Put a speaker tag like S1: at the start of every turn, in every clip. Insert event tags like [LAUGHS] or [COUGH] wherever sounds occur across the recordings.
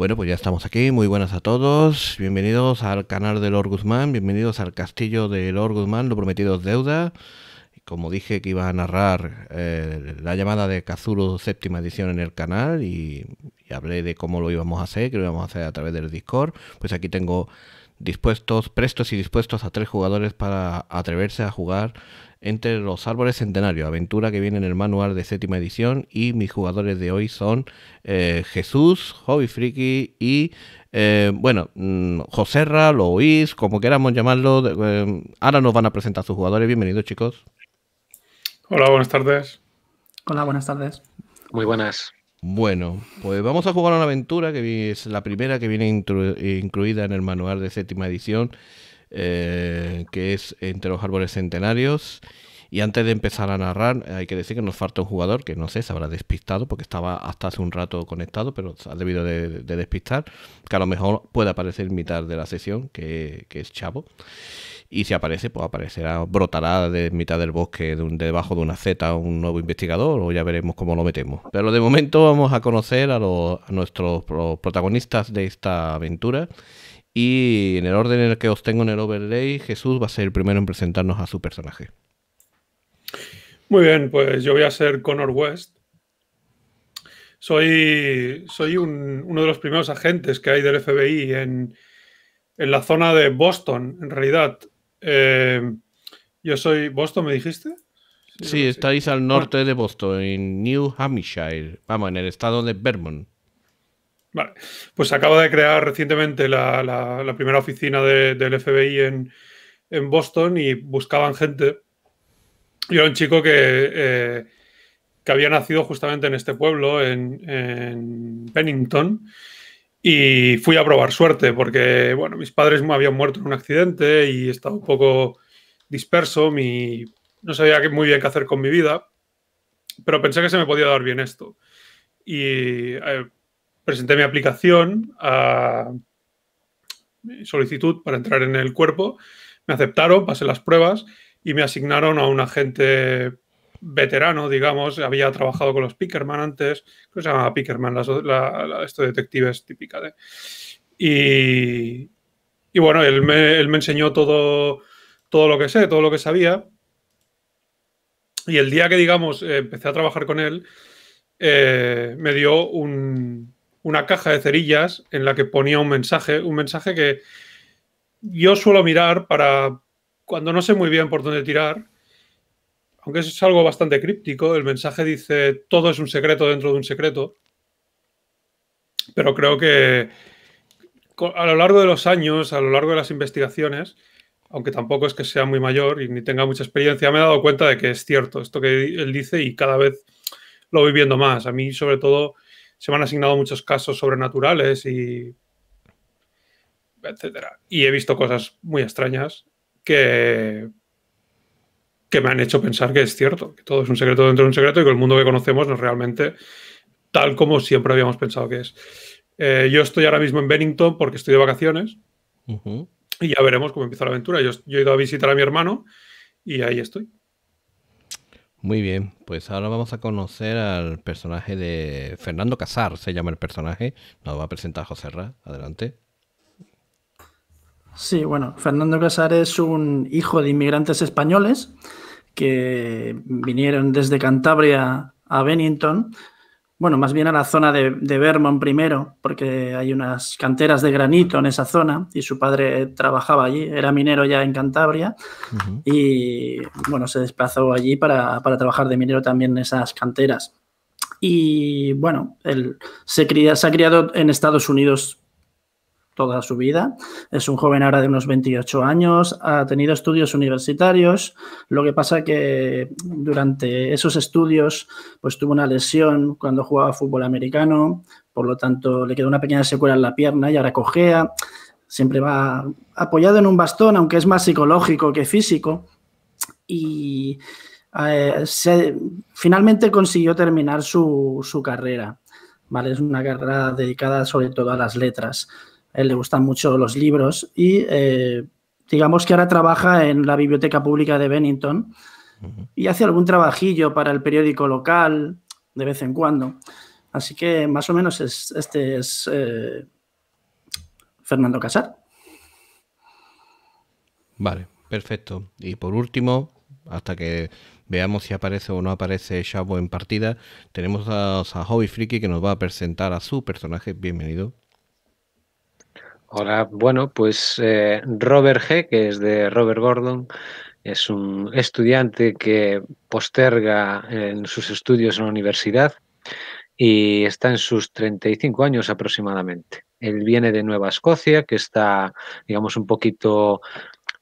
S1: Bueno, pues ya estamos aquí. Muy buenas a todos. Bienvenidos al canal de Lord Guzmán. Bienvenidos al castillo de Lord Guzmán. Lo prometido es deuda. Como dije que iba a narrar eh, la llamada de kazuro séptima edición en el canal y, hablé de cómo lo íbamos a hacer, que lo íbamos a hacer a través del Discord. Pues aquí tengo dispuestos, prestos y dispuestos a tres jugadores para atreverse a jugar entre los árboles centenario, aventura que viene en el manual de séptima edición y mis jugadores de hoy son eh, Jesús, Hobby Friki y eh, bueno, mm, Joserra, oís como queramos llamarlo, eh, ahora nos van a presentar sus jugadores, bienvenidos chicos.
S2: Hola, buenas tardes. Hola, buenas tardes.
S3: Muy buenas.
S1: Bueno, pues vamos a jugar una aventura que es la primera que viene eh, incluida en el manual de séptima edición, eh, que es Entre los árboles centenarios. Y antes de empezar a narrar, hay que decir que nos falta un jugador que no sé, se habrá despistado porque estaba hasta hace un rato conectado, pero ha debido de, despistar, que a lo mejor puede aparecer en mitad de la sesión, que es Chavo. Y si aparece, pues aparecerá, brotará de mitad del bosque, de debajo de una Z, un nuevo investigador, o ya veremos cómo lo metemos. Pero de momento vamos a conocer a, nuestros protagonistas de esta aventura. Y en el orden en el que os tengo en el overlay, Jesús va a ser el primero en presentarnos a su personaje.
S2: Muy bien, pues yo voy a ser Connor West. Soy, soy uno de los primeros agentes que hay del FBI en, en la zona de Boston, en realidad. Eh, yo soy Boston, ¿me dijiste? Sí, estáis al norte
S1: de Boston, en New Hampshire, vamos, en el estado de Vermont.
S2: Vale, pues acaba de crear recientemente la, primera oficina del FBI en, Boston y buscaban gente. Yo era un chico que, eh, que había nacido justamente en este pueblo, en, en Pennington, y fui a probar suerte porque, bueno, mis padres me habían muerto en un accidente y estaba un poco disperso, mi... no sabía muy bien qué hacer con mi vida, pero pensé que se me podía dar bien esto. Y eh, presenté mi aplicación, a... Ah, mi solicitud para entrar en el cuerpo, me aceptaron, pasé las pruebas y me asignaron a un agente veterano, digamos, había trabajado con los Pickerman antes, que se llamaba Pickerman, esto de detectives típica de... Y, bueno, él me, enseñó todo, todo lo que sé, todo lo que sabía. Y el día que, digamos, empecé a trabajar con él, eh, me dio una caja de cerillas en la que ponía un mensaje, un mensaje que yo suelo mirar para cuando no sé muy bien por dónde tirar aunque es algo bastante críptico, el mensaje dice todo es un secreto dentro de un secreto, pero creo que a lo largo de los años, a lo largo de las investigaciones, aunque tampoco es que sea muy mayor y ni tenga mucha experiencia, me he dado cuenta de que es cierto esto que él dice y cada vez lo voy viendo más. A mí, sobre todo, se me han asignado muchos casos sobrenaturales y etcétera. Y he visto cosas muy extrañas que que me han hecho pensar que es cierto, que todo es un secreto dentro de un secreto y que el mundo que conocemos no es realmente tal como siempre habíamos pensado que es. Eh, yo estoy ahora mismo en Bennington porque estoy de vacaciones y ya veremos cómo empieza la aventura. Yo, he ido a visitar a mi hermano y ahí estoy.
S1: Muy bien, pues ahora vamos a conocer al personaje de Fernando Casar, se llama el personaje. Nos va a presentar José Ra. Adelante.
S4: Sí, bueno, Fernando Casares es un hijo de inmigrantes españoles que vinieron desde Cantabria a Bennington, bueno, más bien a la zona de, Vermont primero, porque hay unas canteras de granito en esa zona y su padre trabajaba allí, era minero ya en Cantabria y bueno, se desplazó allí para, trabajar de minero también en esas canteras. Y bueno, él se, se ha criado en Estados Unidos toda su vida. Es un joven ahora de unos 28 años, ha tenido estudios universitarios, lo que pasa que durante esos estudios pues tuvo una lesión cuando jugaba fútbol americano, por lo tanto le quedó una pequeña secuela en la pierna y ahora cojea, siempre va apoyado en un bastón, aunque es más psicológico que físico. Y eh, finalmente consiguió terminar su, carrera. ¿Vale? Es una carrera dedicada sobre todo a las letras él le gustan mucho los libros y eh, digamos que ahora trabaja en la Biblioteca Pública de Bennington y hace algún trabajillo para el periódico local de vez en cuando. Así que más o menos es, este es eh, Fernando Casar.
S1: Vale, perfecto. Y por último, hasta que veamos si aparece o no aparece Shabo en partida, tenemos a, a Hobby Friki que nos va a presentar a su personaje. Bienvenido.
S3: Hola, bueno, pues eh, Robert G., que es de Robert Gordon, es un estudiante que posterga en sus estudios en la universidad y está en sus 35 años aproximadamente. Él viene de Nueva Escocia, que está, digamos, un poquito,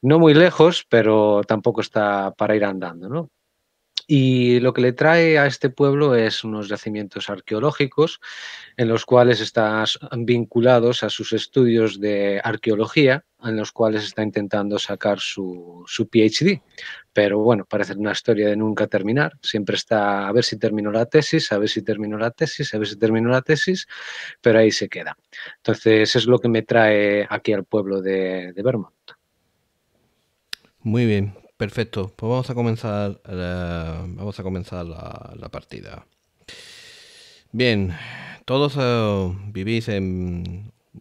S3: no muy lejos, pero tampoco está para ir andando, ¿no? Y lo que le trae a este pueblo es unos yacimientos arqueológicos en los cuales está vinculados a sus estudios de arqueología, en los cuales está intentando sacar su, PhD. Pero bueno, parece una historia de nunca terminar. Siempre está a ver si terminó la tesis, a ver si terminó la tesis, a ver si terminó la tesis, pero ahí se queda. Entonces es lo que me trae aquí al pueblo de Vermont.
S1: Muy bien, Perfecto, pues vamos a comenzar la, vamos a comenzar la, partida. Bien, todos eh, vivís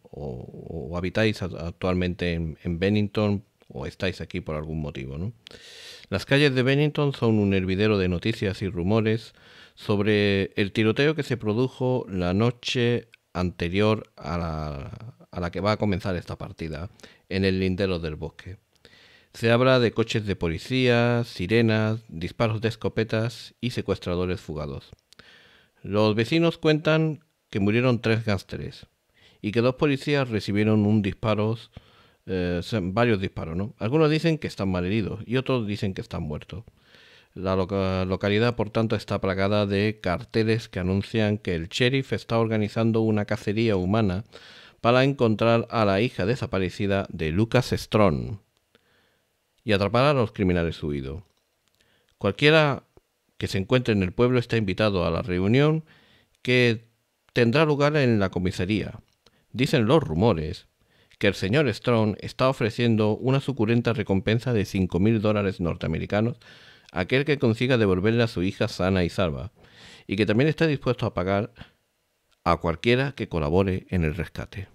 S1: o, habitáis actualmente en, Bennington o estáis aquí por algún motivo, Las calles de Bennington son un hervidero de noticias y rumores sobre el tiroteo que se produjo la noche anterior a a la que va a comenzar esta partida en el lindero del bosque. Se habla de coches de policía, sirenas, disparos de escopetas y secuestradores fugados. Los vecinos cuentan que murieron tres gánsteres y que dos policías recibieron un disparo, eh, varios disparos, ¿no? Algunos dicen que están malheridos y otros dicen que están muertos. La localidad, por tanto, está plagada de carteles que anuncian que el sheriff está organizando una cacería humana para encontrar a la hija desaparecida de Lucas Strong y atrapar a los criminales huidos. Cualquiera que se encuentre en el pueblo está invitado a la reunión que tendrá lugar en la comisaría. Dicen los rumores que el señor Strong está ofreciendo una suculenta recompensa de 5.000 dólares norteamericanos a aquel que consiga devolverle a su hija sana y salva, y que también está dispuesto a pagar a cualquiera que colabore en el rescate.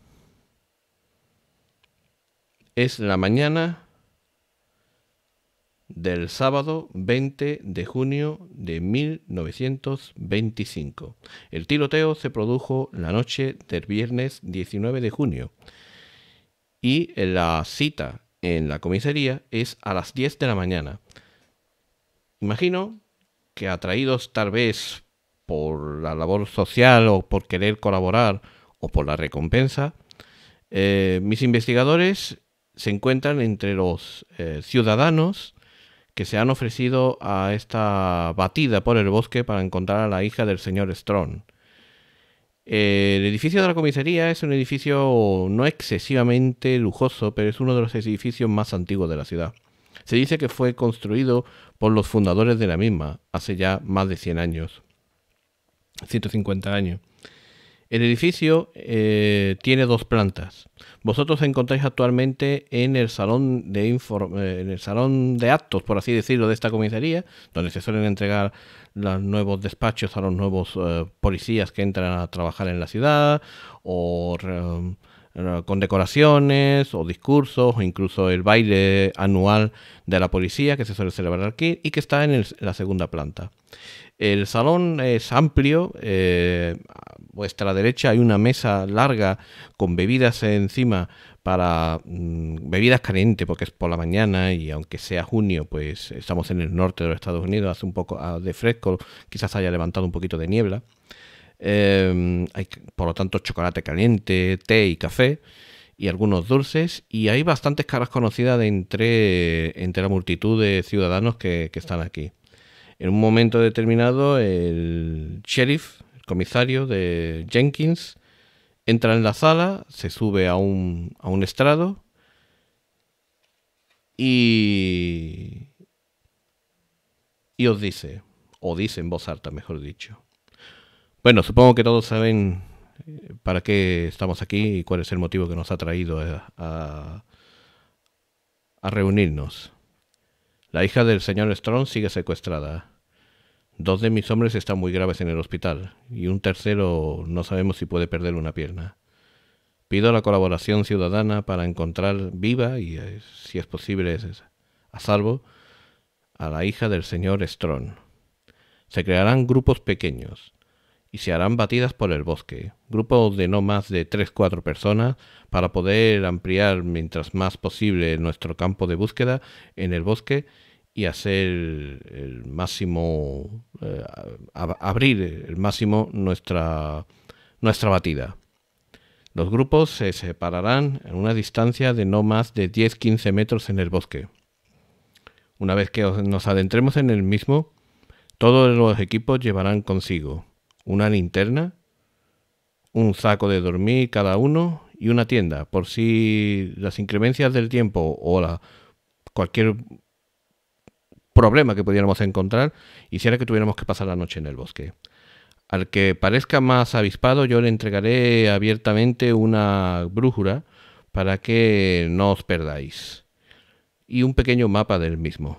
S1: Es la mañana del sábado 20 de junio de 1925. El tiroteo se produjo la noche del viernes 19 de junio y la cita en la comisaría es a las 10 de la mañana. Imagino que atraídos tal vez por la labor social o por querer colaborar o por la recompensa, eh, mis investigadores se encuentran entre los eh, ciudadanos que se han ofrecido a esta batida por el bosque para encontrar a la hija del señor Strong. El edificio de la comisaría es un edificio no excesivamente lujoso, pero es uno de los edificios más antiguos de la ciudad. Se dice que fue construido por los fundadores de la misma hace ya más de 100 años, 150 años. El edificio eh, tiene dos plantas. Vosotros encontráis actualmente en el salón de eh, el salón de actos, por así decirlo, de esta comisaría, donde se suelen entregar los nuevos despachos a los nuevos eh, policías que entran a trabajar en la ciudad o con decoraciones o discursos o incluso el baile anual de la policía que se suele celebrar aquí y que está en la segunda planta. El salón es amplio, eh, a vuestra derecha hay una mesa larga con bebidas encima para mm, bebidas calientes porque es por la mañana y aunque sea junio, pues estamos en el norte de los Estados Unidos, hace un poco ah, de fresco, quizás haya levantado un poquito de niebla. Em, hay, por lo tanto, chocolate caliente, té y café y algunos dulces. Y hay bastantes caras conocidas entre, la multitud de ciudadanos que están aquí. En un momento determinado, el sheriff, el comisario de Jenkins, entra en la sala, se sube a un, a un estrado y, y os dice, o dice en voz alta, mejor dicho. Bueno, supongo que todos saben eh, para qué estamos aquí y cuál es el motivo que nos ha traído a, a reunirnos. La hija del señor Strong sigue secuestrada. Dos de mis hombres están muy graves en el hospital y un tercero no sabemos si puede perder una pierna. Pido la colaboración ciudadana para encontrar viva y, eh, si es posible, a salvo a la hija del señor Strong. Se crearán grupos pequeños y se harán batidas por el bosque, grupos de no más de 3-4 personas, para poder ampliar mientras más posible nuestro campo de búsqueda en el bosque y hacer el máximo, eh, abrir el máximo nuestra, nuestra batida. Los grupos se separarán en una distancia de no más de 10-15 metros en el bosque. Una vez que nos adentremos en el mismo, todos los equipos llevarán consigo una linterna, un saco de dormir cada uno y una tienda, por si las incremencias del tiempo o la, cualquier problema que pudiéramos encontrar, hiciera que tuviéramos que pasar la noche en el bosque. Al que parezca más avispado, yo le entregaré abiertamente una brújula para que no os perdáis. Y un pequeño mapa del mismo.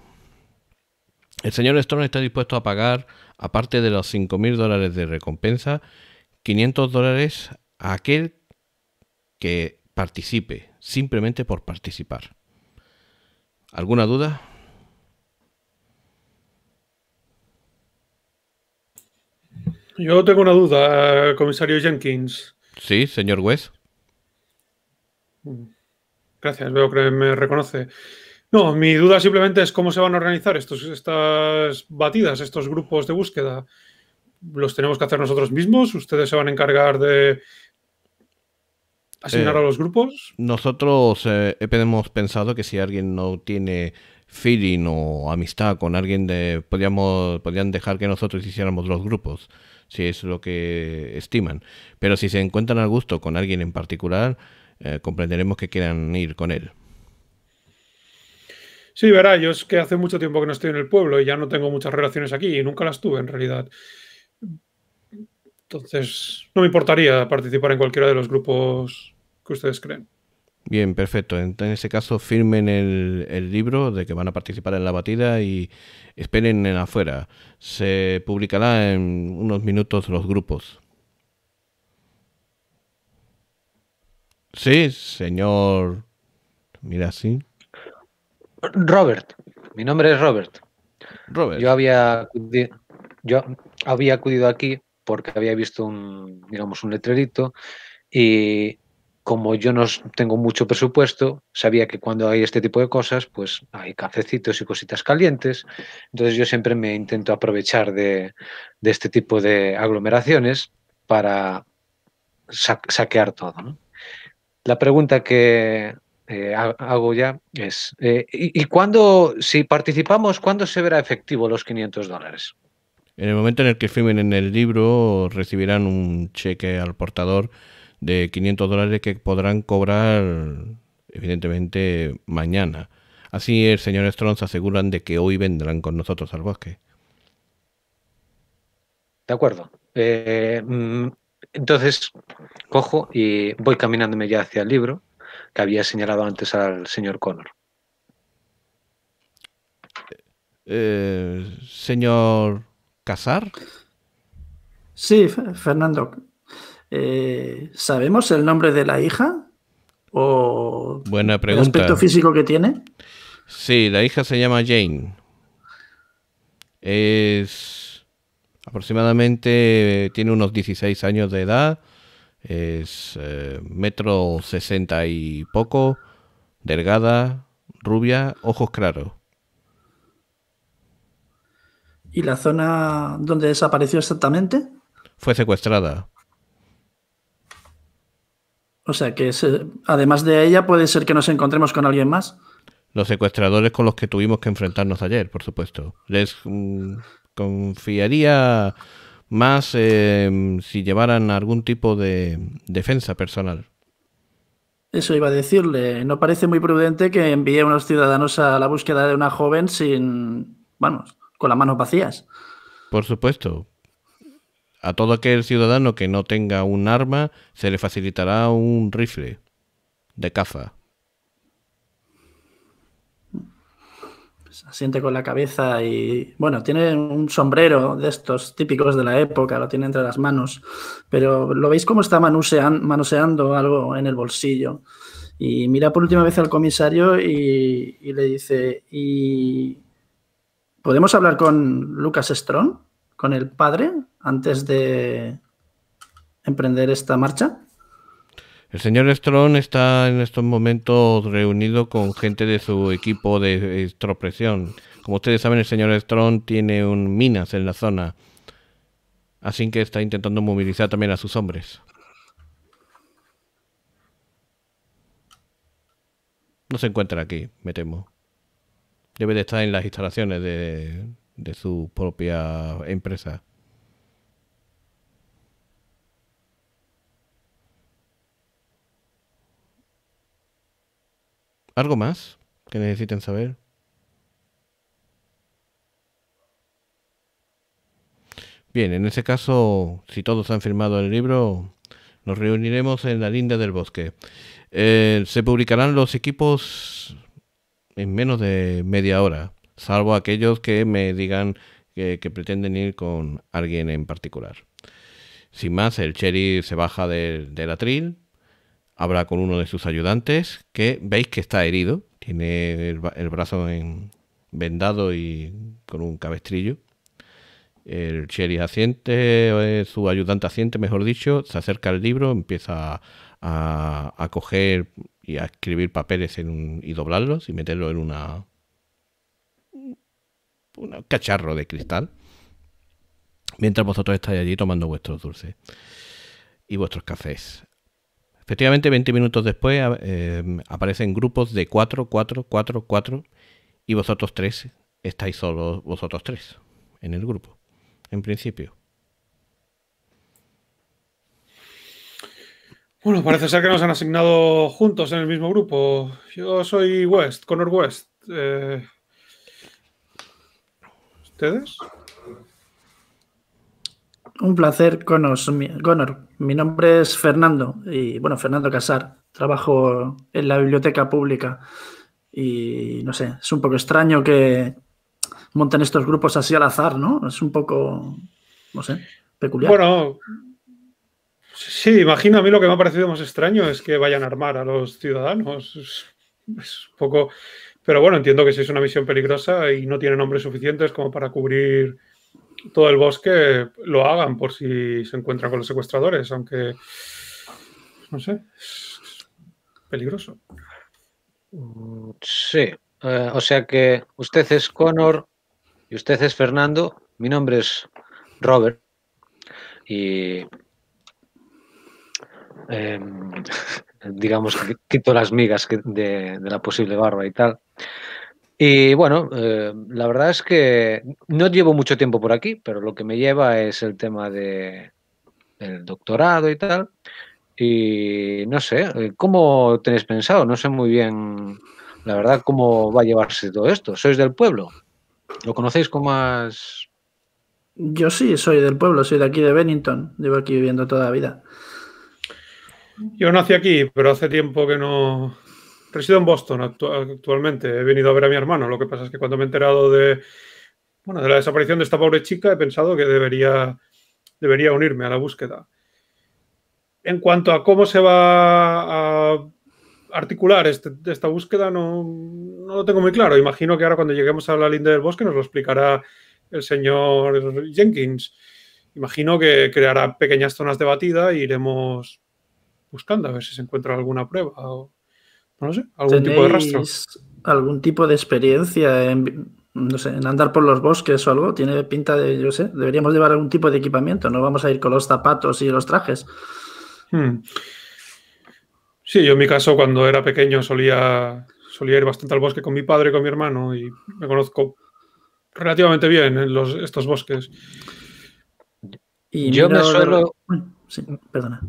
S1: El señor Stone está dispuesto a pagar, aparte de los 5.000 dólares de recompensa, 500 dólares a aquel que participe, simplemente por participar. ¿Alguna duda?
S2: Yo tengo una duda, eh, comisario Jenkins.
S1: Sí, señor West.
S2: Mm. Gracias, veo que me reconoce. No, mi duda simplemente es cómo se van a organizar estos, estas batidas, estos grupos de búsqueda. ¿Los tenemos que hacer nosotros mismos? ¿Ustedes se van a encargar de asignar a eh, los grupos?
S1: Nosotros eh, hemos pensado que si alguien no tiene feeling o amistad con alguien, de, podrían dejar que nosotros hiciéramos los grupos si es lo que estiman. Pero si se encuentran al gusto con alguien en particular, eh, comprenderemos que quieran ir con él.
S2: Sí, verá, yo es que hace mucho tiempo que no estoy en el pueblo y ya no tengo muchas relaciones aquí y nunca las tuve en realidad. Entonces, no me importaría participar en cualquiera de los grupos que ustedes creen.
S1: Bien, perfecto. En, ese caso, firmen el, el, libro de que van a participar en la batida y esperen en afuera. Se publicará en unos minutos los grupos. Sí, señor. Mira, sí.
S3: Robert. Mi nombre es Robert. Robert. Yo había acudido, yo había acudido aquí porque había visto un, digamos, un letrerito y como yo no tengo mucho presupuesto, sabía que cuando hay este tipo de cosas, pues hay cafecitos y cositas calientes. Entonces yo siempre me intento aprovechar de, este tipo de aglomeraciones para saquear todo. La pregunta que eh, hago ya es, eh, ¿y, ¿y si participamos, cuándo se verá efectivo los 500 dólares?
S1: En el momento en el que firmen en el libro, recibirán un cheque al portador de 500 dólares que podrán cobrar evidentemente mañana. Así el señor Strong se aseguran de que hoy vendrán con nosotros al bosque.
S3: De acuerdo. Eh, mm, entonces cojo y voy caminándome ya hacia el libro que había señalado antes al señor Connor.
S1: Eh, señor Casar. Sí,
S4: Fernando, eh, ¿Sabemos el nombre de la hija?
S1: ¿O Buena el aspecto físico que tiene? Sí, la hija se llama Jane. Es aproximadamente, tiene unos 16 años de edad, es eh, metro sesenta y poco, delgada, rubia, ojos claros.
S4: ¿Y la zona donde desapareció exactamente?
S1: Fue secuestrada.
S4: O sea que además de ella puede ser que nos encontremos con alguien más.
S1: Los secuestradores con los que tuvimos que enfrentarnos ayer, por supuesto. Les mm, confiaría más em, si llevaran algún tipo de defensa personal.
S4: Eso iba a decirle. No parece muy prudente que envíe a unos ciudadanos a la búsqueda de una joven sin, bueno, con las manos vacías.
S1: Por supuesto. A todo aquel ciudadano que no tenga un arma se le facilitará un rifle de caza.
S4: siente con la cabeza y. Bueno, tiene un sombrero de estos típicos de la época, lo tiene entre las manos. Pero lo veis cómo está manoseando algo en el bolsillo. Y mira por última vez al comisario y, le dice: ¿Y podemos hablar con Lucas Strong? ¿Con el padre? antes de emprender esta marcha?
S1: El señor Strong está en estos momentos reunido con gente de su equipo de extropresión. Como ustedes saben, el señor Strong tiene un minas en la zona. Así que está intentando movilizar también a sus hombres. No se encuentra aquí, me temo. Debe de estar en las instalaciones de, de su propia empresa. ¿Algo más que necesiten saber? Bien, en ese caso, si todos han firmado el libro, nos reuniremos en la linda del bosque. Eh, se publicarán los equipos en menos de media hora, salvo aquellos que me digan que, pretenden ir con alguien en particular. Sin más, el Cherry se baja del atril habla con uno de sus ayudantes que veis que está herido, tiene el, brazo en, vendado y con un cabestrillo. El sheriff asiente, eh, su ayudante asiente, mejor dicho, se acerca al libro, empieza a, coger y a escribir papeles y doblarlos y meterlos en una un cacharro de cristal mientras vosotros estáis allí tomando vuestros dulces y vuestros cafés. Efectivamente, 20 minutos después eh, aparecen grupos de 4, 4, 4, 4 y vosotros tres estáis solos, vosotros tres, en el grupo, en principio.
S2: Bueno, parece ser que nos han asignado juntos en el mismo grupo. Yo soy West, Connor West. Eh, ¿Ustedes?
S4: Un placer, Conos, mi, Mi nombre es Fernando, y bueno, Fernando Casar. Trabajo en la biblioteca pública y no sé, es un poco extraño que monten estos grupos así al azar, ¿no? Es un poco, no sé, peculiar.
S2: Bueno, sí, imagino, a mí lo que me ha parecido más extraño es que vayan a armar a los ciudadanos. Es, un poco... Pero bueno, entiendo que si es una misión peligrosa y no tienen hombres suficientes como para cubrir todo el bosque lo hagan por si se encuentran con los secuestradores, aunque no sé, es peligroso.
S3: Sí, eh, o sea que usted es Connor y usted es Fernando, mi nombre es Robert y em, [LAUGHS] digamos que quito las migas de, de la posible barba y tal. Y bueno, eh, la verdad es que no llevo mucho tiempo por aquí, pero lo que me lleva es el tema de, del doctorado y tal. Y no sé, eh, ¿cómo tenéis pensado? No sé muy bien, la verdad, cómo va a llevarse todo esto. ¿Sois del pueblo?
S2: ¿Lo conocéis con más...?
S4: Yo sí, soy del pueblo, soy de aquí de Bennington, llevo aquí viviendo toda la vida.
S2: Yo nací aquí, pero hace tiempo que no, Resido en Boston actualmente. He venido a ver a mi hermano. Lo que pasa es que cuando me he enterado de, bueno, de la desaparición de esta pobre chica, he pensado que debería, debería unirme a la búsqueda. En cuanto a cómo se va a articular este, esta búsqueda, no, no, lo tengo muy claro. Imagino que ahora cuando lleguemos a la línea del bosque nos lo explicará el señor Jenkins. Imagino que creará pequeñas zonas de batida e iremos buscando a ver si se encuentra alguna prueba o no sé, algún tipo de rastro.
S4: ¿Algún tipo de experiencia en, andar por los bosques o algo? Tiene pinta de, yo sé, deberíamos llevar algún tipo de equipamiento, no vamos a ir con los zapatos
S2: y los trajes. Hmm. Sí, yo en mi caso cuando era pequeño solía, solía ir bastante al bosque con mi padre y con mi hermano y me conozco relativamente bien en eh, los, estos bosques. Y yo me suelo... Sí, perdona.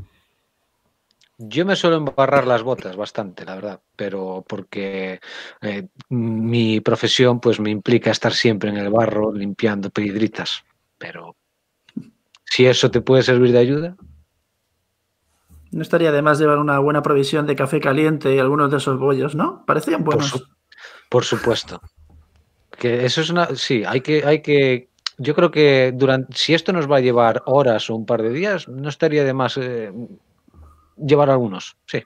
S3: Yo me suelo embarrar las botas bastante, la verdad, pero porque eh, mi profesión pues me implica estar siempre en el barro limpiando piedritas. Pero si eso te puede servir de ayuda.
S4: No estaría de más llevar una buena provisión de café caliente y algunos
S3: de esos bollos, ¿no? Parecían buenos. Por, supuesto. Que eso es una. Sí, hay que, hay que yo creo que durante, si esto nos va a llevar horas o un par de días, no estaría de más eh, llevar algunos, sí.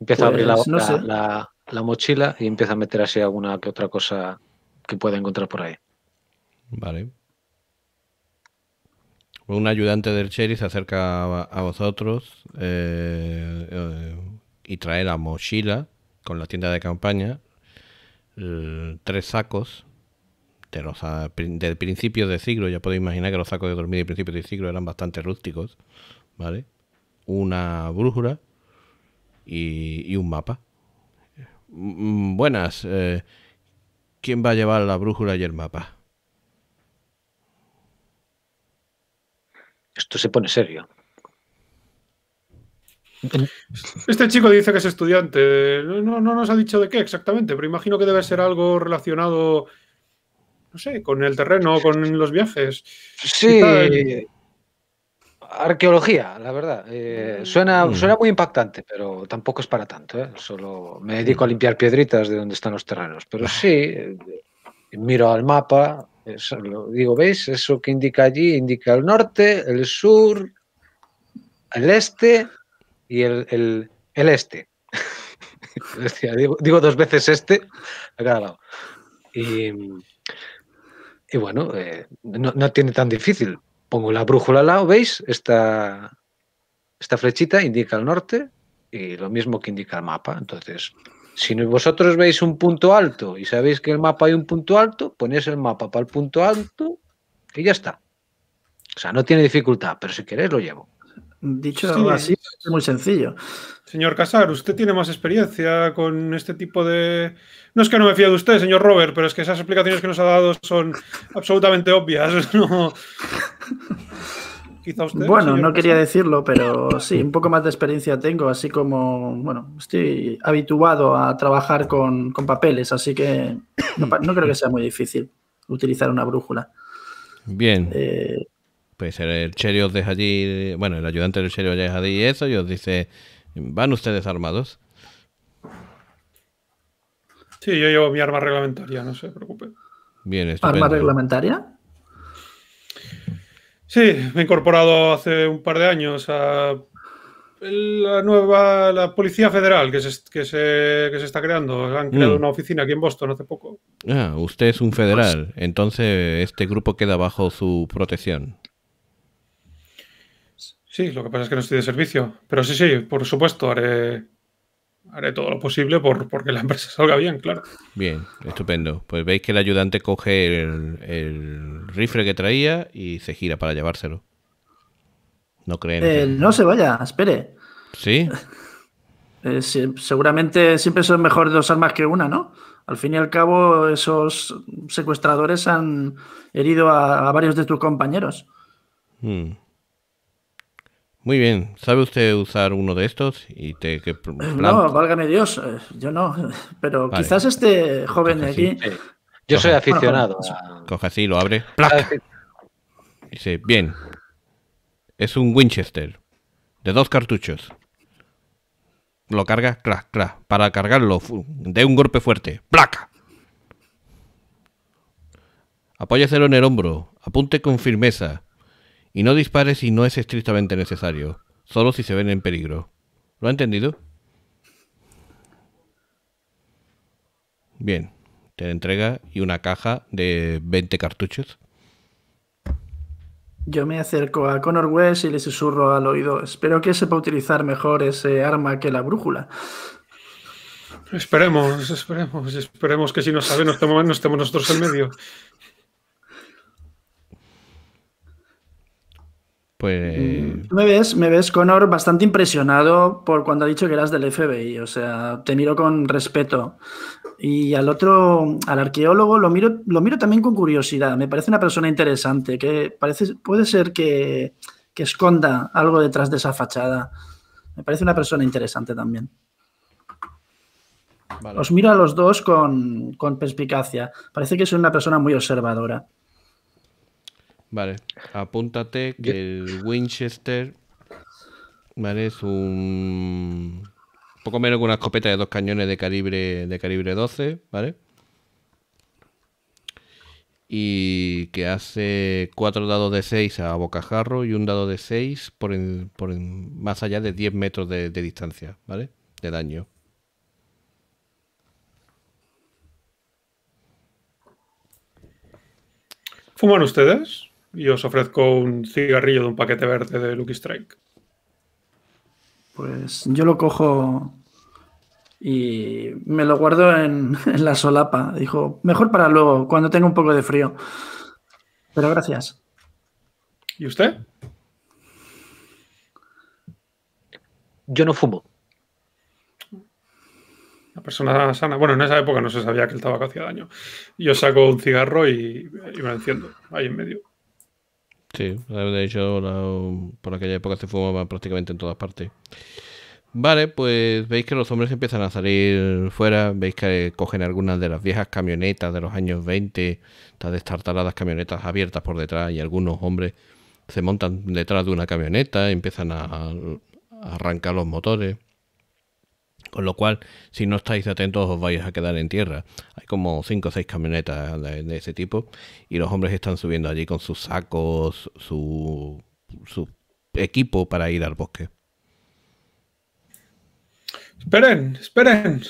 S3: Empieza a abrir pues, la, mochila y empieza a meter así alguna que otra cosa que pueda encontrar por ahí.
S1: Vale. Un ayudante del Cherry se acerca a, vosotros eh, eh, y trae la mochila con la tienda de campaña, tres sacos de principios principio de siglo, ya podéis imaginar que los sacos de dormir de principio de siglo eran bastante rústicos, ¿vale? Una brújula y, un mapa. Mm, mm, buenas, eh, ¿quién va a llevar la brújula y el mapa?
S3: Esto se pone serio.
S2: Este chico dice que es estudiante. No, no, nos ha dicho de qué exactamente, pero imagino que debe ser algo relacionado no sé, con el terreno, con los viajes. Sí.
S3: Arqueología,
S2: la verdad. Eh, mm. suena,
S3: mm. suena muy impactante, pero tampoco es para tanto. ¿eh? Solo me mm. dedico a limpiar piedritas de donde están los terrenos. Pero sí, eh, miro al mapa, digo, ¿veis? Eso que indica allí, indica el norte, el sur, el este y el, el, este. [LAUGHS] digo, digo, dos veces este a cada lado. Y y bueno, eh, no, tiene tan difícil. Pongo la brújula al lado, ¿veis? Esta, esta flechita indica el norte y lo mismo que indica el mapa. Entonces, si vosotros veis un punto alto y sabéis que el mapa hay un punto alto, ponéis el mapa para el punto alto y ya está. O sea, no tiene dificultad, pero si queréis lo llevo.
S2: Dicho sí. así, es muy sencillo. Señor Casar, usted tiene más experiencia con este tipo de... No es que no me fíe de usted, señor Robert, pero es que esas explicaciones que nos ha dado son absolutamente obvias. [LAUGHS] bueno, no quería
S4: decirlo, pero sí, un poco más de experiencia tengo, así como, bueno, estoy habituado a trabajar con, papeles, así que no, creo que sea muy difícil utilizar una brújula.
S1: Bien. Eh, pues el Chery os deja allí, bueno, el ayudante del Cherio de deja y eso y os dice, ¿van ustedes armados?
S2: Sí, yo llevo mi arma reglamentaria, no se preocupe.
S1: Bien, ¿Arma reglamentaria?
S2: Sí, me he incorporado hace un par de años a la nueva la Policía Federal que se, que se, está creando. Han creado mm. una oficina aquí en Boston hace poco.
S1: Ah, usted es un federal, pues entonces este grupo queda bajo su protección.
S2: Sí, lo que pasa es que no estoy de servicio. Pero sí, sí, por supuesto, haré, haré todo lo posible por porque la [LAUGHS] empresa salga bien, claro.
S1: Bien, estupendo. Pues veis que el ayudante coge el, rifle que traía y se gira para llevárselo. No creen. Eh,
S2: no
S4: se vaya, espere. ¿Sí? [LAUGHS] Eh, seguramente siempre son mejor dos armas que una, ¿no? Al fin y al cabo, esos secuestradores han herido a, varios de tus compañeros.
S1: Hmm. Muy bien, ¿sabe usted usar uno de estos? Y te, [CLEARS THROAT] No,
S4: válgame Dios, eh, yo no, [LAUGHS] pero quizás este joven de aquí...
S3: Yo soy aficionado.
S1: Coge así, lo abre. Ah, ¡placa! Dice, bien, es un Winchester de dos cartuchos. Lo carga, clac, clac. Para cargarlo, de un golpe fuerte. ¡Placa! Apóyaselo en el hombro, apunte con firmeza y no dispare si no es estrictamente necesario, solo si se ven en peligro. ¿Lo ha entendido? Bien, te entrega y una caja de 20 cartuchos.
S4: Yo me acerco a Connor West y le susurro al oído. Espero que sepa utilizar mejor ese arma que la brújula.
S2: Esperemos, esperemos, esperemos que si no sabe no estemos nosotros en medio.
S1: Pues... Mm,
S2: me ves,
S4: me Connor, bastante impresionado por cuando ha dicho que eras del FBI. O sea, te miro con respeto. Y al otro, al arqueólogo, lo miro, lo miro también con curiosidad. Me parece una persona interesante, que parece, puede ser que, esconda algo detrás de esa fachada. Me parece una persona interesante también. Os miro a los dos con, con perspicacia. Parece que soy una persona muy observadora.
S1: Vale, apúntate que el Winchester ¿vale? es un poco menos que una escopeta de dos cañones de calibre de calibre 12, ¿vale? Y que hace cuatro dados de 6 a bocajarro y un dado de 6 por, por más allá de 10 metros de, de distancia, ¿vale? De daño.
S2: ¿Fuman ustedes? y os ofrezco un cigarrillo de un paquete verde de Lucky Strike.
S4: Pues yo lo cojo
S2: y me lo
S4: guardo [LAUGHS] en, la solapa. Dijo, mejor para luego, cuando tenga un poco de frío.
S2: Pero gracias. ¿Y usted? Yo no fumo. La persona sana. Bueno, en esa época no se sabía que el tabaco hacía daño. Yo saco un cigarro y, y me enciendo ahí en medio.
S1: Sí, de hecho, por aquella época se fumaba prácticamente en todas partes. Vale, pues veis que los hombres empiezan a salir fuera, veis que cogen algunas de las viejas camionetas de los años 20, estas destartaladas camionetas abiertas por detrás y algunos hombres se montan detrás de una camioneta, y empiezan a arrancar los motores con lo cual si no estáis atentos os vais a quedar en tierra. Hay como 5 o 6 camionetas de, ese tipo y los hombres están subiendo allí con sus sacos, su, su equipo para ir al bosque.
S2: Esperen, esperen.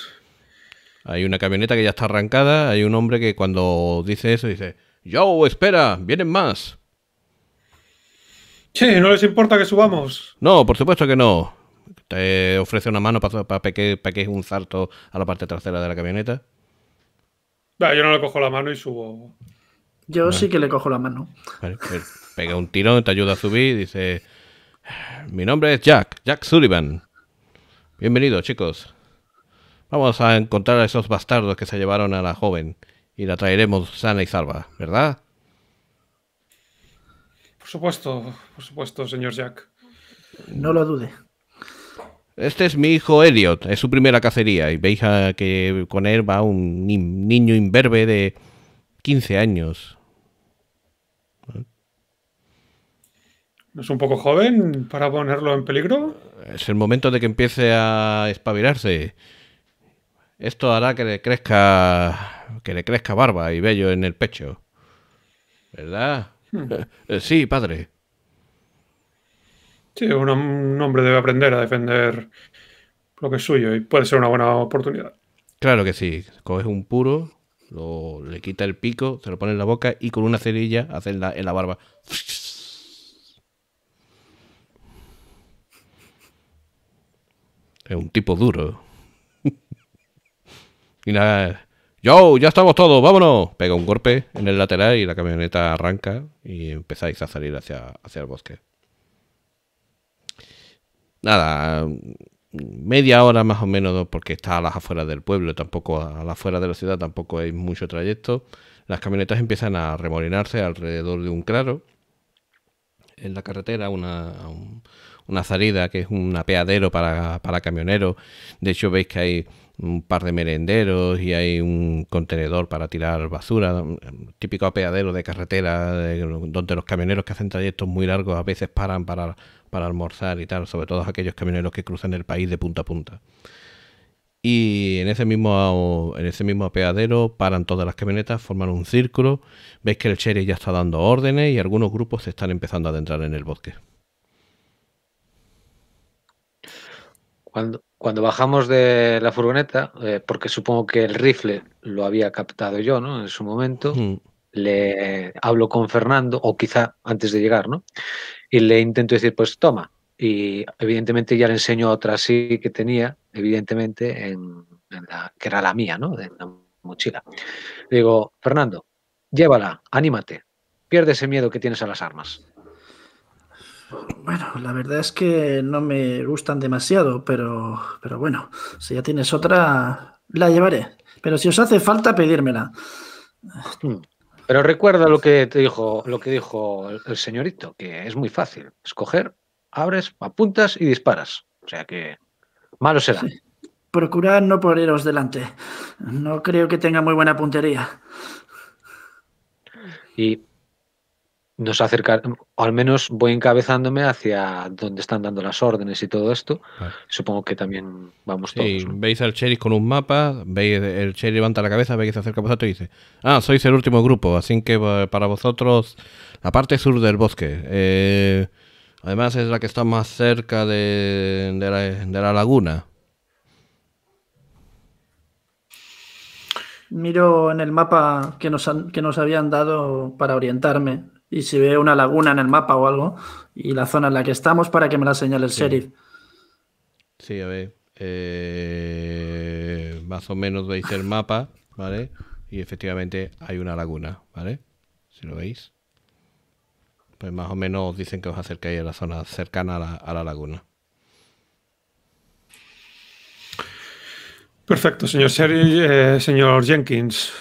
S1: Hay una camioneta que ya está arrancada, hay un hombre que cuando dice eso dice, yo, espera, vienen más.
S2: Che, no les importa que subamos.
S1: No, por supuesto que no. ¿Te ofrece una mano para, que, para un salto a la parte trasera de la camioneta?
S2: yo no le cojo la mano y subo.
S4: Yo sí que le cojo la mano.
S1: Pues pega un tirón, te ayuda a subir y dice: Mi nombre es Jack, Jack Sullivan. Bienvenido, chicos. Vamos a encontrar a esos bastardos que se llevaron a la joven y la traeremos sana y salva, ¿verdad?
S2: Por supuesto, por supuesto, señor Jack. No
S4: lo dude.
S1: Este es mi hijo Elliot, es su primera cacería. Y veis a que con él va un niño imberbe de 15 años.
S2: ¿No es un poco joven para ponerlo en peligro?
S1: Es el momento de que empiece a espabilarse. Esto hará que le crezca. que le crezca barba y vello en el pecho.
S2: ¿Verdad? [LAUGHS] sí, padre. Sí, un, hombre debe aprender a defender lo que es suyo y puede ser una buena oportunidad.
S1: Claro que sí. Coges un puro, lo, le quita el pico, se lo pone en la boca y con una cerilla hace en la, barba. Es un tipo duro. [LAUGHS] y nada. ¡Yo! ¡Ya estamos todos! ¡Vámonos! Pega un golpe en el lateral y la camioneta arranca y empezáis a salir hacia, hacia el bosque nada, media hora más o menos, porque está a las afueras del pueblo, tampoco a las afueras de la ciudad, tampoco hay mucho trayecto. Las camionetas empiezan a remolinarse alrededor de un claro. En la carretera, una, salida que es un apeadero para, para camioneros. De hecho, veis que hay un par de merenderos y hay un contenedor para tirar basura, típico apeadero de carretera, donde los camioneros que hacen trayectos muy largos a veces paran para, para almorzar y tal, sobre todo aquellos camioneros que cruzan el país de punta a punta. Y en ese mismo, en ese mismo apeadero paran todas las camionetas, forman un círculo, veis que el sheriff ya está dando órdenes y algunos grupos se están empezando a adentrar en el bosque.
S3: Cuando, bajamos de la furgoneta, eh, porque supongo que el rifle lo había captado yo, ¿no? En su momento, mm. le hablo con Fernando, o quizá antes de llegar, ¿no? Y le intento decir, pues toma. Y evidentemente ya le enseño otra sí que tenía, evidentemente, en, la, que era la mía, ¿no? De la mochila. Le digo, Fernando, llévala, anímate, pierde ese miedo que tienes a las armas.
S4: Bueno, la verdad es que no me gustan demasiado, pero, pero bueno, si ya tienes otra, la llevaré. Pero si os hace falta, pedírmela.
S3: Hmm. Pero recuerda lo que te dijo, lo que dijo el señorito, que es muy fácil. Escoger, abres, apuntas y disparas. O sea que malo será. Procurar Procurad no poneros delante.
S4: No creo que tenga muy buena puntería.
S3: Y nos acercar, al menos voy encabezándome hacia donde están dando las órdenes y todo esto. Supongo que también vamos todos.
S1: Veis al cherry con un mapa, veis el cherry levanta la cabeza, veis que se acerca a vosotros y dice, ah, sois el último grupo, así que eh, para vosotros la parte sur del bosque. Eh, además es la que está más cerca de, la, laguna.
S4: Miro en el mapa que nos, que nos habían dado para orientarme y si ve una laguna en el mapa o algo y la zona en la que estamos para que me la señale el sheriff.
S1: Sí, a ver. Eh, más o menos veis el mapa, ¿vale? Y efectivamente hay una laguna, ¿vale? Si lo veis. Pues más o menos dicen que os acercáis a la zona cercana a la, laguna.
S2: Perfecto, señor, sheriff eh, señor Jenkins.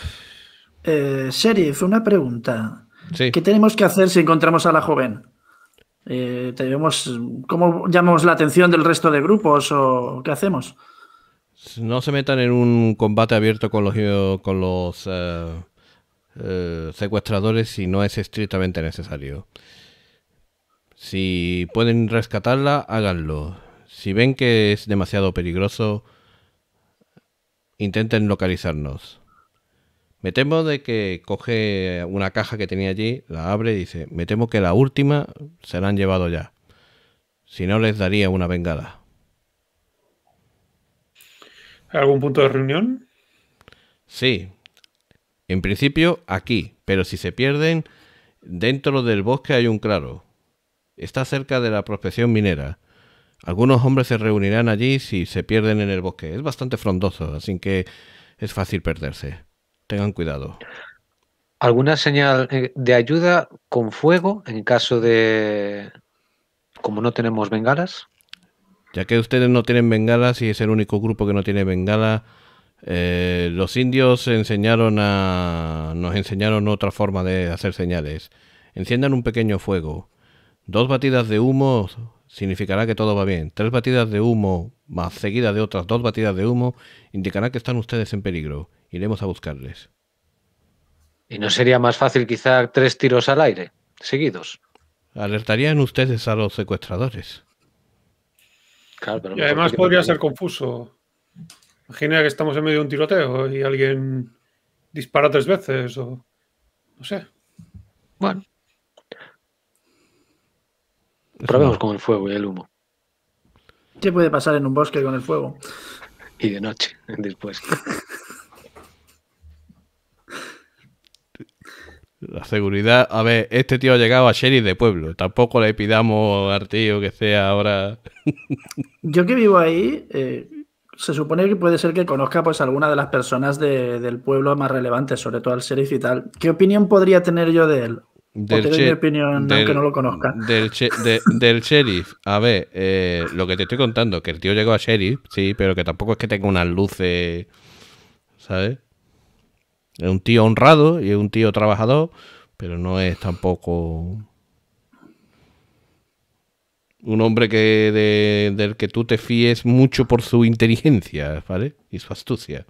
S4: Eh, sheriff, una pregunta. ¿Qué tenemos que hacer si encontramos a la joven? Eh, tenemos, ¿Cómo llamamos la atención del resto de grupos o qué hacemos?
S1: No se metan en un combate abierto con los, con los eh, eh, secuestradores si no es estrictamente necesario. Si pueden rescatarla, háganlo. Si ven que es demasiado peligroso, intenten localizarnos. Me temo de que coge una caja que tenía allí, la abre y dice, me temo que la última se la han llevado ya. Si no, les daría una vengada.
S2: ¿Algún punto de reunión?
S1: Sí. En principio aquí, pero si se pierden, dentro del bosque hay un claro. Está cerca de la prospección minera. Algunos hombres se reunirán allí si se pierden en el bosque. Es bastante frondoso, así que es fácil perderse. Tengan cuidado.
S3: ¿Alguna señal eh, de ayuda con fuego en caso de... como no tenemos bengalas?
S1: Ya que ustedes no tienen bengalas y es el único grupo que no tiene bengala eh, los indios enseñaron a... nos enseñaron otra forma de hacer señales. Enciendan un pequeño fuego. Dos batidas de humo significará que todo va bien. Tres batidas de humo más seguida de otras dos batidas de humo indicará que están ustedes en peligro. Iremos a buscarles.
S3: ¿Y no sería más fácil quizá tres tiros al aire, seguidos?
S1: Alertarían ustedes a los secuestradores.
S3: y además podría ser
S2: confuso. Imagina que estamos en medio de un tiroteo y alguien dispara tres veces o no sé. Bueno.
S3: Probemos con el fuego y el humo.
S4: ¿Qué puede pasar en un bosque con el fuego?
S3: Y de noche, [LAUGHS] después. [LAUGHS]
S1: La seguridad, a ver, este tío ha llegado a sheriff de pueblo. Tampoco le pidamos al tío que sea ahora.
S4: [LAUGHS] Yo que vivo ahí, eh, se supone que puede ser que conozca pues alguna de las personas del pueblo más relevantes, sobre todo al sheriff y tal. ¿Qué opinión podría tener yo de él? Del mi opinión, del, aunque no lo conozca. Del,
S1: sheriff. A ver, eh, lo que te estoy contando, que el tío llegó a sheriff, sí, pero que tampoco es que tenga unas luces, ¿sabes? Es un tío honrado y es un tío trabajador, pero no es tampoco un hombre que del que tú te fíes mucho por su inteligencia, ¿vale? Y su astucia.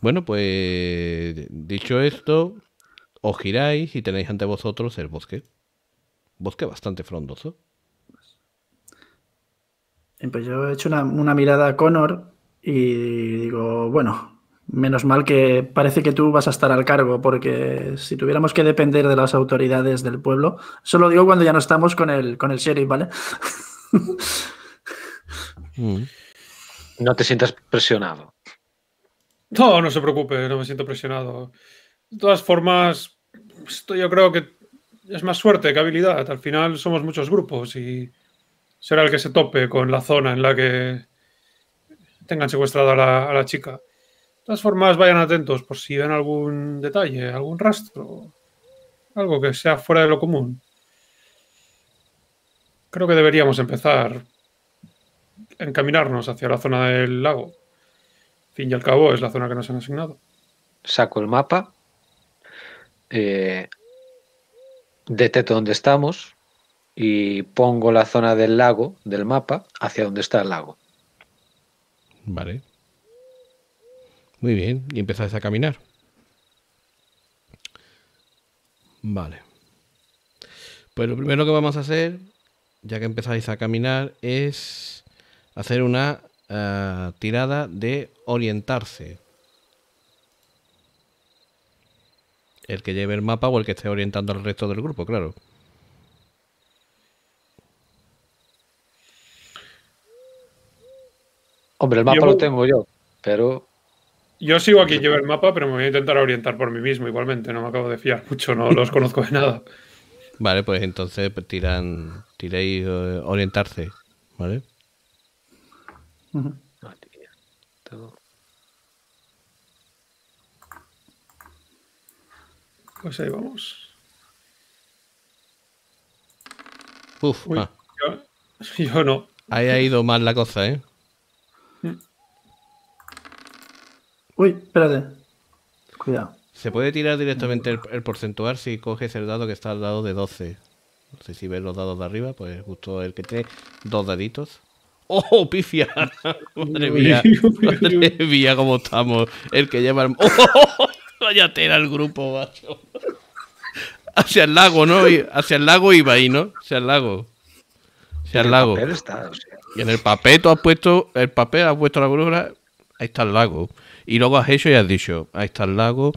S1: Bueno, pues dicho esto, os giráis y tenéis ante vosotros el bosque. Bosque bastante frondoso.
S4: Pues yo he hecho una, una mirada a Connor y digo, bueno, menos mal que parece que tú vas a estar al cargo, porque si tuviéramos que depender de las autoridades del pueblo, solo digo cuando ya no estamos con
S2: el, con el sheriff, ¿vale?
S3: Mm. No te sientas presionado.
S2: No, no se preocupe, no me siento presionado. De todas formas, esto yo creo que es más suerte que habilidad. Al final somos muchos grupos y será el que se tope con la zona en la que tengan secuestrada a, la, chica. De todas formas, vayan atentos por si ven algún detalle, algún rastro, algo que sea fuera de lo común. Creo que deberíamos empezar a encaminarnos hacia la zona del lago. Fin y al cabo, es la zona que nos han asignado. Saco el mapa.
S3: Eh, detecto dónde estamos y pongo la zona del lago, del mapa, hacia donde está el lago.
S1: Vale. Muy bien, y empezáis a caminar. Vale. Pues lo primero que vamos a hacer, ya que empezáis a caminar, es hacer una eh, tirada de orientarse. El que lleve el mapa o el que esté orientando al resto del grupo, claro.
S3: Hombre, el mapa lo tengo
S2: yo, pero. Yo sigo aquí quien el mapa, pero me voy a intentar orientar por mí mismo igualmente. No me acabo de fiar mucho, no los conozco de nada.
S1: [LAUGHS] Vale, pues entonces pues, tiran, tiréis eh, orientarse, ¿vale?
S2: Pues ahí vamos.
S1: Uf, ah. yo, [LAUGHS] yo no. Ahí ha ido mal la cosa, ¿eh?
S4: Uy, espérate.
S1: Cuidado. Se puede tirar directamente el, porcentual si coges el dado que está al lado de 12. No sé si ves los dados de arriba, pues justo el que tiene dos daditos. ¡Oh, pifia! [LAUGHS] madre mía, madre mía, cómo estamos. El que lleva el... [LAUGHS] ¡Oh, vaya tela el grupo, Hacia el lago, ¿no? hacia el lago iba ahí, ¿no? Hacia el lago. Hacia el lago. Y en el papel tú has puesto... El papel has puesto la brújula. Ahí está el lago. Y luego has hecho y has dicho, ahí está el lago.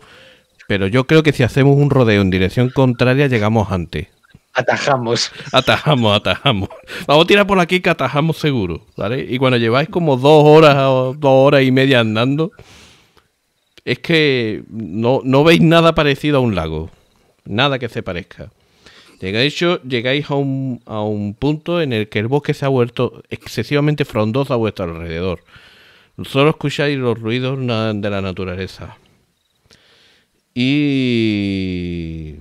S1: Pero yo creo que si hacemos un rodeo en dirección contraria, llegamos antes. Atajamos. Atajamos, atajamos. Vamos a tirar por aquí que atajamos seguro, Y cuando lleváis como dos horas o dos horas y media andando, es que no, veis nada parecido a un lago. Nada que se parezca. hecho, llegáis a, un, a un punto en el que el bosque se ha vuelto excesivamente frondoso a vuestro alrededor. Solo escucháis los ruidos de la naturaleza. Y,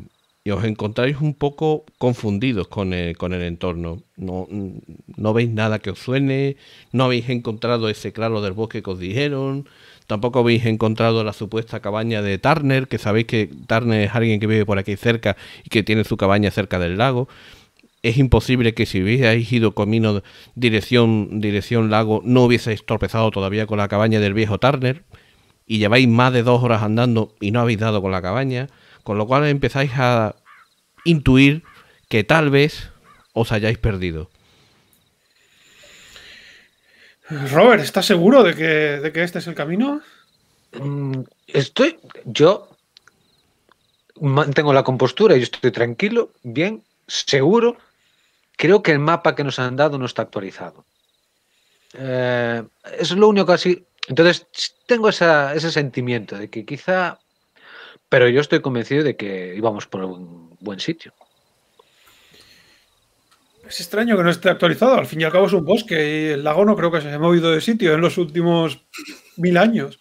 S1: os encontráis un poco confundidos con el, con el entorno. No, no, veis nada que os suene, no habéis encontrado ese claro del bosque que os dijeron, tampoco habéis encontrado la supuesta cabaña de Turner, que sabéis que Turner es alguien que vive por aquí cerca y que tiene su cabaña cerca del lago es imposible que si hubieseis ido camino dirección, dirección lago no hubieseis tropezado todavía con la cabaña del viejo Turner y lleváis más de dos horas andando y no habéis dado con la cabaña, con lo cual empezáis a intuir que tal vez os hayáis perdido.
S2: Robert, ¿estás seguro de que, de que este es el camino? Mm,
S3: estoy, yo mantengo la compostura, yo estoy tranquilo, bien, seguro creo que el mapa que nos han dado no está actualizado. Eh, es lo único que así. Entonces, tengo ese sentimiento de que quizá. Pero yo estoy
S2: convencido de que íbamos por un buen sitio. Es extraño que no esté actualizado. Al fin y al cabo es un bosque y el lago no creo que se haya movido de sitio en los últimos mil años.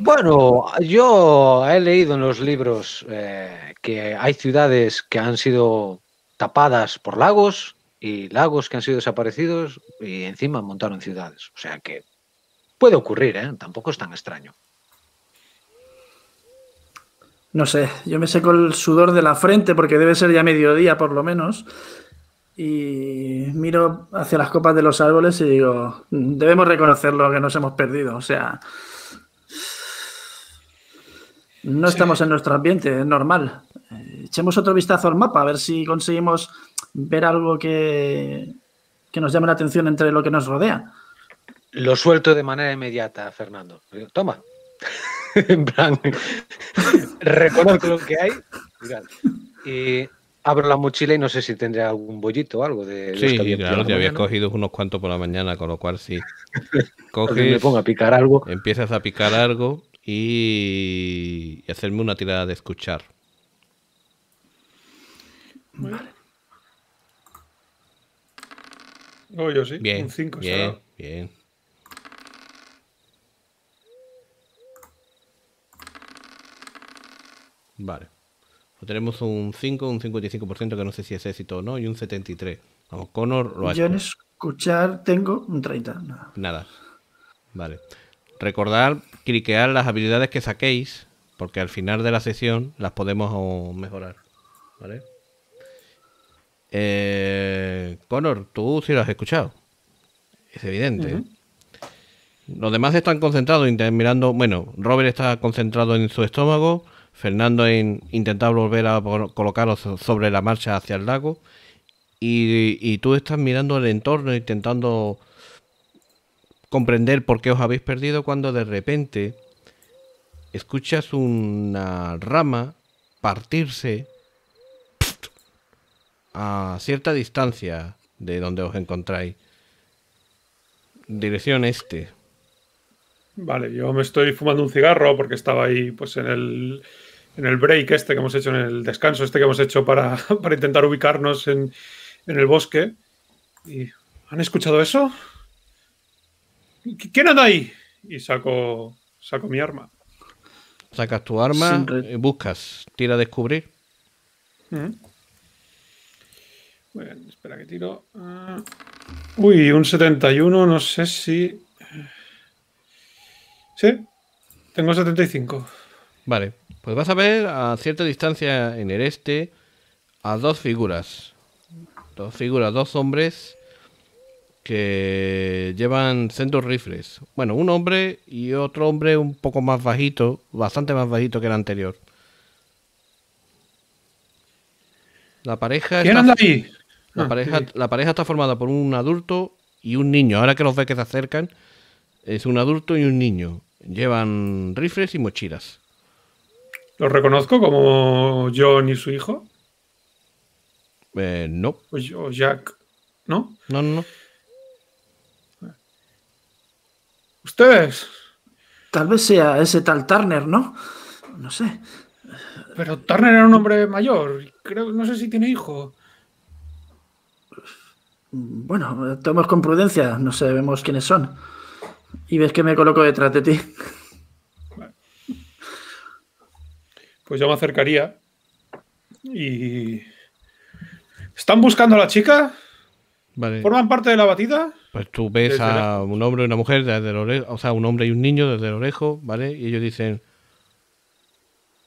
S2: Bueno, yo he leído en los
S3: libros eh, que hay ciudades que han sido tapadas por lagos y lagos que han sido desaparecidos y encima montaron ciudades. O sea que puede ocurrir, ¿eh? tampoco es tan extraño. No
S4: sé, yo me seco el sudor de la frente porque debe ser ya mediodía por lo menos. Y miro hacia las copas de los árboles y digo, mm, debemos reconocer lo que nos hemos perdido. O sea, no estamos en nuestro ambiente, es normal. Echemos otro vistazo al mapa, a ver si conseguimos ver algo que, nos llame la atención entre lo que nos rodea.
S3: Lo suelto de manera inmediata, Fernando. Toma. [LAUGHS] en plan, reconozco lo que hay. Y abro la mochila y no sé si tendré algún bollito o algo de. Sí, claro, te habías
S1: cogido unos cuantos por la mañana, con lo cual sí. [LAUGHS] Coges. a picar algo. Empiezas a picar algo y, hacerme una tirada de escuchar.
S2: Vale. No, yo sí. un 5. Bien,
S1: bien. Vale. Pues tenemos un 5, un 55% que no sé si es éxito o no, y un 73. Vamos, Connor lo Yo en
S4: escuchar tengo un 30. Nada.
S1: Nada. Vale. Recordar, cliquear las habilidades que saquéis, porque al final de la sesión las podemos mejorar. ¿Vale? Eh, Connor, tú sí lo has escuchado. Es evidente. ¿eh? Los demás están concentrados mirando. Bueno, Robert está concentrado en su estómago. Fernando en intentado volver a colocarlo sobre la marcha hacia el lago. Y, y tú estás mirando el entorno, intentando comprender por qué os habéis perdido cuando de repente escuchas una rama partirse a cierta distancia de donde os encontráis. Dirección este.
S2: Vale, yo me estoy fumando un cigarro porque estaba ahí pues en el, en el break este que hemos hecho, en el descanso este que hemos hecho para, [LAUGHS] para intentar ubicarnos en, en el bosque. Y, ¿Han escuchado eso? ¿Quién anda ahí? Y saco, saco mi arma.
S1: Sacas tu arma, eh, buscas, tira a descubrir.
S2: Mm. Bueno, espera que tiro. Ah. Uy, un 71, no sé si. Sí, tengo 75. Vale, pues vas a ver
S1: a cierta distancia en el este a dos figuras. Dos figuras, dos hombres que llevan sendos rifles. Bueno, un hombre y otro hombre un poco más bajito, bastante más bajito que el anterior. La pareja ¿Quién La, ah, pareja, la pareja está formada por un adulto y un niño. Ahora que los ve que se acercan, es un adulto y un niño. Llevan rifles y mochilas.
S2: ¿Los reconozco como John y su hijo? Eh, no. yo Jack, ¿no? No, no, no. Ustedes. Tal vez sea ese tal Turner, ¿no? No sé. Pero Turner era un hombre mayor. Creo, no sé si tiene hijo.
S4: Bueno, tomas con prudencia. No sabemos quiénes son. Y ves que
S2: me coloco detrás de ti. Pues yo me acercaría. Y. ¿Están buscando a la chica? ¿Forman parte de la batida?
S1: Pues tú ves a un hombre y una mujer desde el orejo, o sea, un hombre y un niño desde el orejo, ¿vale? Y ellos dicen,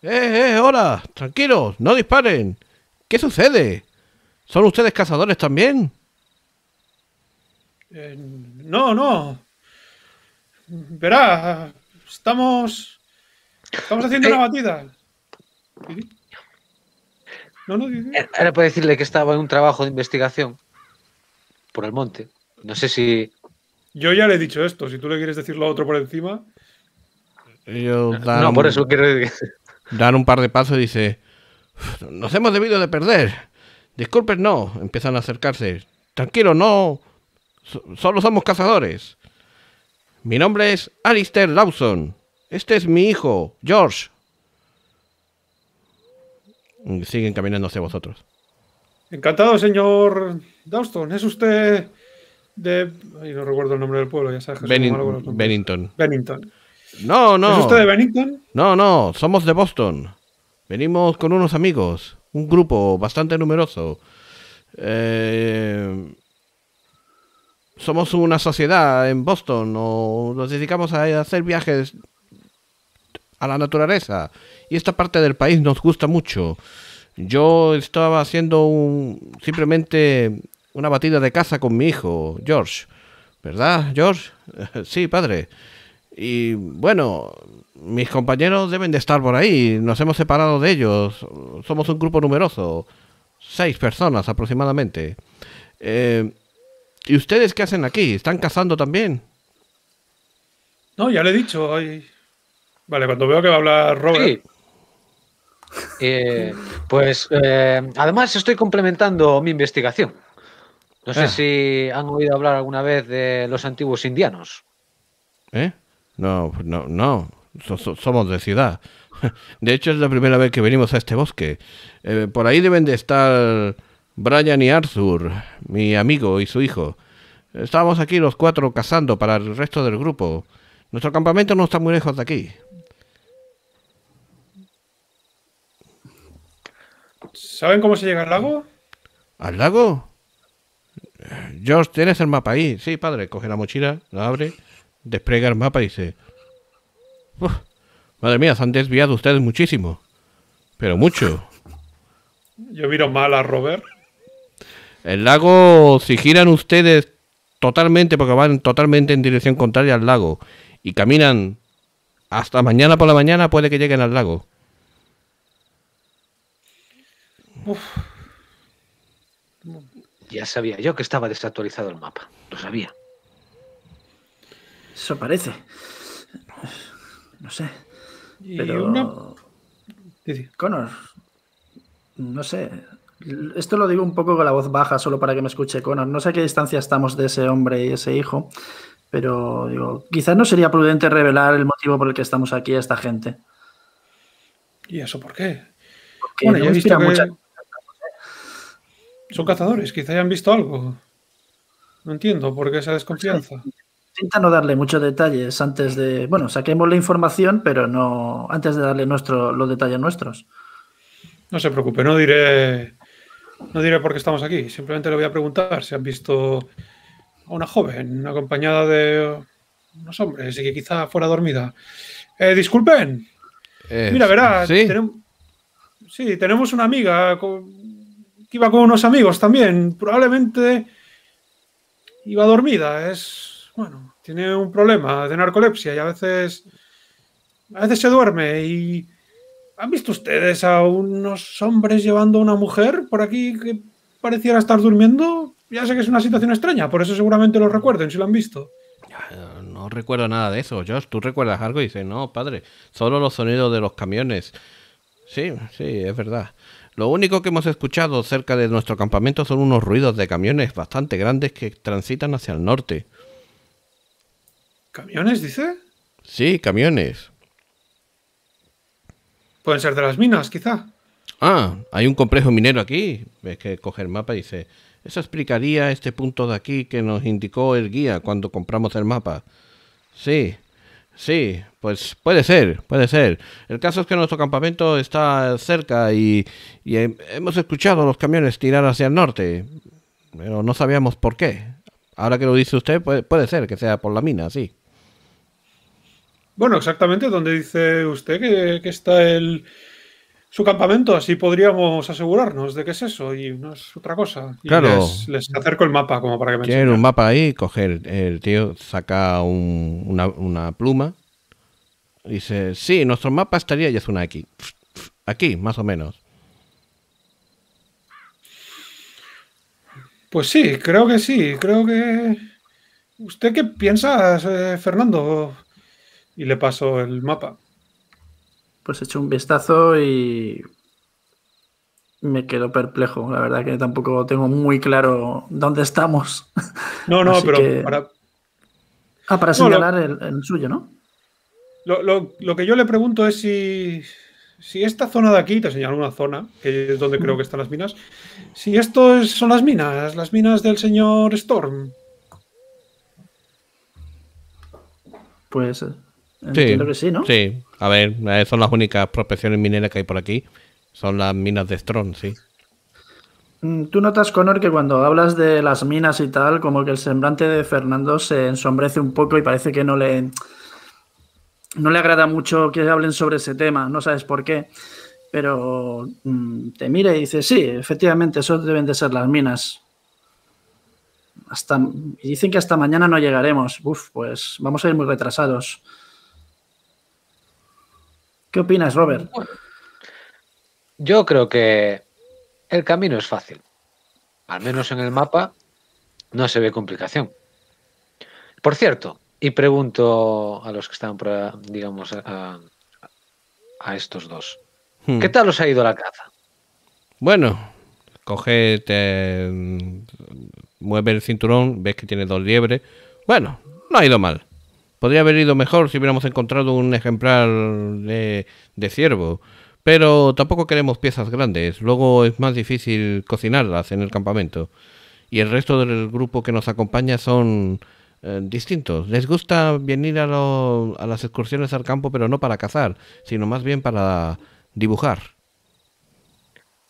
S1: ¡Eh, eh, hola! Tranquilos, no disparen. ¿Qué sucede? ¿Son ustedes cazadores también?
S2: Eh, no, no. Verá, estamos... Estamos haciendo una eh. batida. No, no, eh,
S3: Ahora puede decirle que estaba en un trabajo de investigación
S2: por el monte. No sé si. Yo ya le he dicho esto. Si tú le quieres decir lo otro por encima.
S1: no, por eso quiero dar [LAUGHS] Dan un par de pasos y dice. Nos hemos debido de perder. Disculpen, no. Empiezan a acercarse. Tranquilo, no. solo somos cazadores. Mi nombre es Alistair Lawson. Este es mi hijo, George. siguen caminando hacia vosotros.
S2: Encantado, señor Dawson, ¿es usted de. Ay, no recuerdo el nombre del pueblo, ya sabes. Bennington. Bennington.
S1: No, no. ¿Es usted de Bennington? No, no, somos de Boston. Venimos con unos amigos, un grupo bastante numeroso. Eh, somos una sociedad en Boston nos dedicamos a hacer viajes a la naturaleza y esta parte del país nos gusta mucho. Yo estaba haciendo un simplemente una batida de caza con mi hijo, George. ¿Verdad, George? [LAUGHS] sí, padre. Y bueno, mis compañeros deben de estar por ahí. Nos hemos separado de ellos. Somos un grupo numeroso. Seis personas aproximadamente. Eh, ¿Y ustedes qué hacen aquí? ¿Están cazando también?
S2: No, ya le he dicho. Vale, cuando veo que va a hablar Robert. Sí.
S3: Eh, pues eh, además estoy complementando mi investigación. No sé eh. si han oído hablar alguna vez de los antiguos indianos.
S1: ¿Eh? No, no, no. somos de ciudad. De hecho, es la primera vez que venimos a este bosque. Eh, por ahí deben de estar Brian y Arthur, mi amigo y su hijo. Estábamos aquí los cuatro cazando para el resto del grupo. Nuestro campamento no está muy lejos de aquí. ¿Saben
S2: cómo se llega al lago? ¿Al lago?
S1: George, ¿tienes el mapa ahí? Sí, padre. Coge la mochila, la abre, despliega el mapa y dice... madre mía, se han desviado ustedes muchísimo. Pero mucho.
S2: Yo miro mal a Robert.
S1: El lago, si giran ustedes totalmente, porque van totalmente en dirección contraria al lago, y caminan hasta mañana por la mañana, puede que lleguen al lago.
S3: Ya sabía yo que estaba desactualizado el mapa. Lo sabía. Eso parece. No sé.
S5: Pero.
S4: Connor, no sé. Esto lo digo un poco con la voz baja, solo para que me escuche Connor. No sé a qué distancia estamos de ese hombre y ese hijo, pero digo, quizás no sería prudente revelar el motivo por el que estamos aquí a esta gente.
S2: ¿Y eso por qué? bueno, yo he visto son cazadores, quizá hayan visto algo. No entiendo por qué esa desconfianza.
S4: Intenta no darle muchos detalles antes de. Bueno, saquemos la información, pero no. Antes de darle los detalles nuestros.
S2: No se preocupe, no diré. No diré por qué estamos aquí. Simplemente le voy a preguntar si han visto a una joven acompañada de unos hombres y que quizá fuera dormida. Eh, disculpen.
S5: Eh, Mira, verás. ¿sí?
S2: Tenemos, sí, tenemos una amiga con que iba con unos amigos también. Probablemente iba dormida. Es, bueno, tiene un problema de narcolepsia y a veces, a veces se duerme. Y ¿han visto ustedes a unos hombres llevando a una mujer por aquí que pareciera estar durmiendo? Ya sé que es una situación extraña, por eso seguramente lo recuerden si lo han visto.
S1: Eh, no recuerdo nada de eso, Josh. ¿Tú recuerdas algo? Y dice, no, padre, solo los sonidos de los camiones. Sí, sí, es verdad. Lo único que hemos escuchado cerca de nuestro campamento son unos ruidos de camiones bastante grandes que transitan hacia el norte.
S2: ¿Camiones, dice?
S1: Sí, camiones.
S2: Pueden ser de las minas, quizá.
S1: Ah, hay un complejo minero aquí. Ves que coge el mapa y dice, eso explicaría este punto de aquí que nos indicó el guía cuando compramos el mapa. Sí, Sí, pues puede ser, puede ser. El caso es que nuestro campamento está cerca y, hemos escuchado los camiones tirar hacia el norte, pero no sabíamos por qué. Ahora que lo dice usted, puede, ser que sea por la mina, sí.
S2: Bueno, exactamente donde dice usted que está el, su campamento, así podríamos asegurarnos de que es eso y no es otra cosa. claro. Les, acerco el mapa como para que me Tienen un
S1: mapa ahí, coger, el, tío, saca una, pluma y dice, sí, nuestro mapa estaría una Aquí, aquí, más o menos.
S2: Pues sí, creo que sí, creo que... ¿Usted qué piensa, eh, Fernando? Y le paso el mapa pues hecho un vistazo y
S4: me quedo perplejo. La verdad que tampoco tengo muy claro dónde estamos. [LAUGHS] No, no, pero para... Ah, para señalar
S2: el, suyo, ¿no? Lo, que yo le pregunto es si, si esta zona de aquí, te señalo una zona, que es donde creo que están las minas, si esto son las minas, las minas del señor Storm.
S1: Pues... Entiendo sí, que sí, ¿no? Sí, a ver, eh, son las únicas prospecciones mineras que hay por aquí. Son las minas de Strong, sí.
S4: Mm, tú notas, Connor, que cuando hablas de las minas y tal, como que el semblante de Fernando se ensombrece un poco y parece que no le, no le agrada mucho que hablen sobre ese tema, no sabes por qué, pero mm, te mira y dice, sí, efectivamente, eso deben de ser las minas. Hasta, dicen que hasta mañana no llegaremos. Uf, pues vamos a ir muy retrasados. ¿Qué opinas, Robert?
S3: Yo creo que el camino es fácil. Al menos en el mapa no se ve complicación. Por cierto, y pregunto a los que están, por, digamos, a, estos dos. Hmm. ¿Qué tal os ha ido la caza?
S1: Bueno, coge, te, eh, mueve el cinturón, ves que tiene dos liebres. Bueno, no ha ido mal. Podría haber ido mejor si hubiéramos encontrado un ejemplar de, ciervo. Pero tampoco queremos piezas grandes, luego es más difícil cocinarlas en el campamento. Y el resto del grupo que nos acompaña son eh, distintos. Les gusta venir a, las excursiones al campo, pero no para cazar, sino más bien para dibujar.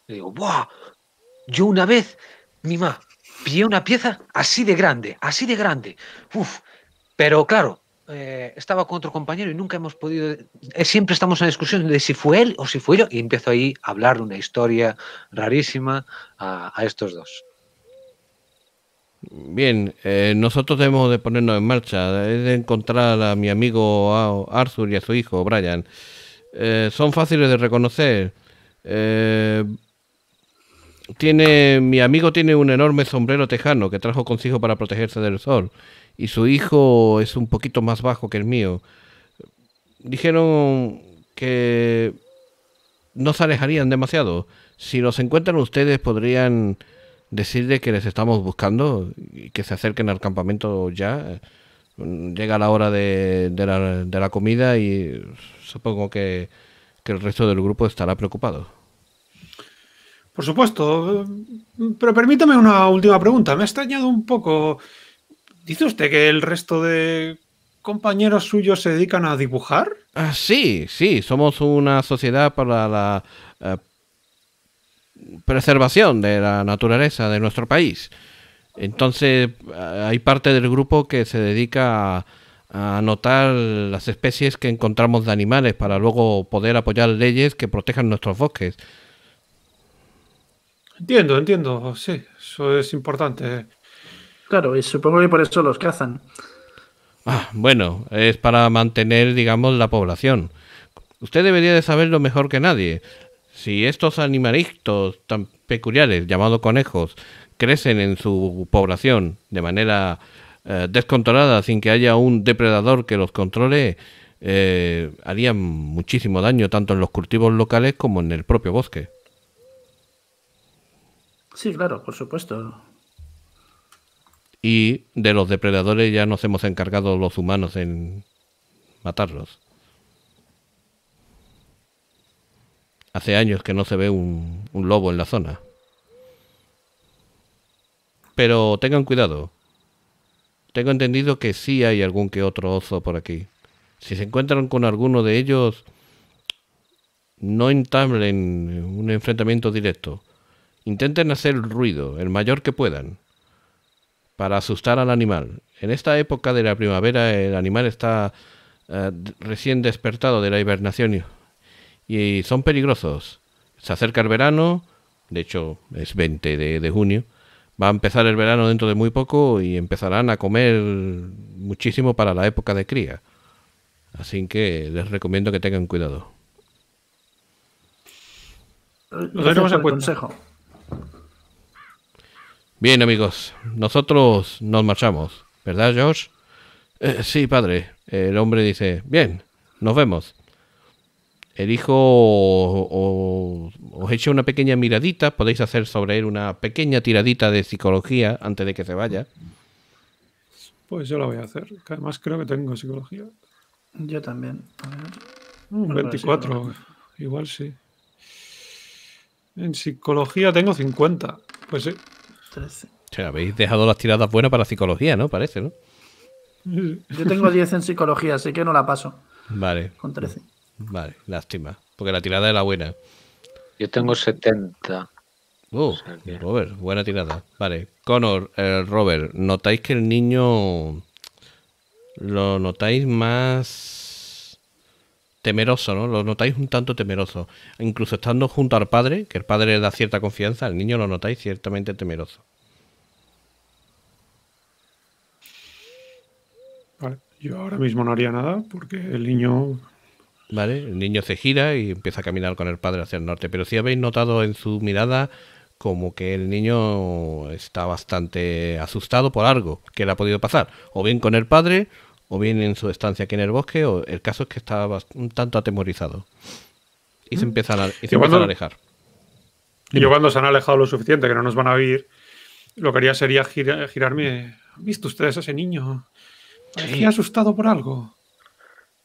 S3: ¡buah! Yo una vez, mi ma, pillé una pieza así de grande, así de grande. Uf, pero claro, eh, estaba con otro compañero y nunca hemos podido, eh, siempre estamos en discusión de si fue él o si fue yo, y empiezo ahí a hablar una historia rarísima a, estos dos.
S1: Bien, eh, nosotros debemos de ponernos en marcha, de encontrar a mi amigo Arthur y a su hijo Brian. son fáciles de reconocer. tiene, mi amigo tiene un enorme sombrero tejano que trajo consigo para protegerse del sol y su hijo es un poquito más bajo que el mío. Dijeron que no se alejarían demasiado. Si los encuentran ustedes podrían decirle que les estamos buscando y que se acerquen al campamento ya. Llega la hora de, la, comida y supongo que el resto del grupo estará preocupado.
S2: Por supuesto, pero permítame una última pregunta. Me ha extrañado un poco ¿Dice usted que el resto de compañeros suyos se dedican a dibujar?
S1: Ah, sí, sí, somos una sociedad para la eh, preservación de la naturaleza de nuestro país. Entonces, eh, hay parte del grupo que se dedica a, a anotar las especies que encontramos de animales para luego poder apoyar leyes que protejan nuestros bosques.
S2: Entiendo, entiendo, sí, eso es importante. Claro, y supongo que por eso los cazan.
S1: Ah, bueno, es para mantener, digamos, la población. Usted debería de saberlo mejor que nadie. Si estos animalitos tan peculiares, llamados conejos, crecen en su población de manera eh, descontrolada, sin que haya un depredador que los controle, eh, harían muchísimo daño tanto en los cultivos locales como en el propio bosque.
S4: Sí, claro, por supuesto
S1: y de los depredadores ya nos hemos encargado los humanos en matarlos. Hace años que no se ve un, lobo en la zona. Pero tengan cuidado. Tengo entendido que sí hay algún que otro oso por aquí. Si se encuentran con alguno de ellos, no entablen un enfrentamiento directo. Intenten hacer ruido, el mayor que puedan para asustar al animal. En esta época de la primavera el animal está eh, recién despertado de la hibernación y son peligrosos. Se acerca el verano, de hecho es 20 de, junio, va a empezar el verano dentro de muy poco y empezarán a comer muchísimo para la época de cría. Así que les recomiendo que tengan cuidado.
S2: en Consejo.
S1: Bien, amigos, nosotros nos marchamos, ¿verdad, George? Eh, sí, padre. El hombre dice, bien, nos vemos. El hijo os echa una pequeña miradita, podéis hacer sobre él una pequeña tiradita de psicología antes de que se vaya.
S2: Pues yo la voy a hacer, que además creo que tengo psicología. Yo también. Un 24, igual sí. En psicología tengo 50, pues sí
S1: habéis dejado las tiradas buenas para psicología, ¿no? Parece, ¿no?
S2: Yo tengo 10
S4: en psicología, así que no la
S1: paso. Vale. Con 13. Vale, lástima. Porque la tirada era buena.
S3: Yo tengo 70.
S1: Uh, Robert, buena tirada. Vale. Connor, eh, Robert, notáis que el niño lo notáis más temeroso, ¿no? Lo notáis un tanto temeroso. Incluso estando junto al padre, que el padre le da cierta confianza, el niño lo notáis ciertamente temeroso.
S2: yo ahora mismo no haría nada porque el niño...
S1: Vale, el niño se gira y empieza a caminar con el padre hacia el norte, pero si habéis notado en su mirada como que el niño está bastante asustado por algo que le ha podido pasar, o bien con el padre o bien en su estancia aquí en el bosque, o el caso es que estaba un tanto atemorizado. Y se mm. empiezan a, y se a alejar.
S2: Y yo cuando se han alejado lo suficiente, que no nos van a oír, lo que haría sería girarme. ¿Han visto ustedes a ese niño? Parecía asustado por algo.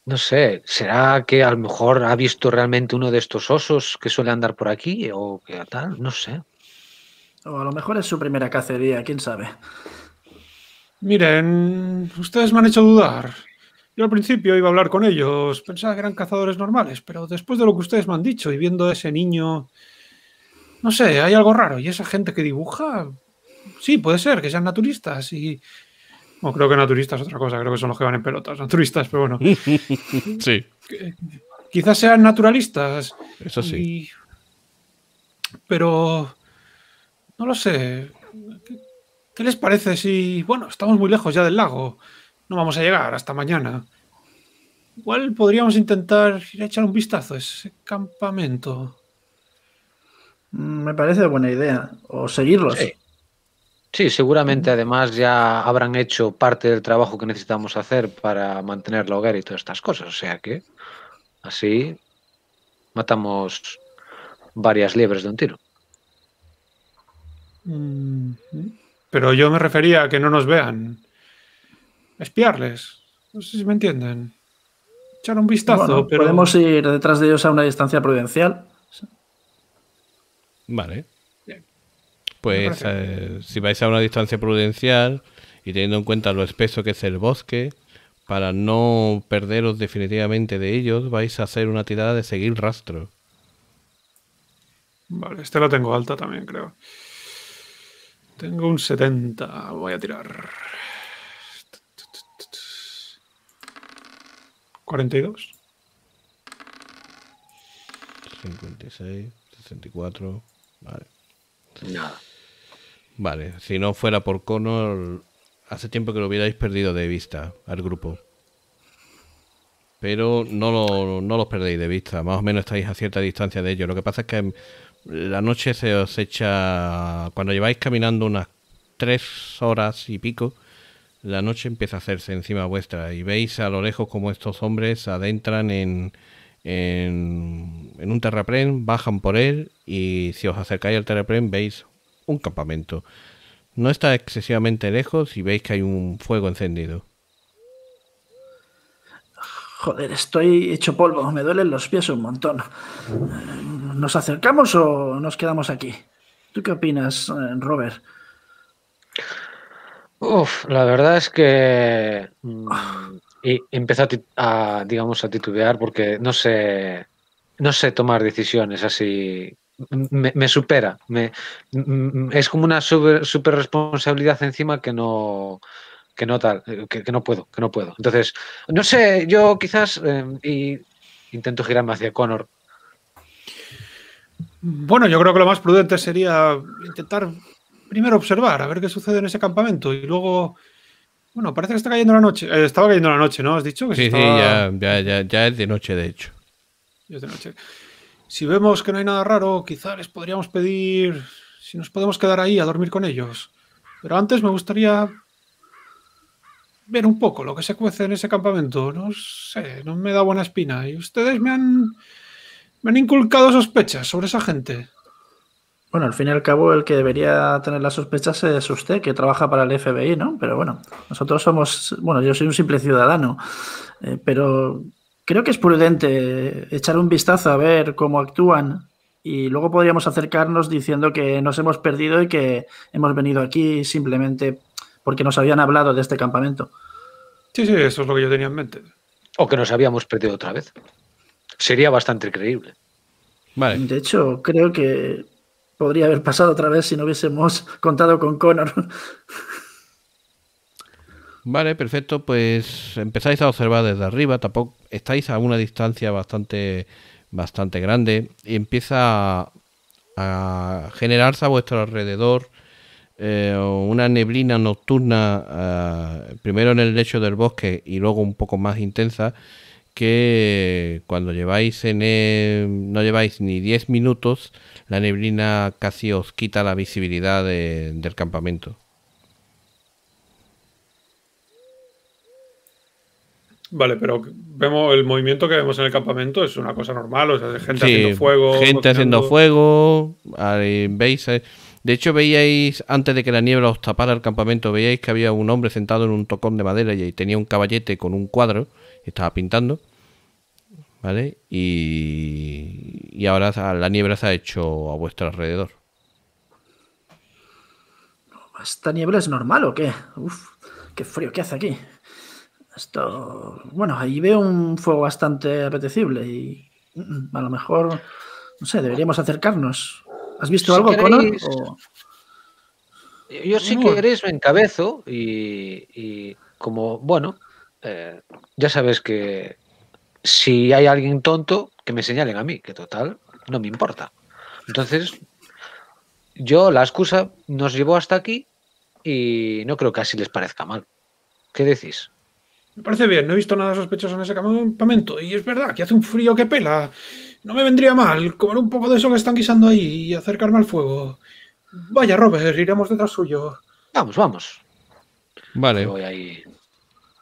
S3: No sé, ¿será que a lo mejor ha visto realmente uno de estos osos que suele andar por aquí o
S4: qué tal? No sé. O a lo mejor es su primera cacería, quién sabe.
S2: Miren, ustedes me han hecho dudar. Yo al principio iba a hablar con ellos, pensaba que eran cazadores normales, pero después de lo que ustedes me han dicho y viendo a ese niño, no sé, hay algo raro. Y esa gente que dibuja, sí, puede ser que sean naturistas y... No, creo que naturistas es otra cosa, creo que son los que van en pelotas, naturistas, pero bueno. [LAUGHS] sí. Quizás sean naturalistas. Eso sí. Pero... No lo sé. ¿Qué les parece si, bueno, estamos muy lejos ya del lago? No vamos a llegar hasta mañana. Igual podríamos intentar ir a echar un vistazo a ese campamento.
S3: Mm, me parece
S2: buena idea.
S3: O seguirlos. Sí. seguramente mm. además ya habrán hecho parte del trabajo que necesitamos hacer para mantener la hoguera y todas estas
S2: cosas. O sea que
S3: así matamos varias liebres de un tiro.
S2: Mm, pero yo me refería a que no nos vean. Espiarles. No sé si me entienden. Echar un vistazo, pero... Podemos
S4: ir detrás de ellos a una distancia prudencial.
S2: Vale.
S1: Pues eh, si vais a una distancia prudencial y teniendo en cuenta lo espeso que es el bosque, para no perderos definitivamente de ellos, vais a hacer una tirada de seguir rastro.
S2: Vale, este lo tengo alta también, creo. Tengo un 70, voy a tirar. 42. 56,
S1: 64, vale. Nada. Vale, si no fuera por Connor, hace tiempo que lo hubierais perdido de vista al grupo. Pero no, lo, no los perdéis de vista, más o menos estáis a cierta distancia de ellos. Lo que pasa es que la noche se os echa, cuando lleváis caminando unas tres horas y pico, la noche empieza a hacerse encima vuestra y veis a lo lejos como estos hombres adentran en, en, un terraplén, bajan por él y si os acercáis al terraplén veis un campamento. No está excesivamente lejos y veis que hay un fuego encendido.
S4: Joder, estoy hecho polvo, me duelen los pies un montón. ¿Nos acercamos o nos quedamos aquí? ¿Tú qué opinas, eh, Robert?
S3: Uf, la verdad es que mm, ah. y a, digamos, a titubear porque no sé, no sé tomar decisiones así. Me, supera, es como una super, super responsabilidad encima que no, que no tal, eh, que, no puedo, que no puedo. Entonces, no sé, yo quizás
S2: em, y intento girarme hacia Connor. Bueno, yo creo que lo más prudente sería intentar primero observar, a ver qué sucede en ese campamento y luego... Bueno, parece que está cayendo la noche. Eh, estaba cayendo la noche, ¿no? ¿Has dicho? Que sí, sí, ya,
S1: es de noche, de hecho.
S2: Ya es de noche. Si vemos que no hay nada raro, quizás les podríamos pedir si nos podemos quedar ahí a dormir con ellos. Pero antes me gustaría ver un poco lo que se cuece en ese campamento. No sé, no me da buena espina. Y ustedes me han, han inculcado sospechas sobre esa gente.
S4: Bueno, al fin y al cabo, el que debería tener las sospechas es usted, que trabaja para el FBI, ¿no? Pero bueno, nosotros somos, bueno, yo soy un simple ciudadano, eh, pero creo que es prudente echar un vistazo a ver cómo actúan y luego podríamos acercarnos diciendo que nos hemos perdido y que hemos venido aquí simplemente porque nos habían hablado de este campamento.
S2: Sí, sí, eso es lo que yo tenía en mente. O que nos
S3: habíamos perdido otra vez. Sería bastante creíble. De hecho,
S4: creo que podría haber pasado otra vez si no hubiésemos [LAUGHS] contado con Connor.
S1: Vale, perfecto. Pues empezáis a observar desde arriba. Tampoco estáis a una distancia bastante, bastante grande y empieza a generarse a vuestro alrededor eh, una neblina nocturna, eh, primero en el lecho del bosque y luego un poco más intensa, que cuando lleváis en no lleváis ni 10 minutos, la neblina casi os quita la visibilidad del campamento.
S2: Vale, pero vemos el movimiento que vemos en el campamento es una cosa normal, o sea, gente haciendo fuego. Gente haciendo
S1: fuego, veis eh, de hecho, veíais, antes de que la niebla os tapara el campamento, veíais que había un hombre sentado en un tocón de madera y tenía un caballete con un cuadro y estaba pintando. ¿Vale? Y, y ahora la niebla se ha hecho a vuestro alrededor.
S4: ¿Esta niebla es normal o qué? Uf, qué frío que hace aquí. Esto. Bueno, ahí veo un fuego bastante apetecible y mm, mm, a lo mejor, no sé, deberíamos acercarnos. ¿Has visto algo,
S3: Yo, sí que eres encabezo y, como, bueno, eh, ya sabes que si hay alguien tonto, que me señalen a mí, que total, no me importa. Entonces, yo la excusa nos llevó hasta aquí y no creo que así les parezca mal. ¿Qué decís?
S2: Me parece bien, no he visto nada sospechoso en ese campamento y es verdad que hace un frío que pela. No me vendría mal comer un poco de eso que están guisando ahí y acercarme al fuego. Vaya, Robert, iremos detrás suyo. Vamos, vamos.
S5: Vale.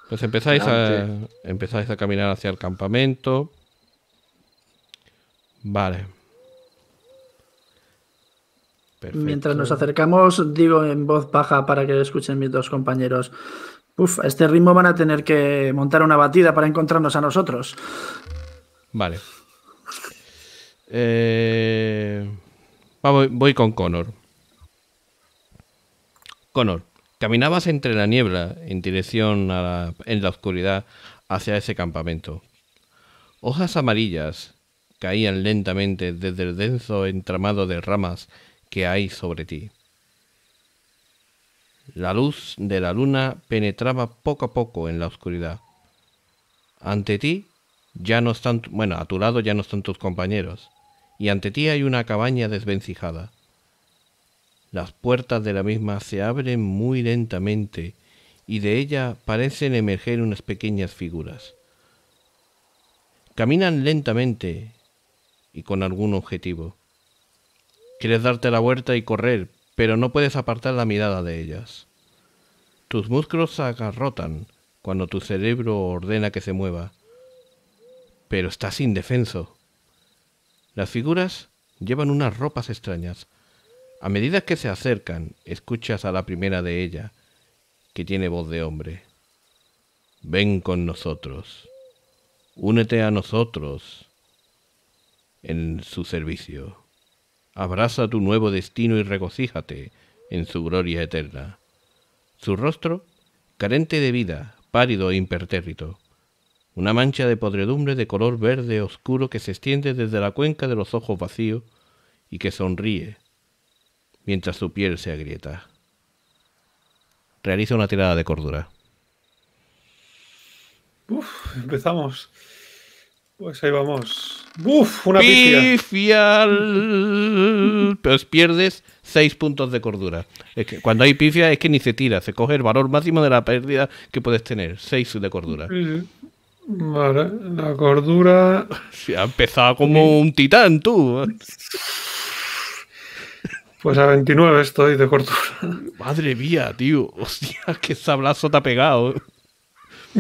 S5: Pues empezáis
S1: a, empezáis a caminar hacia el campamento. Vale. Mientras nos
S4: acercamos, digo en voz baja para que escuchen mis dos compañeros. Uf, a este ritmo van a tener que montar una batida para encontrarnos a nosotros.
S1: Vale. Eh, voy, con Connor. Connor, caminabas entre la niebla en dirección a en la oscuridad hacia ese campamento. Hojas amarillas caían lentamente desde el denso entramado de ramas que hay sobre ti. La luz de la luna penetraba poco a poco en la oscuridad. Ante ti ya no están, bueno, a tu lado ya no están tus compañeros y ante ti hay una cabaña desvencijada. Las puertas de la misma se abren muy lentamente y de ella parecen emerger unas pequeñas figuras. Caminan lentamente y con algún objetivo. Quieres darte la vuelta y correr, pero no puedes apartar la mirada de ellas. Tus músculos se agarrotan cuando tu cerebro ordena que se mueva, pero estás indefenso. Las figuras llevan unas ropas extrañas. A medida que se acercan, escuchas a la primera de ellas, que tiene voz de hombre. Ven con nosotros. Únete a nosotros en su servicio. Abraza tu nuevo destino y regocíjate en su gloria eterna. Su rostro, carente de vida, pálido e impertérrito, una mancha de podredumbre de color verde oscuro que se extiende desde la cuenca de los ojos vacíos y que sonríe mientras su piel se agrieta. Realiza una tirada de cordura.
S2: Uf, empezamos. Pues ahí vamos. ¡Uf! Una pifia.
S1: Pues pierdes seis puntos de cordura. Es que cuando hay pifia es que ni se tira, se coge el valor máximo de la pérdida que puedes tener, Seis de cordura.
S2: Vale, la cordura. Se ha empezado como un titán, tú. Pues a 29 estoy de cordura. Madre mía, tío. Hostia,
S1: qué sablazo te ha pegado.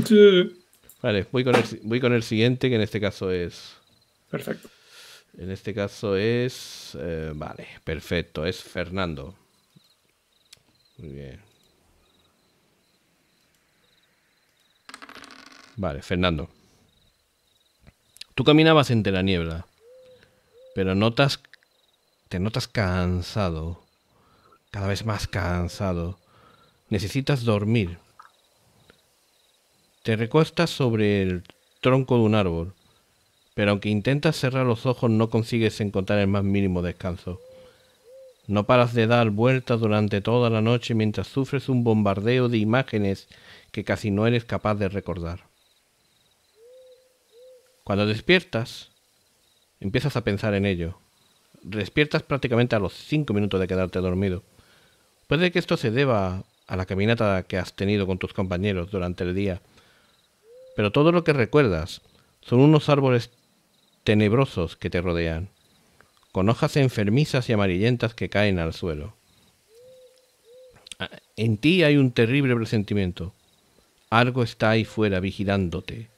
S1: Sí. Vale, voy con, el, voy con el siguiente, que en este caso es. Perfecto. En este caso es. Eh, vale, perfecto, es Fernando. Muy bien. Vale, Fernando. Tú caminabas entre la niebla, pero notas, te notas cansado, cada vez más cansado. Necesitas dormir. Te recuestas sobre el tronco de un árbol, pero aunque intentas cerrar los ojos no consigues encontrar el más mínimo descanso. No paras de dar vueltas durante toda la noche mientras sufres un bombardeo de imágenes que casi no eres capaz de recordar. Cuando despiertas, empiezas a pensar en ello. Despiertas prácticamente a los cinco minutos de quedarte dormido. Puede que esto se deba a la caminata que has tenido con tus compañeros durante el día, pero todo lo que recuerdas son unos árboles tenebrosos que te rodean, con hojas enfermizas y amarillentas que caen al suelo. En ti hay un terrible presentimiento. Algo está ahí fuera vigilándote,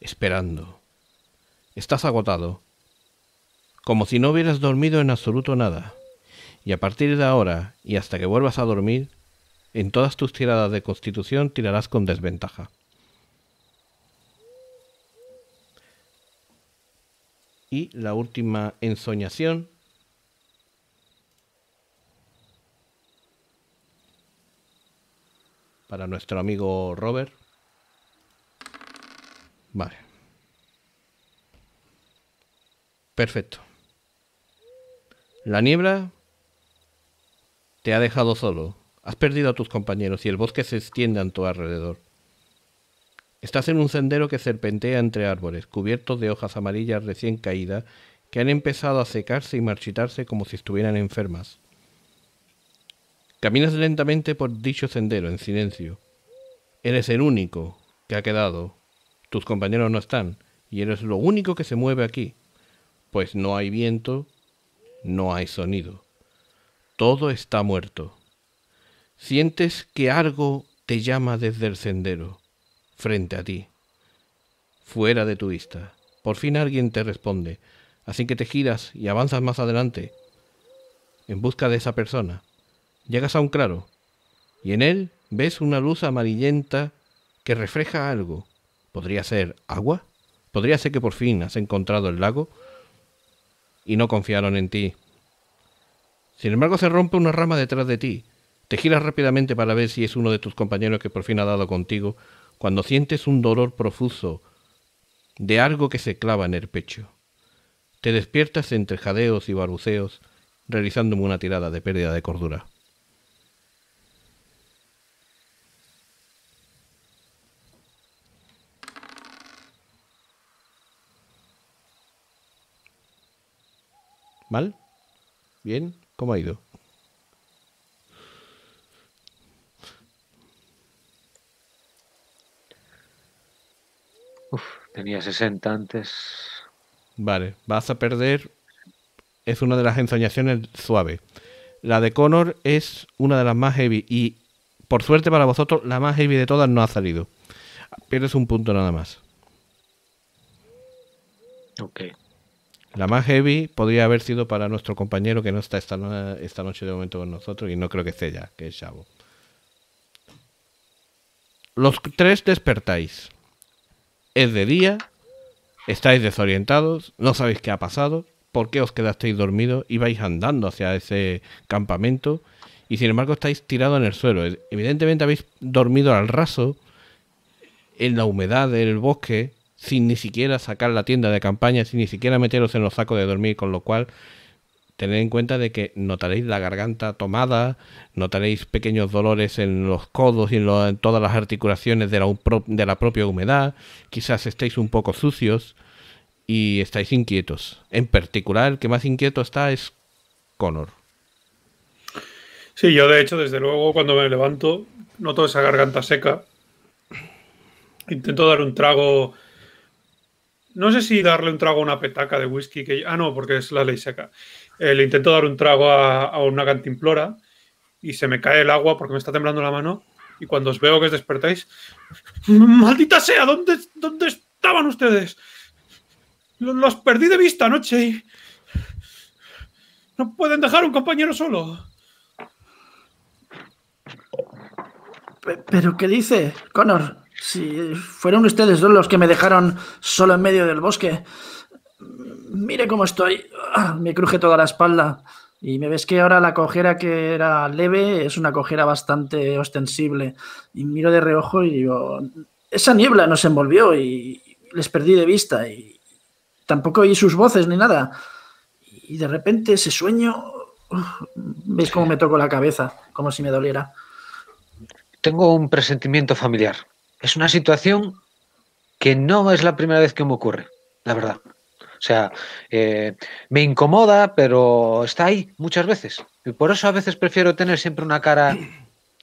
S1: esperando. Estás agotado. Como si no hubieras dormido en absoluto nada. Y a partir de ahora y hasta que vuelvas a dormir, en todas tus tiradas de constitución tirarás con desventaja. Y la última ensoñación. Para nuestro amigo Robert. Vale. Perfecto. La niebla te ha dejado solo. Has perdido a tus compañeros y el bosque se extiende a tu alrededor. Estás en un sendero que serpentea entre árboles, cubiertos de hojas amarillas recién caídas, que han empezado a secarse y marchitarse como si estuvieran enfermas. Caminas lentamente por dicho sendero, en silencio. Eres el único que ha quedado. Tus compañeros no están, y eres lo único que se mueve aquí pues no hay viento, no hay sonido. Todo está muerto. Sientes que algo te llama desde el sendero, frente a ti, fuera de tu vista. Por fin alguien te responde, así que te giras y avanzas más adelante en busca de esa persona. Llegas a un claro y en él ves una luz amarillenta que refleja algo. ¿Podría ser agua? ¿Podría ser que por fin has encontrado el lago? y no confiaron en ti. Sin embargo, se rompe una rama detrás de ti. Te giras rápidamente para ver si es uno de tus compañeros que por fin ha dado contigo, cuando sientes un dolor profuso de algo que se clava en el pecho. Te despiertas entre jadeos y baruceos, realizándome una tirada de pérdida de cordura. ¿Mal? ¿Bien? ¿Cómo ha ido?
S3: Uf, tenía 60 antes.
S1: Vale, vas a perder. Es una de las ensoñaciones suaves. La de Connor es una de las más heavy. Y por suerte para vosotros, la más heavy de todas no ha salido. Pierdes un punto nada más. Ok. La más heavy podría haber sido para nuestro compañero que no está esta, noche de momento con nosotros y no creo que esté ya, que es Chavo. Los tres despertáis. Es de día, estáis desorientados, no sabéis qué ha pasado, por qué os quedasteis dormidos y vais andando hacia ese campamento y sin embargo estáis tirados en el suelo. Evidentemente habéis dormido al raso, en la humedad del bosque, sin ni siquiera sacar la tienda de campaña, sin ni siquiera meteros en los sacos de dormir, con lo cual tened en cuenta de que notaréis la garganta tomada, notaréis pequeños dolores en los codos y en, todas las articulaciones de la, de la propia humedad, quizás estéis un poco sucios y estáis inquietos. En particular, el que más inquieto está es Connor.
S2: Sí, yo de hecho, desde luego, cuando me levanto, noto esa garganta seca. Intento dar un trago no sé si darle un trago a una petaca de whisky, que ah, no, porque es la ley seca. Eh, le intento dar un trago a, una cantimplora y se me cae el agua porque me está temblando la mano. Y cuando os veo que os despertáis, maldita sea, ¿dónde, estaban ustedes? Los perdí de vista anoche y... No pueden dejar a un compañero solo.
S4: ¿Pero qué dice, Connor? Si fueron ustedes dos los que me dejaron solo en medio del bosque. Mire cómo estoy. Ah, me cruje toda la espalda. Y me ves que ahora la cojera que era leve es una cojera bastante ostensible. Y miro de reojo y digo, esa niebla nos envolvió y les perdí de vista. Y tampoco oí sus voces ni nada. Y de repente ese sueño, veis cómo me toco la cabeza, como si me doliera.
S3: Tengo un presentimiento familiar es una situación que no es la primera vez que me ocurre, la verdad. O sea, eh, me incomoda, pero está ahí muchas veces. Y por eso a veces prefiero tener siempre una cara,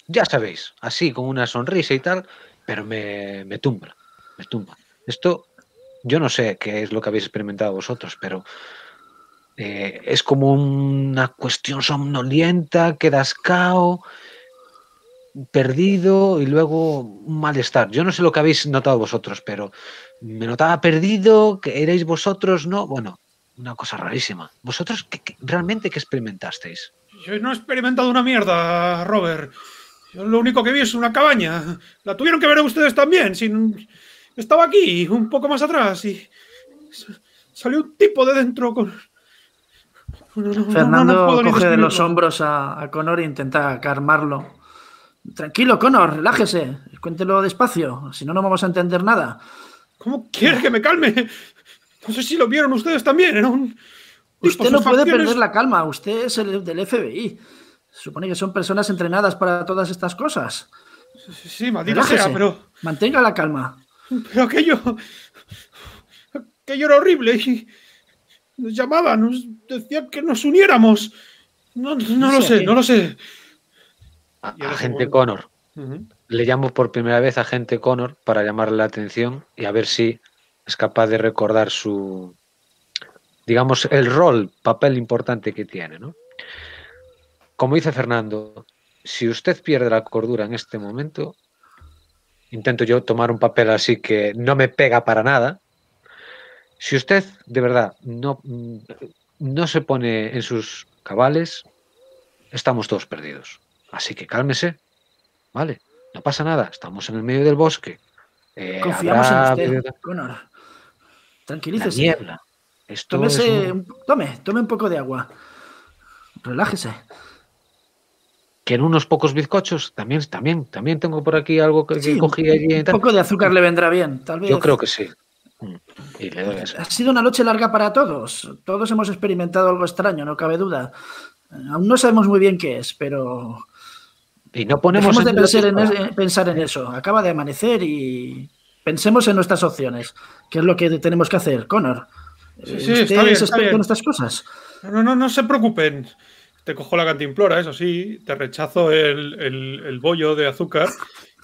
S3: ya sabéis, así, con una sonrisa y tal, pero me, me tumba, me tumba. Esto, yo no sé qué es lo que habéis experimentado vosotros, pero eh, es como una cuestión somnolienta, quedas cao, perdido y luego un malestar. Yo no sé lo que habéis notado vosotros, pero me notaba perdido, que erais vosotros, ¿no? Bueno, una cosa rarísima. ¿Vosotros qué, realmente que experimentasteis?
S2: Yo no he experimentado una mierda, Robert. lo único que vi es una cabaña. La tuvieron que ver ustedes también. Estaba aquí, un poco más atrás, y salió un tipo de dentro con... Fernando coge de los
S4: hombros a, Connor e intenta calmarlo Tranquilo, Connor, relájese. Cuéntelo despacio, si no, no vamos a entender nada. ¿Cómo quiere que me calme? No sé si lo vieron ustedes también. Usted no puede perder la calma. Usted es el del FBI. Se Supone que son personas entrenadas para todas estas cosas. Sí, sí pero. Mantenga la calma.
S2: Pero aquello. Aquello era horrible. Y nos llamaban, nos decían que nos uniéramos. No, lo sé no lo sé.
S3: Agente Connor. Le llamo por primera vez a Agente Connor para llamarle la atención y a ver si es capaz de recordar su, digamos, el rol, papel importante que tiene. Como dice Fernando, si usted pierde la cordura en este momento, intento yo tomar un papel así que no me pega para nada. Si usted de verdad no, mm, no se pone en sus cabales, estamos todos perdidos. Así que cálmese, ¿vale? No pasa nada, estamos en el medio del bosque. Eh, Confiamos en usted, Connor. Tranquilícese. niebla. Tome, tome un poco de agua. Relájese. Que en unos pocos bizcochos, también, también, también tengo por aquí algo que, cogí allí. Un, poco de azúcar le vendrá bien, tal vez. Yo creo que sí. Mm, ha
S4: sido una noche larga para todos. Todos hemos experimentado algo extraño, no cabe duda. Aún no sabemos muy bien qué es, pero
S3: y no ponemos de pensar en,
S4: pensar en eso. Acaba de amanecer y pensemos en nuestras opciones, ¿Qué es lo que tenemos que hacer. Connor, sí, está bien, está estas cosas? No, no, no se
S2: preocupen. Te cojo la cantimplora, eso sí, te rechazo el, bollo de azúcar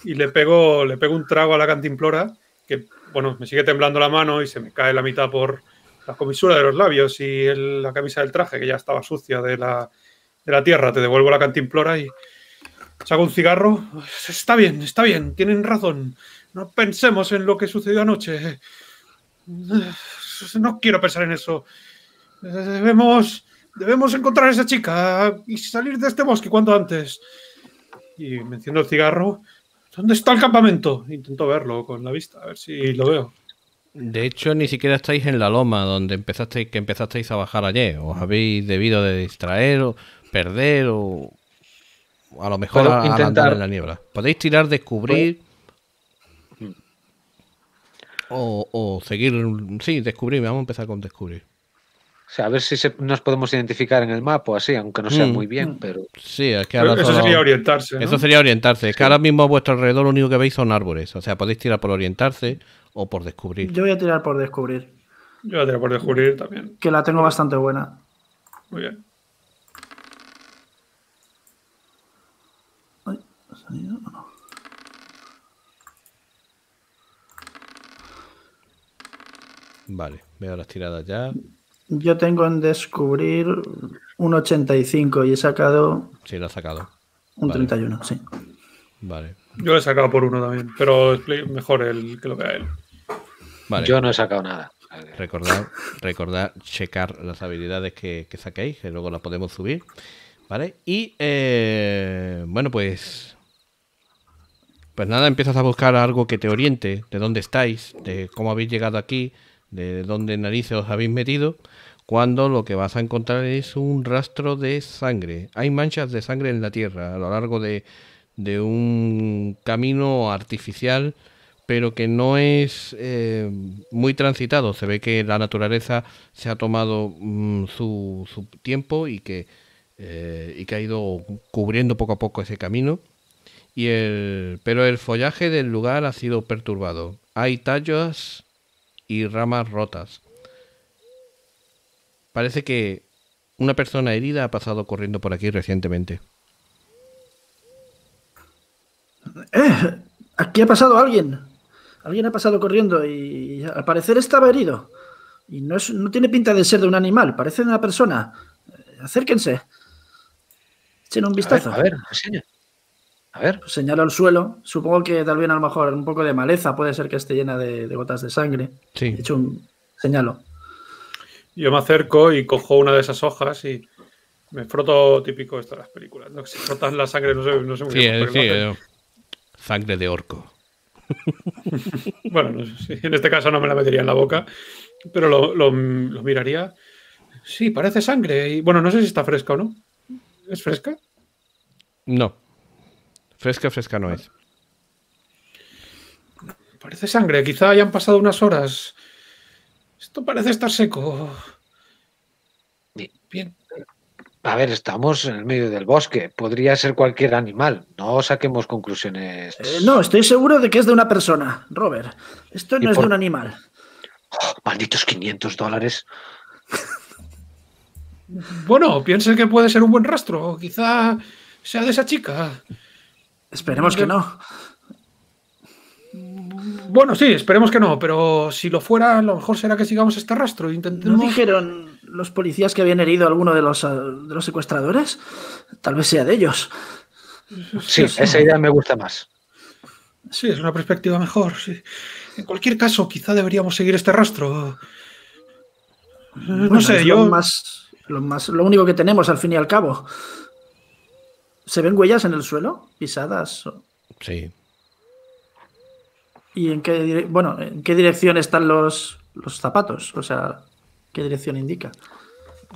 S2: y le pego, le pego un trago a la cantimplora, que bueno, me sigue temblando la mano y se me cae la mitad por la comisura de los labios y la camisa del traje, que ya estaba sucia de la, de la tierra. Te devuelvo la cantimplora y Saco un cigarro. Está bien, está bien, tienen razón. No pensemos en lo que sucedió anoche. No quiero pensar en eso. Debemos, debemos encontrar a esa chica y salir de este bosque cuanto antes. Y me enciendo el cigarro. ¿Dónde está el campamento? Intento verlo con la vista, a ver si lo veo. De hecho, ni siquiera
S1: estáis en la loma donde empezasteis, que empezasteis a bajar ayer. Os habéis debido de distraer o perder o a lo mejor intentar... en la niebla. Podéis tirar, descubrir. Pues- o, seguir. Sí, descubrir. Vamos a empezar con descubrir.
S3: a ver si nos podemos identificar en el mapa, así, aunque no sea mm. muy bien, pero... Sí, Eso sería orientarse, Eso sería
S1: orientarse. Es que ahora mismo a vuestro alrededor lo único que veis son árboles. O sea, podéis tirar por orientarse o por descubrir.
S4: Yo voy a tirar por descubrir. Yo voy a tirar por descubrir también. Que la tengo bastante buena.
S2: Muy bien.
S1: Vale, veo las tiradas ya.
S4: Yo tengo en descubrir un 85 y he sacado.
S2: Sí, lo ha sacado. Un
S4: 31, sí.
S2: Vale. Yo lo he sacado por uno también, pero mejor el que lo vea él. Yo no he sacado nada.
S1: Recordad, checar las habilidades que, que, saquéis, que luego las podemos subir. ¿Vale? Y eh, bueno, pues pues nada, empiezas a buscar algo que te oriente, de dónde estáis, de cómo habéis llegado aquí, de dónde narices os habéis metido, cuando lo que vas a encontrar es un rastro de sangre. Hay manchas de sangre en la tierra a lo largo de, un camino artificial, pero que no es eh, muy transitado. Se ve que la naturaleza se ha tomado mm, su, tiempo eh, y que ha ido cubriendo poco a poco ese camino el, pero el follaje del lugar ha sido perturbado. Hay tallos y ramas rotas. Parece que una persona herida ha pasado corriendo por aquí recientemente.
S4: [COUGHS] aquí ha pasado alguien. Alguien ha pasado corriendo y, al parecer estaba herido. Y no, tiene pinta de ser de un animal, parece de una persona. Eh, acérquense. Echen un vistazo. A ver, a ver a ver. Señalo el suelo. Supongo que tal vez a lo mejor un poco de maleza puede ser que esté llena de, gotas de sangre. Sí. De hecho, un,
S2: señalo. Yo me acerco y cojo una de esas hojas y me froto típico esto de las películas. ¿no? Si frotas la sangre, no sé, no sé muy sí, bien. Sí, eh,
S1: sangre de orco.
S2: [LAUGHS] bueno, en este caso no me la metería en la boca, pero lo, miraría. Sí, parece sangre. Y bueno, no sé si está fresca o no. ¿Es fresca?
S1: No. Fresca, fresca no es.
S2: Parece sangre, quizá hayan pasado unas horas. Esto parece estar seco. Bien. A ver,
S3: estamos en el medio del bosque. Podría ser cualquier animal. No saquemos conclusiones. Eh, no,
S4: estoy seguro de que es de una persona, Robert. Esto no es de un animal.
S3: Oh, malditos
S2: 500 dólares. bueno, piense que puede ser un buen rastro. Quizá sea de esa chica. Esperemos que no. Bueno, sí, esperemos que no, pero si lo fuera, lo mejor será que sigamos este rastro. E
S4: ¿No dijeron los policías que habían herido a alguno de los, de los secuestradores? Tal vez sea de ellos.
S2: Sí, esa idea me
S4: gusta más.
S2: Sí, es una perspectiva mejor. En cualquier caso, quizá deberíamos seguir este rastro. No sé, yo.
S4: más, lo, más, lo único que tenemos al fin y al cabo. ¿Se ven huellas en el suelo? ¿Pisadas? Sí. ¿Y en qué, bueno, en qué dirección están los, zapatos? O sea, ¿qué dirección indica?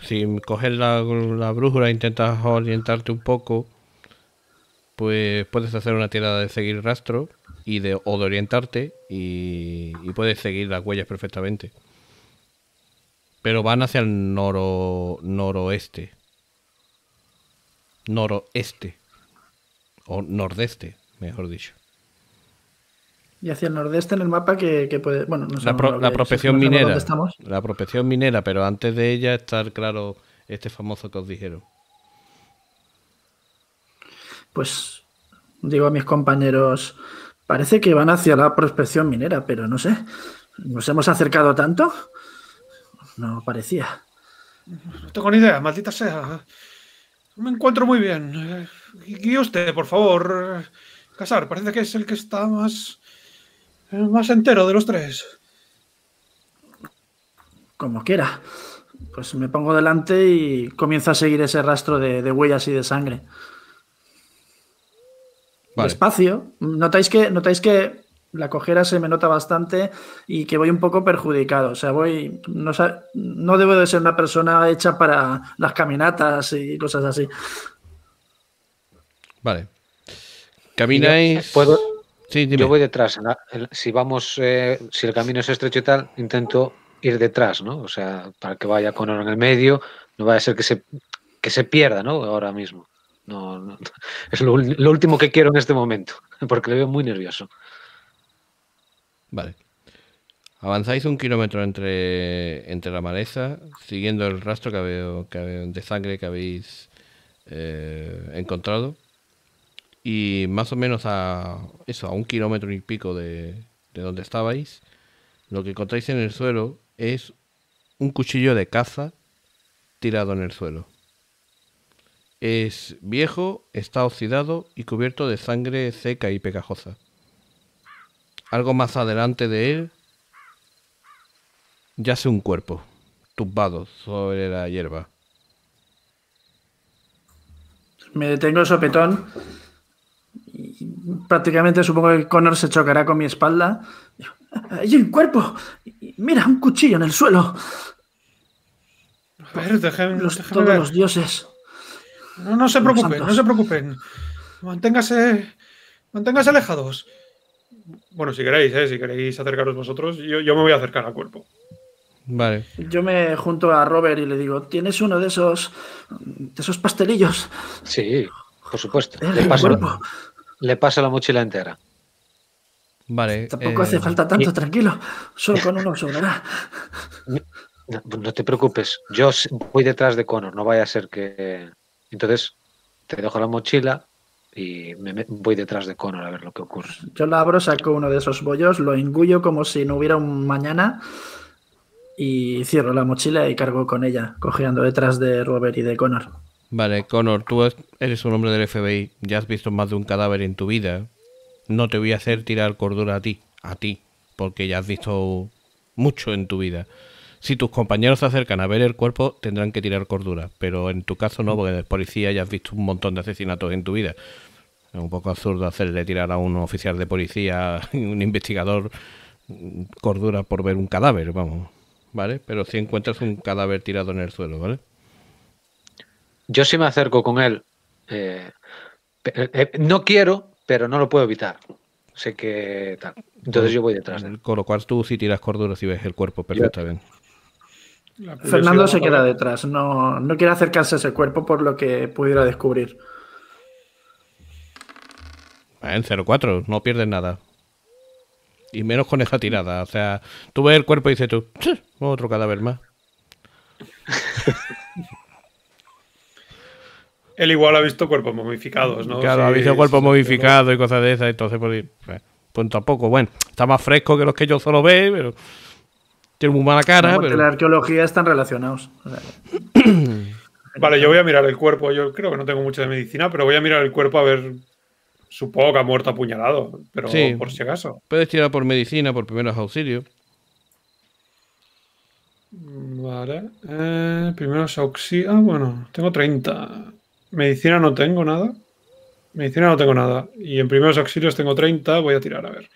S1: Si coges la, la brújula e intentas orientarte un poco, pues puedes hacer una tirada de seguir rastro y de, o de orientarte y, y puedes seguir las huellas perfectamente. Pero van hacia el noro, noroeste noroeste, o nordeste, mejor dicho.
S4: Y hacia el nordeste en el mapa que, puede... Bueno, no la, la prospección minera. Estamos.
S1: La prospección minera, pero antes de ella estar claro, este famoso que os dijeron.
S4: Pues digo a mis compañeros, parece que van hacia la prospección minera, pero no sé. ¿Nos hemos acercado tanto? No parecía.
S2: No tengo ni idea, maldita sea. Me encuentro muy bien. Y usted, por favor, Casar, parece que es el que está más, eh, más entero de los tres. Como quiera.
S4: Pues me pongo delante y comienzo a seguir ese rastro de, huellas y de sangre. Despacio. Notáis que, notáis que la cojera se me nota bastante y que voy un poco perjudicado. O sea, voy, no, no debo de ser una persona hecha para las caminatas y cosas así.
S3: Vale. ¿Camináis? ¿puedo? Sí, Yo voy detrás. Si vamos, eh, si el camino es estrecho y tal, intento ir detrás, ¿no? O sea, para que vaya con oro en el medio, no vaya a ser que se, que se pierda, ¿no? Ahora mismo. No, [LAUGHS] es lo, lo último que quiero en este momento, [LAUGHS] porque le veo muy nervioso.
S1: Vale. Avanzáis un kilómetro entre, entre la maleza, siguiendo el rastro que de sangre que habéis eh, encontrado. Y más o menos a eso, a un kilómetro y pico de, de donde estabais, lo que encontráis en el suelo es un cuchillo de caza tirado en el suelo. Es viejo, está oxidado y cubierto de sangre seca y pegajosa. Algo más adelante de él yace un cuerpo, tumbado sobre la hierba.
S4: Me detengo el sopetón. Y prácticamente supongo que Connor se chocará con mi espalda. ¡Hay un cuerpo! ¡Mira, un cuchillo en el
S2: suelo! los, todos los dioses. No, no se preocupen, no se preocupen. Manténgase, manténgase alejados. Bueno, si queréis, eh, si queréis acercaros vosotros, yo, me voy a acercar al cuerpo.
S3: Vale.
S4: Yo me junto a Robert y le digo, ¿tienes uno de esos de esos pastelillos?
S3: Sí, por supuesto. Le paso, la, mochila entera. Vale. Tampoco eh, hace falta tanto,
S4: tranquilo. Solo [LAUGHS] con uno sobrará.
S3: No, no, te preocupes. Yo voy detrás de Connor, no vaya a ser que. Entonces, te dejo la mochila, y me voy detrás de Connor a ver lo que ocurre.
S4: Yo la abro, saco uno de esos bollos, lo engullo como si no hubiera un mañana y cierro la mochila y cargo con ella, cojeando detrás de Robert y de Connor.
S1: Vale, Connor, tú eres un hombre del FBI, ya has visto más de un cadáver en tu vida. No te voy a hacer tirar cordura a ti, a ti, porque ya has visto mucho en tu vida. Si tus compañeros se acercan a ver el cuerpo, tendrán que tirar cordura, pero en tu caso no, porque eres policía y has visto un montón de asesinatos en tu vida. Es un poco absurdo hacerle tirar a un oficial de policía, [LAUGHS] un investigador, cordura por ver un cadáver, vamos. ¿Vale? Pero si encuentras un cadáver tirado en el suelo, ¿vale? Yo sí me acerco
S3: con él. Eh, eh, no quiero, pero no lo puedo evitar. Sé que tal. Entonces yo voy detrás de él.
S1: Con lo cual tú si tiras cordura si ves el cuerpo perfectamente. bien.
S4: Fernando se queda detrás, no, no quiere acercarse a ese cuerpo por lo que pudiera descubrir.
S1: Eh, en 04, no pierden nada. Y menos con esa tirada. O sea, tú ves el cuerpo y dices tú, otro cadáver más. [LAUGHS]
S2: Él igual ha visto cuerpos momificados, ¿no? Claro, ha visto cuerpos momificados
S1: y cosas de esas. Entonces, pues, pues, pues, tampoco, bueno, está más fresco que los que yo solo ve, pero... Tiene muy mala cara.
S2: pero... La arqueología están relacionados. [CLEARS THROAT] vale, yo voy a mirar el cuerpo. Yo creo que no tengo mucha de medicina, pero voy a mirar el cuerpo a ver. Supongo que ha muerto apuñalado, pero por si acaso.
S1: Puedes tirar por medicina, por primeros auxilios.
S2: Vale. Eh, primeros auxilios. Ah, bueno, tengo 30. Medicina no tengo nada. Medicina no tengo nada. Y en primeros auxilios tengo 30. Voy a tirar, a ver.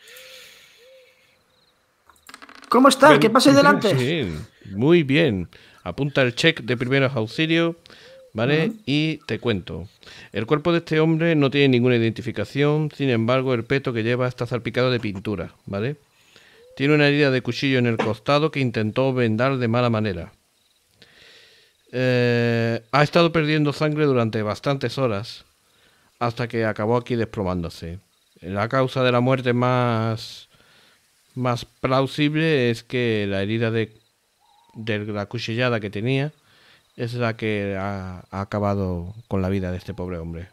S2: ¿Cómo
S4: estás? Que pase delante? Sí,
S1: muy bien. Apunta el check de primeros auxilios, ¿vale? Y te cuento. El cuerpo de este hombre no tiene ninguna identificación, sin embargo, el peto que lleva está salpicado de pintura, ¿vale? Tiene una herida de cuchillo en el costado que intentó vendar de mala manera. Eh, ha estado perdiendo sangre durante bastantes horas hasta que acabó aquí desplomándose. La causa de la muerte más más plausible es que la herida de, la cuchillada que tenía es la que ha, acabado con la vida de este pobre hombre.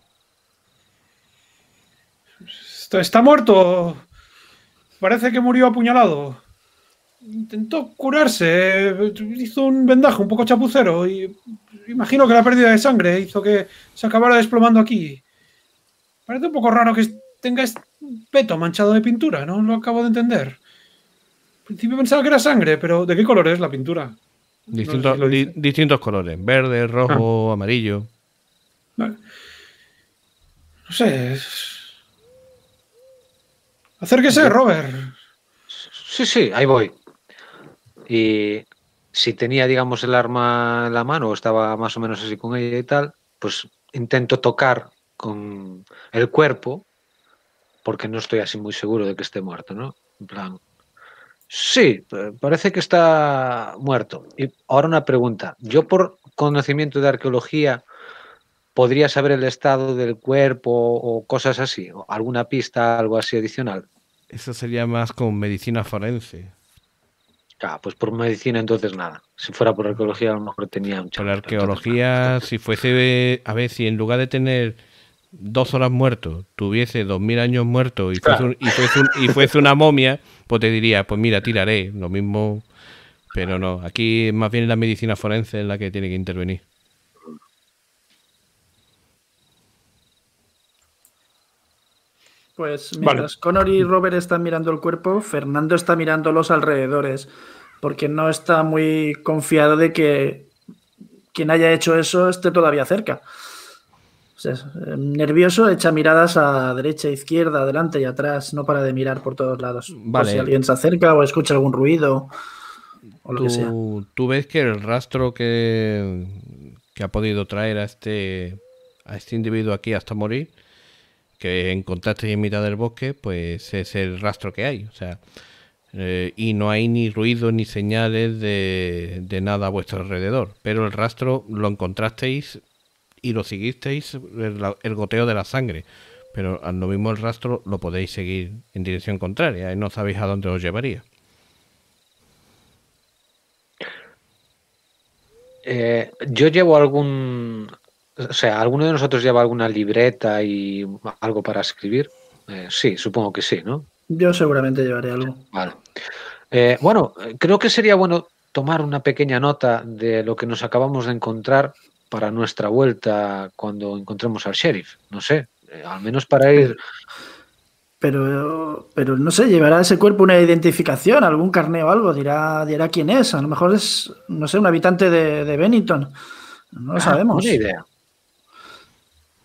S2: Está muerto. Parece que murió apuñalado. Intentó curarse, hizo un vendaje un poco chapucero y imagino que la pérdida de sangre hizo que se acabara desplomando aquí. Parece un poco raro que tenga este peto manchado de pintura, no lo acabo de entender principio pensaba que era sangre, pero ¿de qué color es la pintura? Distintos,
S1: colores, verde, rojo, ah. amarillo.
S2: No sé. Acérquese, Robert.
S3: Sí, sí, ahí voy. Y si tenía, digamos, el arma en la mano o estaba más o menos así con ella y tal, pues intento tocar con el cuerpo porque no estoy así muy seguro de que esté muerto, ¿no? En plan, Sí, parece que está muerto. Y ahora una pregunta. Yo por conocimiento de arqueología podría saber el estado del cuerpo o cosas así, alguna pista, algo así adicional.
S1: Eso sería más con medicina forense.
S3: Ah, pues por medicina entonces nada. Si fuera por arqueología a lo mejor tenía un
S1: Por arqueología, si fuese, eh, a ver, si en lugar de tener dos horas muerto tuviese dos mil años muerto y fuese, una momia, pues te diría, pues mira, tiraré, lo mismo, pero no, aquí más bien la medicina forense es la que tiene que intervenir.
S4: Pues mientras Connor y Robert están mirando el cuerpo, Fernando está mirando los alrededores, porque no está muy confiado de que quien haya hecho eso esté todavía cerca. Pues eh, nervioso, echa miradas a derecha, izquierda, adelante y atrás, no para de mirar por todos lados. Vale. si alguien se acerca o escucha algún ruido o lo tú, que sea.
S1: Tú ves que el rastro que, ha podido traer a este, a este individuo aquí hasta morir, que encontraste en mitad del bosque, pues es el rastro que hay. O sea, eh, y no hay ni ruido ni señales de, de nada a vuestro alrededor. Pero el rastro lo encontrasteis y lo seguisteis el, goteo de la sangre. Pero al mismo el rastro lo podéis seguir en dirección contraria y no sabéis a dónde os llevaría.
S3: Eh, yo llevo algún. O sea, ¿alguno de nosotros lleva alguna libreta y algo para escribir? Eh, sí, supongo que sí, ¿no? Yo seguramente llevaré algo. Vale. Eh, bueno, creo que sería bueno tomar una pequeña nota de lo que nos acabamos de encontrar para nuestra vuelta cuando encontremos al sheriff. No sé, eh, al menos para ir. Pero,
S4: pero no sé, llevará ese cuerpo una identificación, algún carné o algo, dirá, dirá quién es. A lo mejor es, no sé, un habitante de, de Bennington. No lo ah, sabemos. idea.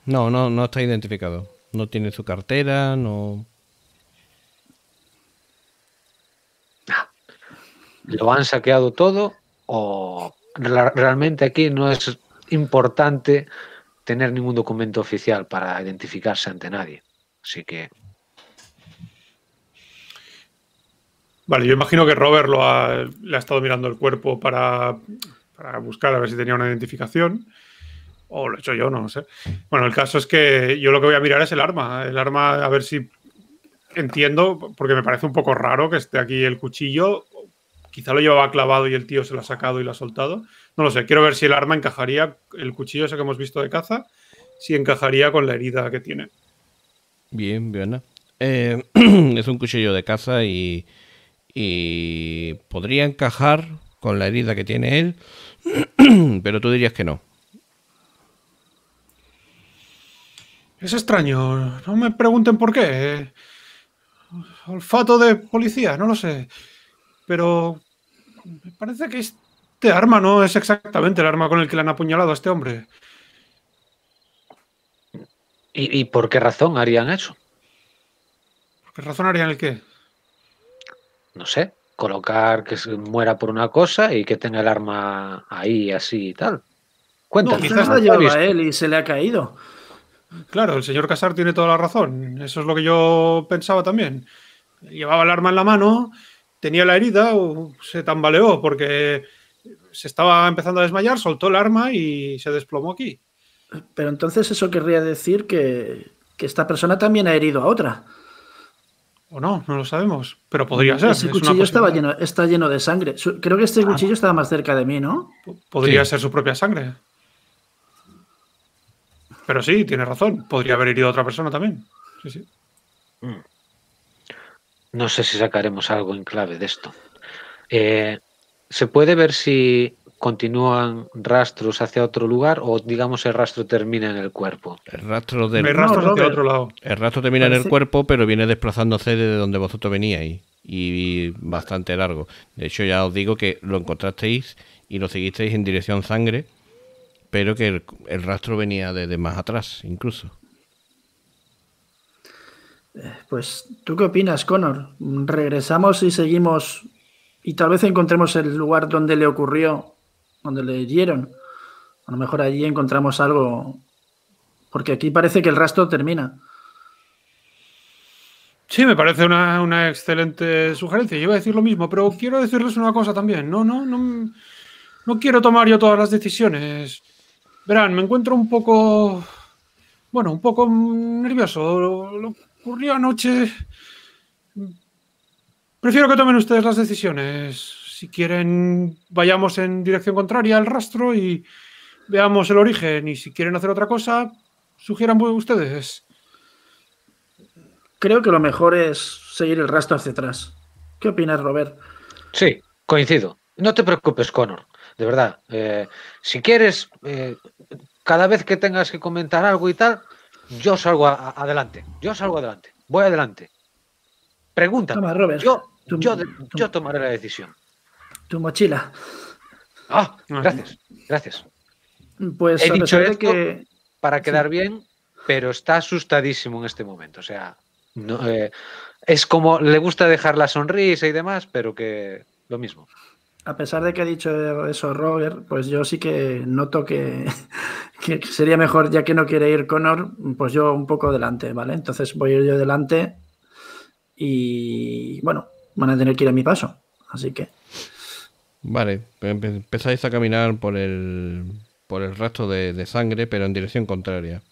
S1: No, no, no está identificado. No tiene su cartera, no.
S3: Ah. ¿Lo han saqueado todo? ¿O realmente aquí no es importante tener ningún documento oficial para identificarse ante nadie. Así que.
S2: Vale, yo imagino que Robert lo ha, le ha estado mirando el cuerpo para, buscar a ver si tenía una identificación. O lo he hecho yo, no sé. Bueno, el caso es que yo lo que voy a mirar es el arma. El arma, a ver si entiendo, porque me parece un poco raro que esté aquí el cuchillo. Quizá lo llevaba clavado y el tío se lo ha sacado y lo ha soltado. No lo sé, quiero ver si el arma encajaría, el cuchillo ese que hemos visto de caza, si encajaría con la herida que tiene.
S1: Bien, bien. Eh, [CLEARS THROAT] es un cuchillo de caza y, y podría encajar con la herida que tiene él, [CLEARS THROAT] pero tú dirías que no.
S2: Es extraño, no me pregunten por qué. Olfato de policía, no lo sé. Pero me parece que es este arma no es exactamente el arma con el que le han apuñalado a este hombre.
S3: ¿Y, por qué razón harían eso?
S2: ¿Por qué razón harían el qué?
S3: No sé, colocar que se muera por una cosa y que tenga el arma ahí, así y tal. Cuéntame. No, quizás la llevaba él
S2: y se le ha caído. Claro, el señor Casar tiene toda la razón. Eso es lo que yo pensaba también. Llevaba el arma en la mano, tenía la herida, o se tambaleó porque se estaba empezando a desmayar, soltó el arma y se desplomó aquí. Pero entonces
S4: eso querría decir que, esta persona también ha herido a otra.
S2: O no, no lo sabemos, pero podría ser. Ese cuchillo estaba
S4: lleno, está lleno de sangre. Creo que este ah. cuchillo estaba más
S2: cerca de mí, ¿no? Podría ser su propia sangre. Pero sí, tiene razón. Podría haber herido a otra persona también. Sí, sí. Mm.
S3: No sé si sacaremos algo en clave de esto. Eh, ¿Se puede ver si continúan rastros hacia otro lugar o digamos el rastro termina en el cuerpo?
S1: El rastro, del... otro lado. El rastro termina en el cuerpo, pero viene desplazándose de donde vosotros veníais y bastante largo. De hecho, ya os digo que lo encontrasteis y lo seguisteis en dirección sangre, pero que el, rastro venía desde más atrás, incluso.
S4: Eh, pues, ¿tú qué opinas, Connor? ¿Regresamos y seguimos y tal vez encontremos el lugar donde le ocurrió, donde le dieron. A lo mejor allí encontramos algo,
S2: porque aquí parece que el rastro termina. Sí, me parece una, excelente sugerencia. Yo iba a decir lo mismo, pero quiero decirles una cosa también. No, no, no, no quiero tomar yo todas las decisiones. Verán, me encuentro un poco, bueno, un poco nervioso. Lo, lo ocurrió anoche Prefiero que tomen ustedes las decisiones. Si quieren, vayamos en dirección contraria al rastro y veamos el origen. Y si quieren hacer otra cosa, sugieran ustedes. Creo que lo mejor es
S4: seguir
S3: el rastro hacia atrás. ¿Qué opinas, Robert? Sí, coincido. No te preocupes, Connor. De verdad. Eh, si quieres, eh, cada vez que tengas que comentar algo y tal, yo salgo adelante. Yo salgo adelante. Voy adelante. Pregunta. Robert. Yo, tomaré la decisión.
S4: Tu mochila.
S3: Ah, ah gracias, gracias.
S4: Pues he dicho
S3: para quedar bien, pero está asustadísimo en este momento. O sea, eh, es como le gusta dejar la sonrisa y demás, pero que lo mismo. A pesar de que ha dicho
S4: eso Robert, pues yo sí que noto que, [LAUGHS] que sería mejor, ya que no quiere ir Connor, pues yo un poco delante, ¿vale? Entonces voy yo delante
S1: y bueno,
S4: van a tener que ir a mi paso. Así que.
S1: Vale, pues empezáis a caminar por el, por el resto de, sangre, pero en dirección contraria.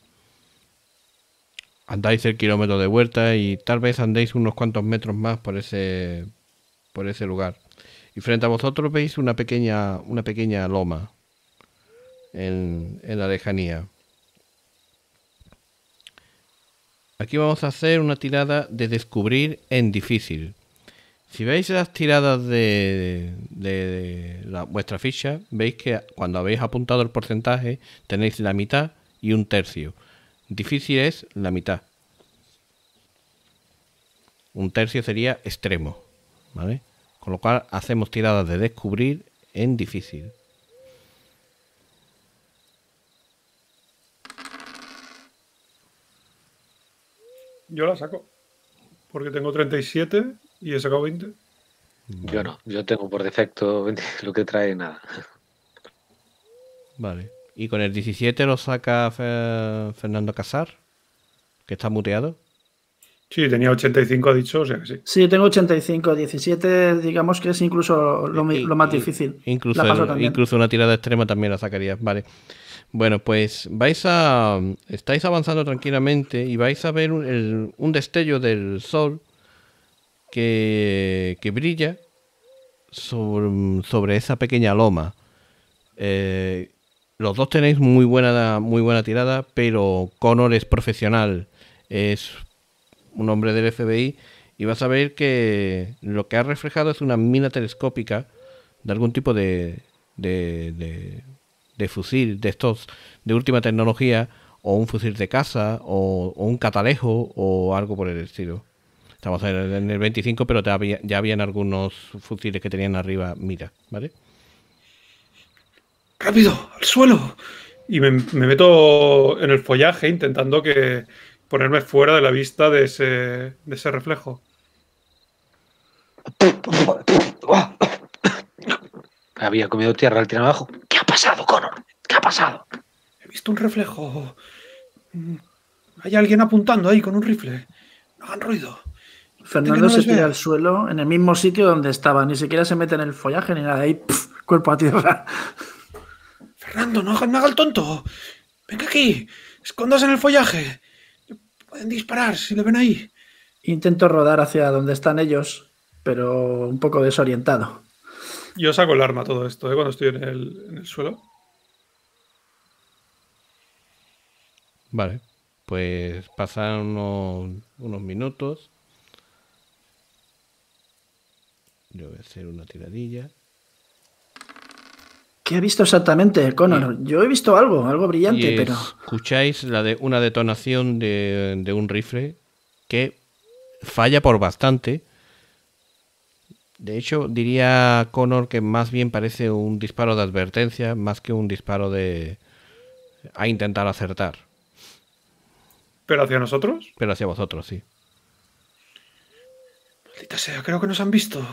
S1: Andáis el kilómetro de vuelta y tal vez andéis unos cuantos metros más por ese, por ese lugar. Y frente a vosotros veis una pequeña, una pequeña loma en, en la lejanía. Aquí vamos a hacer una tirada de descubrir en difícil. Si veis las tiradas de, vuestra ficha, veis que cuando habéis apuntado el porcentaje tenéis la mitad y un tercio. Difícil es la mitad. Un tercio sería extremo, Con lo cual hacemos tiradas de descubrir en
S2: difícil. Yo la saco. Porque tengo 37 y he sacado 20.
S3: Yo no, yo tengo por defecto 20, [LAUGHS] lo que trae nada.
S1: Vale. ¿Y con el 17 lo saca Fernando Casar? ¿Que está muteado?
S2: Sí, tenía 85, ha dicho, o sea que
S1: sí.
S4: Sí, tengo 85, 17, digamos que es incluso lo, más difícil. Incluso,
S1: una tirada extrema también la sacaría, vale. Bueno, pues vais a. Estáis avanzando tranquilamente y vais a ver un, destello del sol que, que brilla sobre, esa pequeña loma. Eh, los dos tenéis muy buena, muy buena tirada, pero Connor es profesional, es un hombre del FBI y vas a ver que lo que ha reflejado es una mina telescópica de algún tipo de, de de fusil de estos de última tecnología o un fusil de caza o, un catalejo o algo por el estilo. Estamos en el 25, pero ya habían algunos fusiles que tenían arriba mira, ¿vale?
S2: ¡Rápido! ¡Al suelo! Y me, me meto en el follaje intentando que ponerme fuera de la vista de ese, de ese reflejo.
S3: [LAUGHS] había comido tierra al tirar abajo.
S2: ¿Qué ha pasado, Connor? ¿Qué ha pasado? He visto un reflejo. Hay alguien apuntando ahí con un rifle. No hagan ruido. Fernando se tira al
S4: suelo en el mismo sitio donde estaba. Ni siquiera se mete en el follaje ni nada. Ahí, cuerpo a
S2: tierra. Fernando, no hagan haga el tonto. Venga aquí. Escondas en el follaje. Pueden disparar si le ven ahí. Intento rodar hacia donde
S4: están ellos, pero un poco desorientado.
S2: Yo saco el arma todo esto, ¿eh? Cuando estoy en el, en el suelo.
S1: Vale. Pues pasan unos, minutos. Yo voy a hacer una tiradilla.
S4: ¿Qué ha visto exactamente, Connor? Yo he visto algo, algo brillante, pero.
S1: Escucháis la de una detonación de, de un rifle que falla por bastante de hecho, diría Connor que más bien parece un disparo de advertencia más que un disparo de a intentar acertar.
S2: ¿Pero hacia nosotros? Pero hacia vosotros, sí. Maldita sea, creo que nos han visto.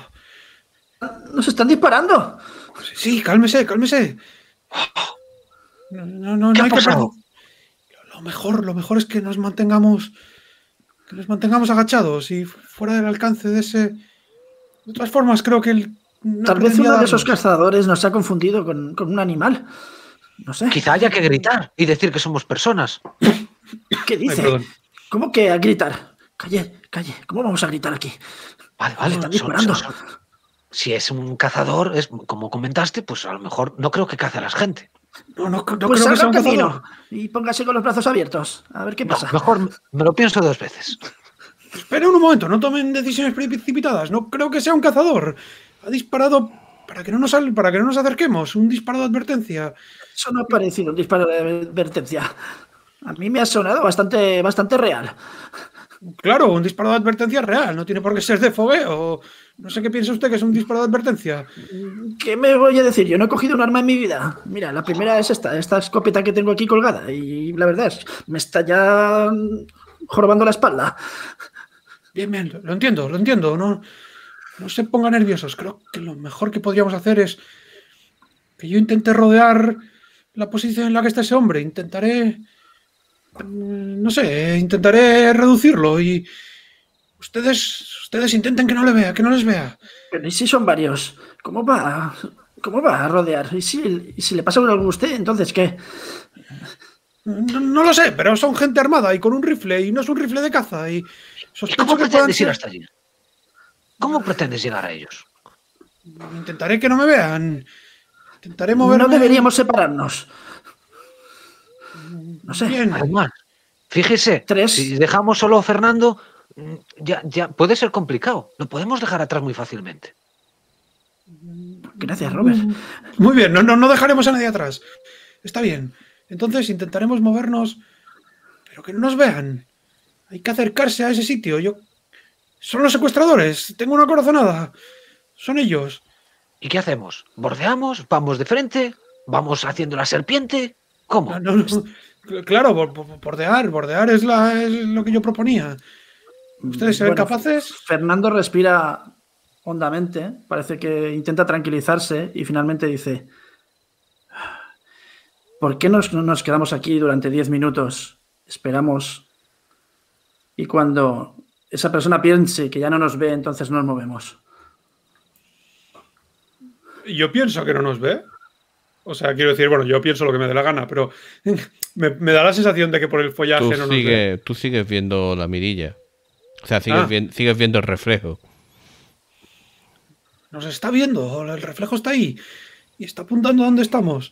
S2: ¡Nos están disparando! Sí, cálmese, cálmese. No, no, no, Lo mejor, lo mejor es que nos mantengamos. Que nos mantengamos agachados y fuera del alcance de ese de todas formas, creo que el.
S3: Tal vez uno de esos
S2: cazadores nos ha confundido
S4: con, con, un animal. No sé.
S3: Quizá haya que gritar y decir que somos personas.
S4: [COUGHS] ¿Qué dice? ¿Cómo que a gritar? Calle, calle, ¿cómo vamos a gritar aquí?
S3: Vale, vale, están disparando. Si es un cazador, es como comentaste, pues a lo mejor no creo que cace a la gente. No, no, no creo pues que sea un
S4: Y póngase con los brazos abiertos.
S2: A ver qué pasa. mejor me lo pienso dos veces. Esperen un momento, no tomen decisiones precipitadas. No creo que sea un cazador. Ha disparado para que no nos, para que no nos acerquemos. Un disparo de advertencia. Eso no ha parecido un disparo de advertencia. A mí me
S4: ha sonado bastante, bastante real. Claro, un disparo de advertencia real, no tiene por qué ser de fogueo. No sé qué piensa usted que es un disparo de advertencia. ¿Qué me voy a decir? Yo no he cogido un arma en mi vida. Mira, la primera es esta, esta escopeta que tengo aquí colgada. Y la verdad es, me
S2: está ya jorobando la espalda. Bien, bien, lo entiendo, lo entiendo. No, no se pongan nerviosos. Creo que lo mejor que podríamos hacer es que yo intente rodear la posición en la que está ese hombre. Intentaré, mm, no sé, intentaré reducirlo y ustedes, ustedes
S4: intenten que no le vea, que no les vea. Pero ¿y si son varios? ¿Cómo va? ¿Cómo va a rodear?
S2: ¿Y si, si le pasa algo a usted, entonces qué? No, no, lo sé, pero son gente armada y con un rifle y no es un rifle de caza y cómo pretendes ir hasta allí? ¿Cómo pretendes llegar a ellos? Intentaré que no me vean.
S3: Intentaré moverme. No deberíamos separarnos. Mm, no sé. fíjese, si dejamos solo a Fernando, mm, ya, puede ser complicado.
S2: Lo podemos dejar atrás muy fácilmente. Mm, Gracias, Robert. Muy bien, no, no, no dejaremos a nadie atrás. Está bien. Entonces intentaremos movernos, pero que no nos vean. Hay que acercarse a ese sitio. Yo... Son los secuestradores. Tengo una corazonada. Son ellos. ¿Y qué hacemos? ¿Bordeamos? ¿Vamos de frente? ¿Vamos haciendo la serpiente? ¿Cómo? Claro, bordear. Bordear es, lo que yo proponía. ¿Ustedes se ven capaces? Fernando
S4: respira hondamente. Parece que intenta tranquilizarse y finalmente dice... Ah, ¿Por qué nos, no nos quedamos aquí durante 10 minutos? Esperamos y cuando esa persona piense que ya no nos ve, entonces nos movemos.
S2: Yo pienso que no nos ve. O sea, quiero decir, bueno, yo pienso lo que me dé la gana, pero [LAUGHS] me, da la sensación de que por el follaje no nos ve.
S1: Tú sigues viendo la mirilla. O sea, sigues, ah. sigues viendo el reflejo.
S2: Nos está viendo, el reflejo está ahí. Y está apuntando a dónde estamos.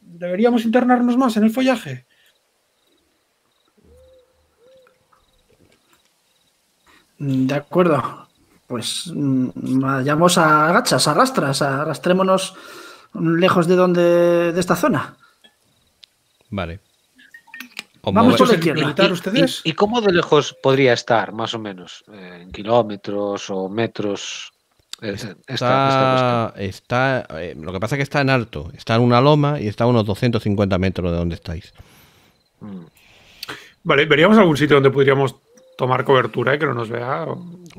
S2: Deberíamos internarnos más en el follaje.
S4: De acuerdo. Pues mm, vayamos a gachas, a rastras, arrastrémonos lejos de donde de esta zona.
S3: Vale. Vamos por la ustedes? ¿Y, cómo de lejos podría estar, más o menos? Eh, ¿En kilómetros o metros? Eh, está, eh, lo que
S1: pasa es que está en alto, está en una loma y está a unos 250 metros de donde estáis.
S3: Mm.
S2: Vale, ¿veríamos algún sitio donde podríamos tomar cobertura y que no nos vea.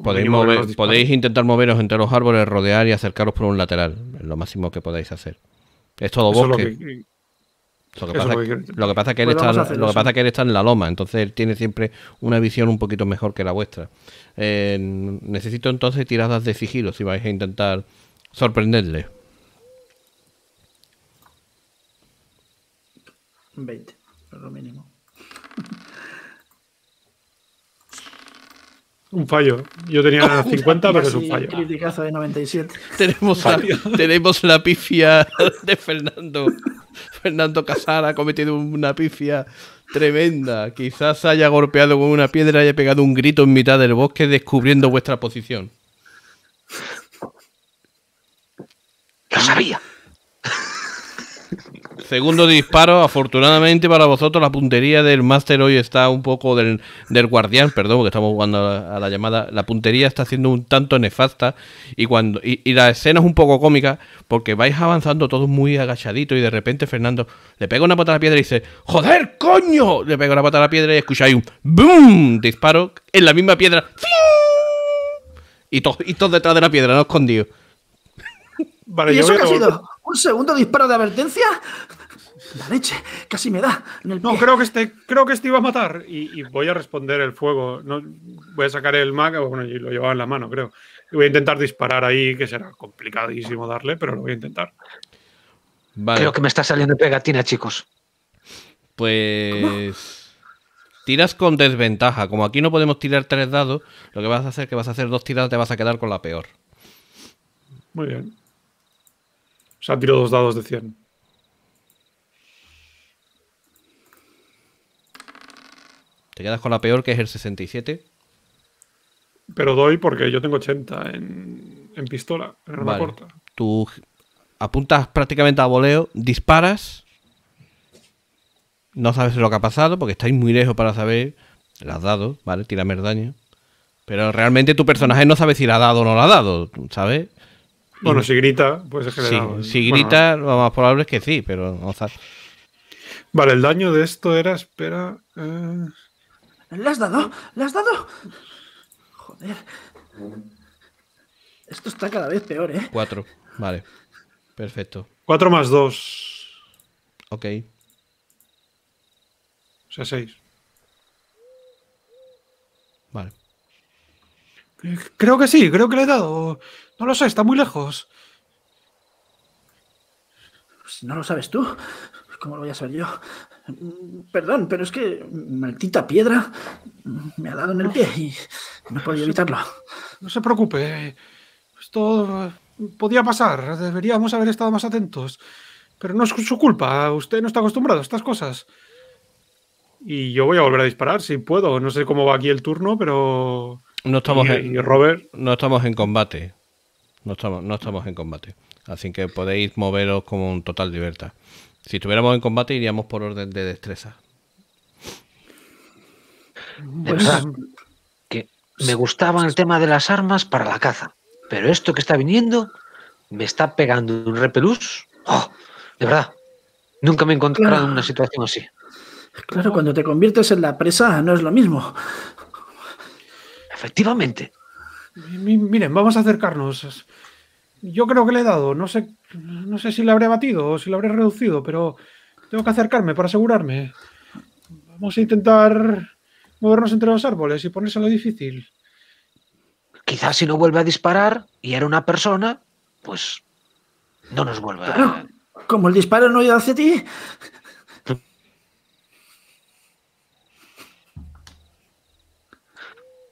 S2: Podéis, podéis
S1: intentar moveros entre los árboles, rodear y acercaros por un lateral. Es lo máximo que podáis hacer. Es todo vos. lo que, pasa, es que él está, en la loma, entonces él tiene siempre una visión un poquito mejor que la vuestra. Eh, necesito entonces tiradas de sigilo si vais a intentar sorprenderle.
S2: 20, por lo mínimo. Un fallo. Yo tenía 50, [LAUGHS] pero es un fallo.
S4: de 97. Tenemos, la, [LAUGHS] tenemos la pifia
S1: de Fernando. Fernando Casara ha cometido una pifia tremenda. Quizás haya golpeado con una piedra y haya pegado un grito en mitad del bosque descubriendo vuestra posición. Lo sabía. Segundo disparo, afortunadamente para vosotros la puntería del máster hoy está un poco del, guardián, perdón, porque estamos jugando a la, llamada. La puntería está siendo un tanto nefasta y cuando y, la escena es un poco cómica porque vais avanzando todos muy agachaditos y de repente Fernando le pega una pata a la piedra y dice, "Joder, coño", le pega una pata a la piedra y escucháis un boom, disparo en la misma piedra. Y todos detrás de la piedra, no escondido.
S2: ¿Y eso qué ha sido? ¿Un segundo disparo de advertencia? La leche, casi me da. no, creo que este, creo que este iba a matar. Y, voy a responder el fuego. No, voy a sacar el mag, y lo llevaba en la mano, creo. Y voy a intentar disparar ahí, que será complicadísimo darle, pero lo voy a intentar. Creo que me está saliendo pegatina,
S3: chicos.
S1: Pues. Tiras con desventaja. Como aquí no podemos tirar tres dados, lo que vas a hacer es que vas a hacer dos tiradas te vas a quedar con la peor. Muy bien. O sea, tiro dos dados de 100. Te quedas con la peor, que es el 67.
S2: Pero doy porque yo tengo 80 en, pistola, en arma corta.
S1: Tú apuntas prácticamente a voleo, disparas. No sabes lo que ha pasado porque estáis muy lejos para saber. Le has dado, ¿vale? Tírame el daño. Pero realmente tu personaje no sabe si la ha dado o no la ha dado, ¿sabes? Bueno, si grita, pues es que sí, Si grita,
S2: lo más probable es que sí, pero no sabes. Vale, el daño de esto era, espera... Eh,
S4: ¿Le has dado? ¿Le has dado? Joder. Esto está cada vez peor, ¿eh?
S1: Cuatro. Vale. Perfecto.
S2: Cuatro más dos. Ok. O sea, seis. Vale. Creo que sí, creo que le he dado. No lo sé, está muy lejos. Si no lo sabes tú,
S4: ¿cómo lo voy a saber yo? Perdón, pero es que
S2: maldita piedra me ha dado en el pie y no podía evitarlo. No se preocupe. Esto podía pasar. Deberíamos haber estado más atentos. Pero no es su culpa. Usted no está acostumbrado a estas cosas. Y yo voy a volver a disparar si puedo. No sé cómo va aquí el turno, pero. No estamos, en, combate.
S1: No estamos, no estamos en combate. Así que podéis moveros como un total libertad. Si estuviéramos en combate iríamos por orden de destreza.
S3: Pues, que me gustaba el tema de las armas para la caza, pero esto que está viniendo me está pegando un repelús. ¡Oh! de verdad, nunca me he encontrado en una situación así. Claro, cuando te
S2: conviertes en la presa no es lo mismo. Efectivamente. miren, vamos a acercarnos yo creo que le he dado, no sé, no sé si le habré batido o si lo habré reducido, pero tengo que acercarme para asegurarme. Vamos a intentar movernos entre los árboles y ponérselo difícil. Quizás si no vuelve a disparar y era una persona, pues no nos vuelve a...
S3: Como el disparo no llega hacia ti.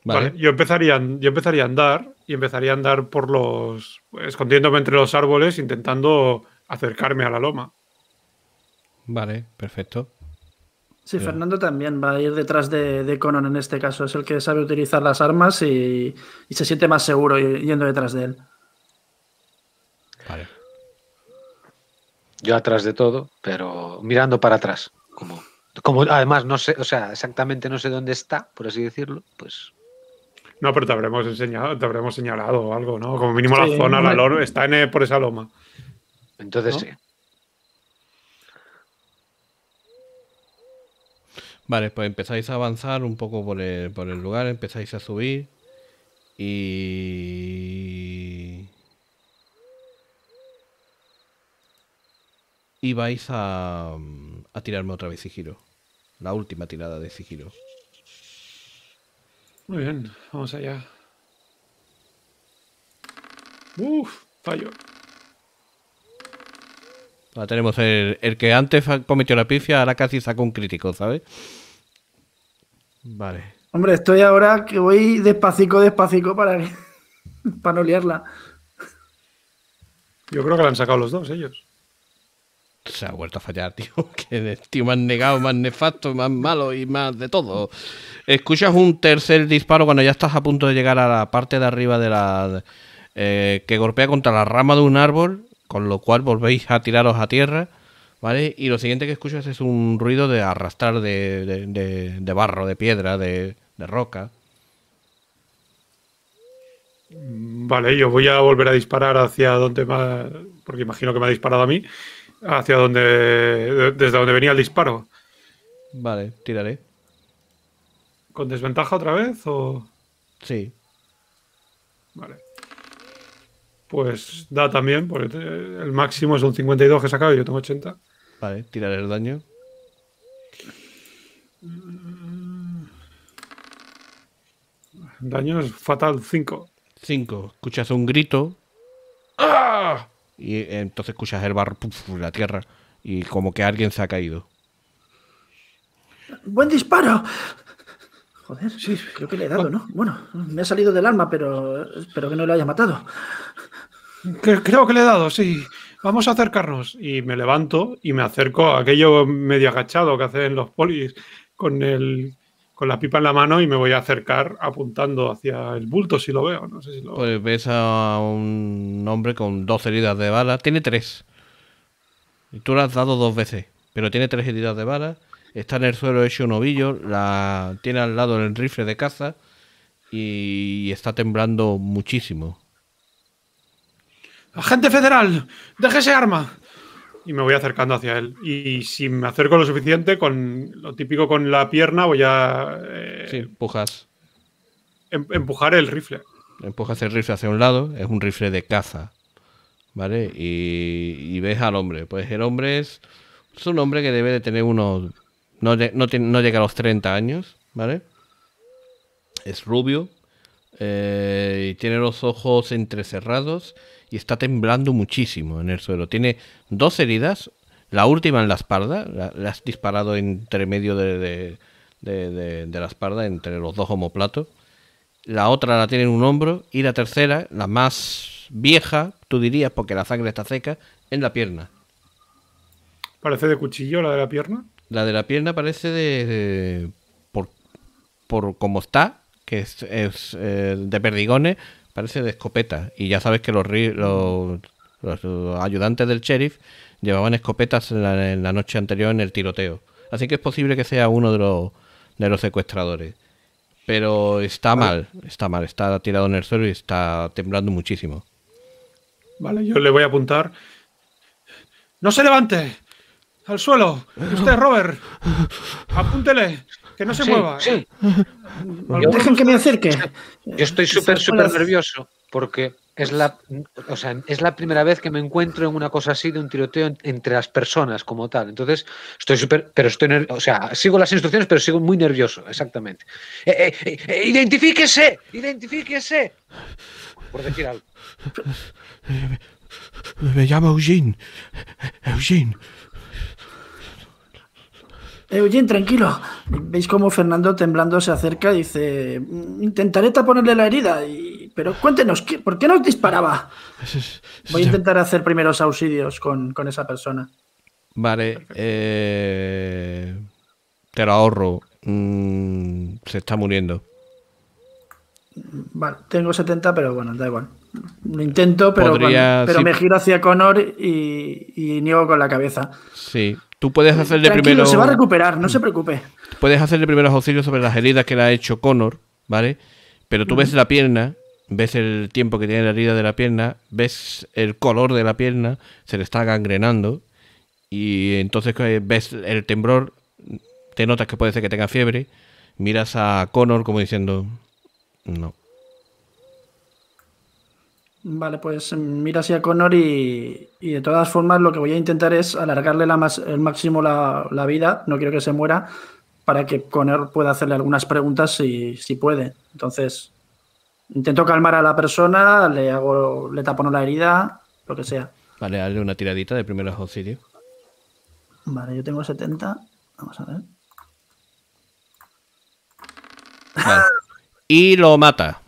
S2: Vale. yo, empezaría, yo empezaría a andar y empezaría a andar por los. escondiéndome entre los árboles, intentando acercarme a la loma. Vale, perfecto. Sí, Fernando
S4: también va a ir detrás de, Conan en este caso. Es el que sabe utilizar las armas y, se siente más seguro yendo detrás de él.
S3: Vale. Yo atrás de todo, pero mirando para atrás. Como, como además no sé, o sea, exactamente no sé dónde está, por así decirlo, pues
S2: no, pero te habremos enseñado, te habremos señalado algo, ¿no? Como mínimo la zona, la loma, está en, eh, por esa loma. Entonces sí.
S1: Vale, pues empezáis a avanzar un poco por el, por el lugar, empezáis a subir y... Y vais a, a tirarme otra vez sigilo. La última tirada de sigilo.
S2: Muy bien, vamos allá. Uf, fallo.
S1: Ahora tenemos el, que antes cometió la pifia, ahora casi sacó un crítico, ¿sabes?
S2: Vale.
S4: Hombre, estoy ahora que voy despacito, despacito para, [LAUGHS] para no liarla.
S2: Yo creo que la han sacado los dos ellos
S1: se ha vuelto a fallar, [LAUGHS] tío. Que tío más negado, más nefasto, más malo y más de todo. Escuchas un tercer disparo cuando ya estás a punto de llegar a la parte de arriba de la. Eh, que golpea contra la rama de un árbol, con lo cual volvéis a tiraros a tierra, ¿vale? Y lo siguiente que escuchas es un ruido de arrastrar de,
S2: de, barro, de piedra, de, de roca. Vale, yo voy a volver a disparar hacia donde más. Porque imagino que me ha disparado a mí hacia donde. desde donde venía el disparo. Vale, tiraré. ¿Con desventaja otra vez o.? Sí. Vale. Pues da también, porque el máximo es un 52 que he sacado y yo tengo 80. Vale, tiraré el daño. Daño es fatal, 5.
S1: 5. Escuchas un grito.
S2: ¡Ah!
S1: Y entonces escuchas el barro, puff, la tierra, y como que alguien se ha caído.
S4: ¡Buen disparo! Joder, sí, creo que le he dado, ¿no? Bueno, me ha salido del arma, pero
S2: espero que no lo haya matado. Creo que le he dado, sí. Vamos a acercarnos. Y me levanto y me acerco a aquello medio agachado que hacen los polis con el con la pipa en la mano y me voy a acercar apuntando hacia el bulto si lo veo. No
S1: Pues ves a un hombre con dos heridas de bala. Tiene tres. Y tú le has dado dos veces. Pero tiene tres heridas de bala. Está en el suelo hecho un ovillo. La... Tiene al lado el rifle de caza. Y está temblando
S2: muchísimo. ¡Agente federal! ¡Deje ese arma! y me voy acercando hacia él. Y si me acerco lo suficiente, con lo típico con la pierna, voy a. Eh, sí, empujas. Em, empujar el rifle.
S1: Empujas el rifle hacia un lado, es un rifle de caza. ¿Vale? Y, y ves al hombre. Pues el hombre es, es un hombre que debe de tener unos. No, no, no llega a los 30 años, ¿vale? Es rubio, eh, y tiene los ojos entrecerrados y está temblando muchísimo en el suelo. Tiene dos heridas, la última en la espalda, la, has disparado entre medio de, la espalda, entre los dos homoplatos. La otra la tiene en un hombro y la tercera, la más vieja, tú dirías, porque la sangre está seca, en la pierna.
S2: ¿Parece de cuchillo la de la pierna?
S1: La de la pierna parece de... por, por como está, que es, eh, de perdigones, parece de escopeta. Y ya sabes que los, los, ayudantes del sheriff llevaban escopetas en la, noche anterior en el tiroteo. Así que es posible que sea uno de los, de los secuestradores. Pero está mal, está mal, está tirado en el suelo y está temblando muchísimo.
S2: Vale, yo le voy a apuntar. ¡No se levante! ¡Al suelo! ¡Usted, Robert! [LAUGHS] ¡Apúntele! que no se mueva. Sí. Dejen que me acerque.
S3: Yo estoy súper, súper nervioso porque es la, es la primera vez que me encuentro en una cosa así de un tiroteo entre las personas como tal. Entonces, estoy súper, pero estoy, nervioso, o sea, sigo las instrucciones, pero sigo muy nervioso, exactamente. Eh, eh, eh, ¡Identifíquese! ¡Identifíquese! Por decir algo.
S1: Me llamo Eugene. Eugene. Eh, Eugene, tranquilo.
S4: Veis cómo Fernando temblando se acerca y dice, mm, intentaré taponerle la herida, pero cuéntenos, ¿por qué nos disparaba? Voy a intentar hacer primeros auxilios con, esa persona.
S1: Vale, eh... te lo ahorro. Mm, se está muriendo.
S4: Vale, tengo 70, pero bueno, da igual. Lo intento, pero, me giro hacia Connor y, niego con la cabeza.
S1: Sí. Tú puedes hacerle Tranquilo, primero. Se va a
S4: recuperar, no se mm. preocupe.
S1: Puedes hacerle primeros auxilios sobre las heridas que le ha hecho Connor, ¿vale? Pero tú ves la pierna, ves el tiempo que tiene la herida de la pierna, ves el color de la pierna, se le está gangrenando. Y entonces eh, ves el temblor, te notas que puede ser que tenga fiebre. Miras a Connor como diciendo: No,
S4: Vale, pues mm, mira a Connor y, y, de todas formas lo que voy a intentar es alargarle el máximo la, vida, no quiero que se muera, para que Connor pueda hacerle algunas preguntas si, puede. Entonces, intento calmar a la persona, le hago, le tapono la herida, lo que sea.
S1: Vale, dale una tiradita de primeros auxilios.
S4: Vale, yo tengo 70. Vamos a ver.
S1: Y lo mata.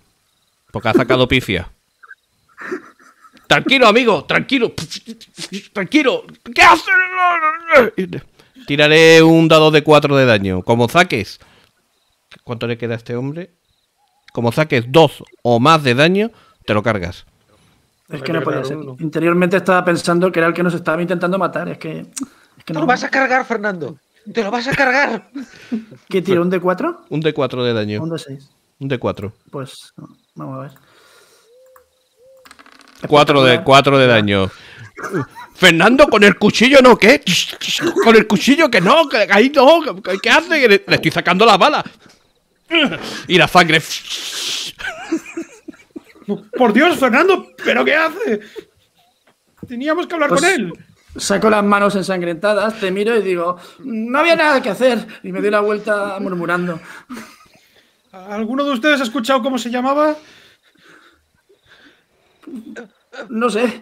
S1: Porque ha sacado pifia. Tranquilo, amigo, tranquilo. Tranquilo. ¿Qué haces? Tiraré un dado de 4 de daño. Como saques. ¿Cuánto le queda a este hombre? Como saques 2 o más de daño, te lo cargas. Es
S4: que no puede ser. Interiormente estaba pensando que era el que nos estaba intentando matar. Es que. Te lo vas a cargar, Fernando. Te lo vas a cargar. ¿Qué tiro? ¿Un
S1: D4? Un de 4 un de 4 de daño. Un de 6 Un de 4 Pues, vamos a ver. Cuatro de, cuatro de daño. Fernando, con el cuchillo no, ¿qué? Con el cuchillo que no, que ¿qué hace? Le, estoy sacando
S2: la bala. Y la sangre. Por Dios, Fernando, ¿pero qué hace? Teníamos que hablar con pues él.
S4: Saco las manos ensangrentadas, te miro y digo, no había nada que hacer. Y me doy la vuelta
S2: murmurando. ¿Alguno de ustedes ha escuchado cómo se llamaba? No sé.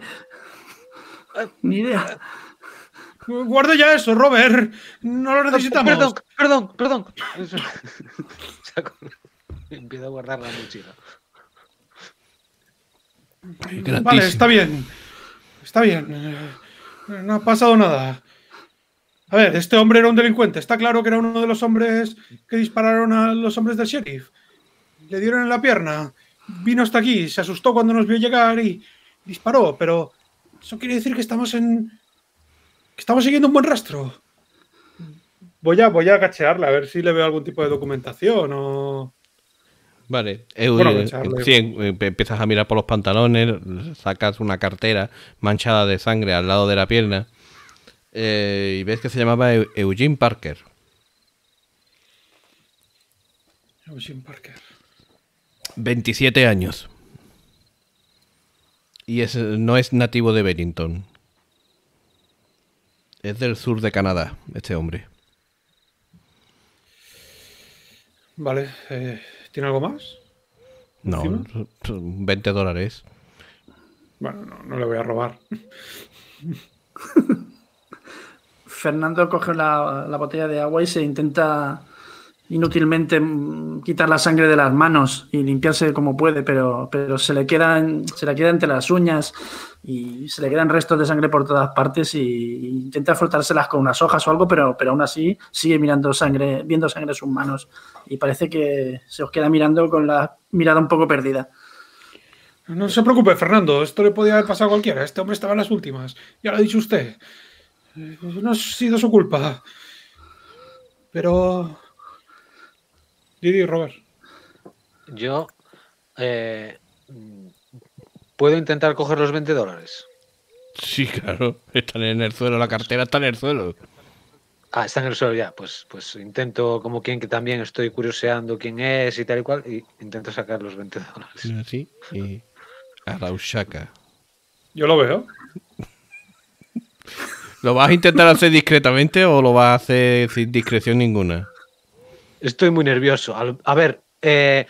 S2: Ni idea. Guardo ya eso, Robert. No lo necesitamos. perdón, perdón, perdón.
S3: [LAUGHS] Empiezo a guardar la mochila.
S2: Vale, está bien. Está bien. Eh, no ha pasado nada. A ver, este hombre era un delincuente. Está claro que era uno de los hombres que dispararon a los hombres del sheriff. Le dieron en la pierna vino hasta aquí, se asustó cuando nos vio llegar y disparó, pero eso quiere decir que estamos en. que estamos siguiendo un buen rastro. Voy a, voy a a ver si le veo algún tipo de documentación o. Vale, eh, eh,
S1: eh, empiezas a mirar por los pantalones, sacas una cartera manchada de sangre al lado de la pierna y ves que se llamaba Eugene Parker.
S2: Eugene Parker.
S1: 27 años. Y es, no es nativo de Bennington. Es del sur de Canadá, este hombre.
S2: Vale. Eh, ¿Tiene algo más?
S1: No, 20 dólares.
S2: Bueno, no, le voy a robar. [LAUGHS]
S4: Fernando coge la botella de agua y se intenta inútilmente mm, quitar la sangre de las manos y limpiarse como puede, pero, pero se, le quedan, se le queda entre las uñas y se le quedan restos de sangre por todas partes y, intenta frotárselas con unas hojas o algo, pero, pero aún así sigue mirando sangre, viendo sangre en sus manos y parece que se os queda mirando con la mirada un poco perdida.
S2: No se preocupe, Fernando, esto le podía haber pasado a cualquiera. Este hombre estaba en las últimas, ya lo ha dicho usted. Eh, no ha sido su culpa. Pero Didi, Robert.
S3: Yo eh, puedo intentar coger los 20 dólares. Sí, claro. Están en el suelo, la cartera está en el suelo. Ah, está en el suelo ya. Pues, pues intento, como quien que también estoy curioseando quién es y tal y cual, y intento sacar los 20
S1: dólares. Sí, a la Yo lo veo. ¿Lo vas a intentar hacer discretamente o lo vas a hacer sin discreción ninguna?
S3: Estoy muy nervioso. A ver, eh,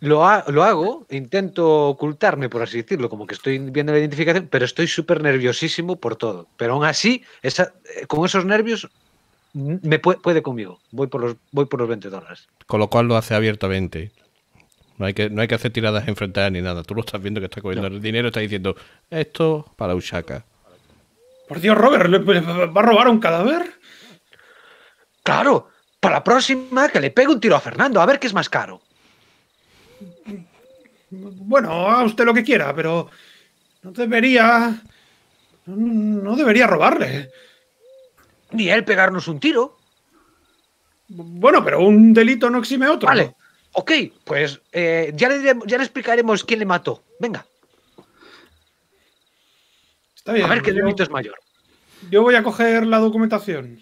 S3: lo, hago, intento ocultarme, por así decirlo, como que estoy viendo la identificación, pero estoy súper nerviosísimo por todo. Pero aún así, eh, con esos nervios, me puede, conmigo. Voy por, los, voy por los 20 dólares.
S1: Con lo cual lo hace abiertamente. No hay que, no hay que hacer tiradas enfrentadas ni nada. Tú lo estás viendo que está cogiendo el dinero, está diciendo
S2: esto
S1: para Ushaka.
S2: Por Dios, Robert, ¿va a robar un cadáver? Claro, para la próxima, que le pegue un tiro a Fernando, a ver qué es más caro. Bueno, a usted lo que quiera, pero no debería. No debería robarle. Ni él pegarnos un tiro. Bueno, pero un
S3: delito no exime otro. Vale. Ok, pues eh, ya, le ya le explicaremos quién le mató. Venga. Está bien, a ver qué delito es mayor.
S2: Yo voy a coger la documentación.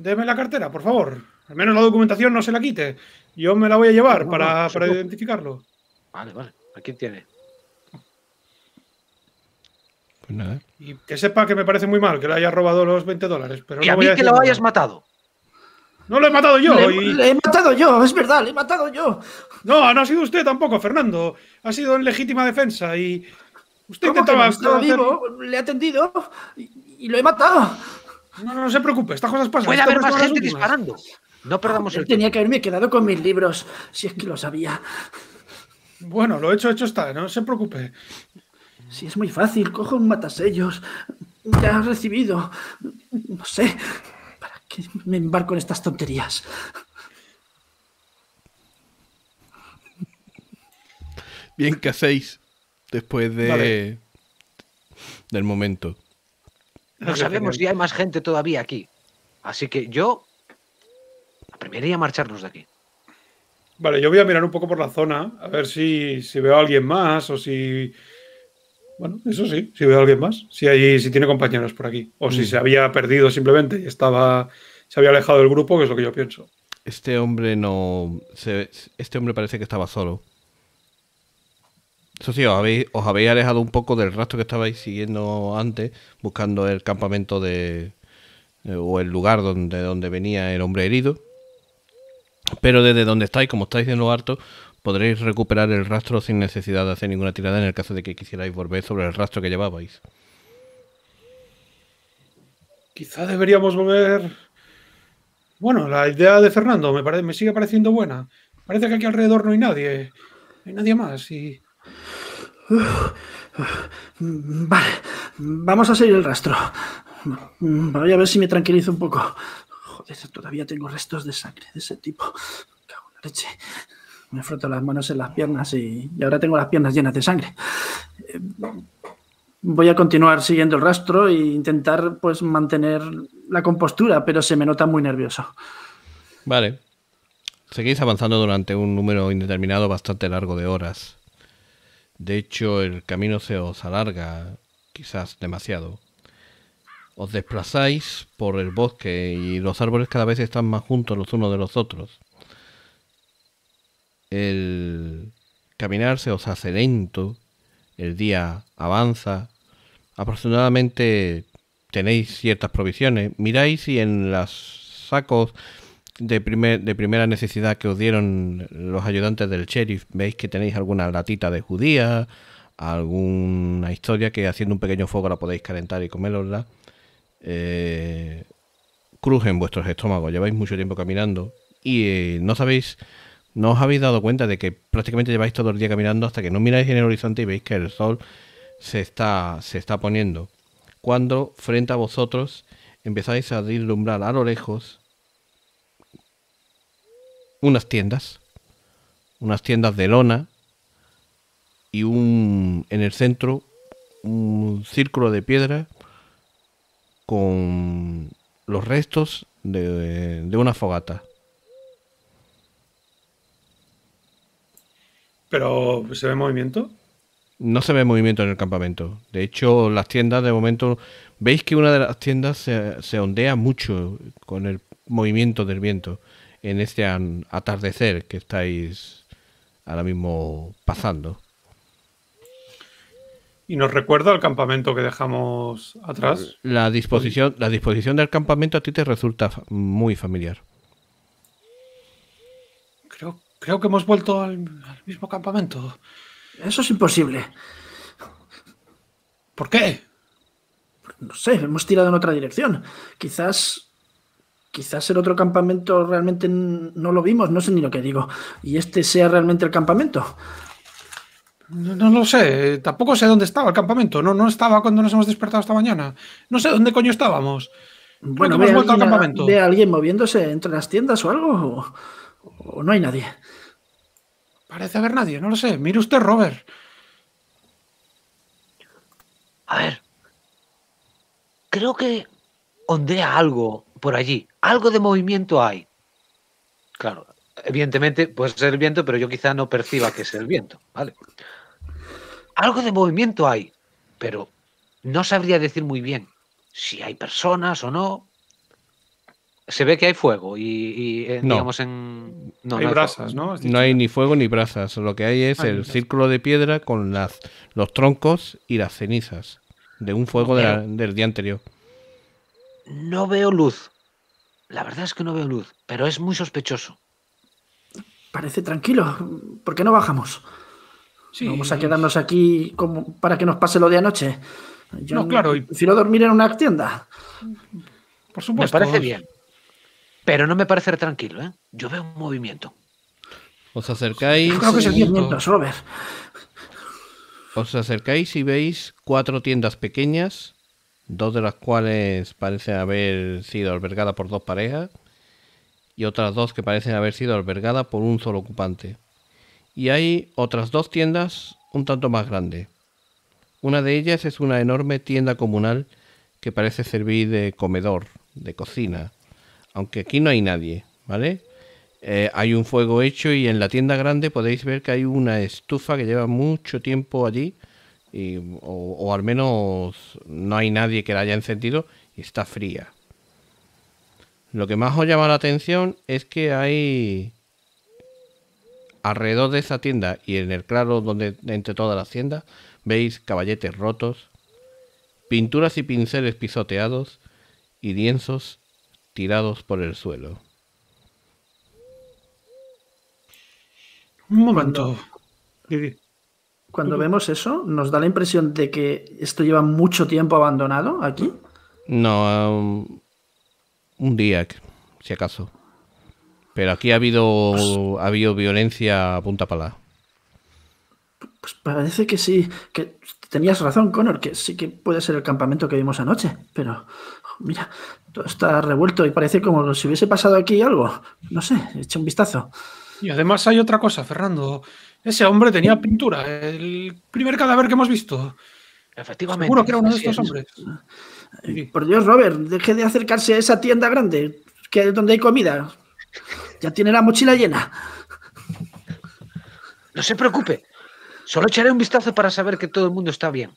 S2: Deme la cartera, por favor. Al menos la documentación no se la quite. Yo me la voy a llevar para, identificarlo. Vale, vale. ¿A tiene? Pues nada. Y que sepa que me parece muy mal que le hayas robado los 20 dólares. Pero no a mí voy a que lo hayas matado. No lo he matado yo. Le, he matado yo, es verdad, le he matado yo. No, no ha sido usted tampoco, Fernando. Ha sido en legítima defensa y. Usted ¿Cómo no vivo, le he atendido y lo he
S4: matado. No, no, se preocupe, estas cosas pasan. Puede haber más gente disparando.
S2: No perdamos ah, el Tenía
S4: que haberme quedado con mis libros, si es que lo sabía. Bueno, lo hecho, hecho está, no se preocupe. Si es muy fácil, cojo un matasellos. Ya has recibido. No sé. ¿Para qué me embarco en estas tonterías?
S1: Bien, ¿qué hacéis después de. del momento? No sabemos
S2: si hay más gente todavía aquí. Así que yo aprendería a marcharnos de aquí. Vale, yo voy a mirar un poco por la zona, a ver si, si veo a alguien más o si... Bueno, eso sí, si veo a alguien más, si, hay, si tiene compañeros por aquí, o si mm. se había perdido simplemente y estaba, se había alejado del grupo, que es lo que yo pienso. Este
S1: hombre no... este hombre parece que estaba solo. Eso sí, os habéis, alejado un poco del rastro que estabais siguiendo antes, buscando el campamento de, eh, o el lugar donde, donde venía el hombre herido. Pero desde donde estáis, como estáis en lo alto, podréis recuperar el rastro sin necesidad de hacer ninguna tirada en el caso de que quisierais volver sobre el rastro que llevabais.
S2: Quizá deberíamos volver. Bueno, la idea de Fernando me, me sigue pareciendo buena. Parece que aquí alrededor no hay nadie. hay nadie más. Y Vale, vamos a seguir el rastro.
S4: Voy a ver si me tranquilizo un poco. Joder, todavía tengo restos de sangre de ese tipo. Me froto las manos en las piernas y, ahora tengo las piernas llenas de sangre.
S1: Eh, voy
S4: a continuar siguiendo el rastro e intentar pues mantener la compostura, pero se me nota muy nervioso.
S1: Vale. Seguís avanzando durante un número indeterminado bastante largo de horas. De hecho, el camino se os alarga, quizás demasiado. Os desplazáis por el bosque y los árboles cada vez están más juntos los unos de los otros. El caminar se os hace lento, el día avanza. Aproximadamente tenéis ciertas provisiones. Miráis y en los sacos de, primer, de primera necesidad que os dieron los ayudantes del sheriff, veis que tenéis alguna latita de judía, alguna historia que haciendo un pequeño fuego la podéis calentar y comerosla. Eh, crujen vuestros estómagos, lleváis mucho tiempo caminando y eh, no sabéis, no os habéis dado cuenta de que prácticamente lleváis todo el día caminando hasta que no miráis en el horizonte y veis que el sol se está, se está poniendo. Cuando frente a vosotros empezáis a deslumbrar a lo lejos unas tiendas, unas tiendas de lona y un en el centro un círculo de piedra con los restos de, una fogata.
S2: ¿Pero se ve movimiento?
S1: No se ve movimiento en el campamento. De hecho, las tiendas de momento... Veis que una de las tiendas se, se ondea mucho con el movimiento del viento en este atardecer que estáis ahora mismo pasando.
S2: ¿Y nos recuerda al campamento que dejamos atrás? La disposición,
S1: la disposición del campamento a ti te resulta muy familiar.
S2: Creo, que hemos vuelto al mismo campamento. Eso es imposible.
S4: ¿Por qué? No sé, hemos tirado en otra dirección. Quizás quizás el otro campamento realmente no lo vimos,
S2: no sé ni lo que digo, y este sea realmente el campamento. No, lo sé, eh, tampoco sé dónde estaba el campamento, no, no estaba cuando nos hemos despertado esta mañana, no sé dónde coño estábamos. bueno, hemos vuelto al campamento. ¿Ve
S4: a alguien moviéndose entre las tiendas o algo?
S2: ¿O, o no hay nadie? Parece haber nadie, no lo sé. Mire usted, Robert. A ver. Creo que
S3: ondea algo por allí. Algo de movimiento hay. Claro, evidentemente puede ser el viento, pero yo quizá no perciba que es el viento, ¿vale? Algo de movimiento hay, pero no sabría decir muy bien si hay personas o no. Se ve que hay fuego y, eh, no. digamos en... No, hay brasas, ¿no?
S1: hay ni fuego ni brasas. Lo que hay es el círculo de piedra con los troncos y las cenizas de un fuego del día anterior.
S3: No veo luz. La verdad es que no veo luz, pero es muy sospechoso.
S4: Parece tranquilo. ¿Por qué no bajamos? Vamos a quedarnos aquí como para que nos pase lo de anoche. Yo no, claro. dormir en una tienda.
S3: Por supuesto. Me parece bien. Pero no me parece tranquilo, ¿eh? Yo veo un movimiento.
S1: Os acercáis.
S3: Creo que es Robert.
S1: Os acercáis y veis cuatro tiendas pequeñas dos de las cuales parecen haber sido albergadas por dos parejas y otras dos que parecen haber sido albergadas por un solo ocupante. Y hay otras dos tiendas un tanto más grandes. Una de ellas es una enorme tienda comunal que parece servir de comedor, de cocina, aunque aquí no hay nadie, ¿vale? Eh, hay un fuego hecho y en la tienda grande podéis ver que hay una estufa que lleva mucho tiempo allí o, al menos no hay nadie que la haya encendido y está fría. Lo que más os llama la atención es que hay alrededor de esa tienda y en el claro donde entre todas las tiendas veis caballetes rotos, pinturas y pinceles pisoteados y lienzos tirados por el suelo.
S4: Un momento. Cuando vemos eso, ¿nos da la impresión de que esto lleva mucho tiempo abandonado aquí?
S1: No, um, un día, si acaso. Pero aquí ha habido, pues ha habido violencia a punta pala.
S4: Pues parece que sí, que tenías razón, Connor, que sí que puede ser el campamento que vimos anoche, pero mira, todo está revuelto y parece como si hubiese pasado aquí algo. No sé, echa un vistazo.
S2: Y además hay otra cosa, Fernando. Ese hombre tenía pintura, el primer cadáver que hemos visto. Efectivamente. Seguro que era uno de estos hombres. Por Dios, Robert,
S4: deje de acercarse a esa tienda grande, que es donde hay comida. Ya tiene la mochila
S3: llena. No se preocupe. Solo echaré un vistazo para saber que todo el mundo está bien.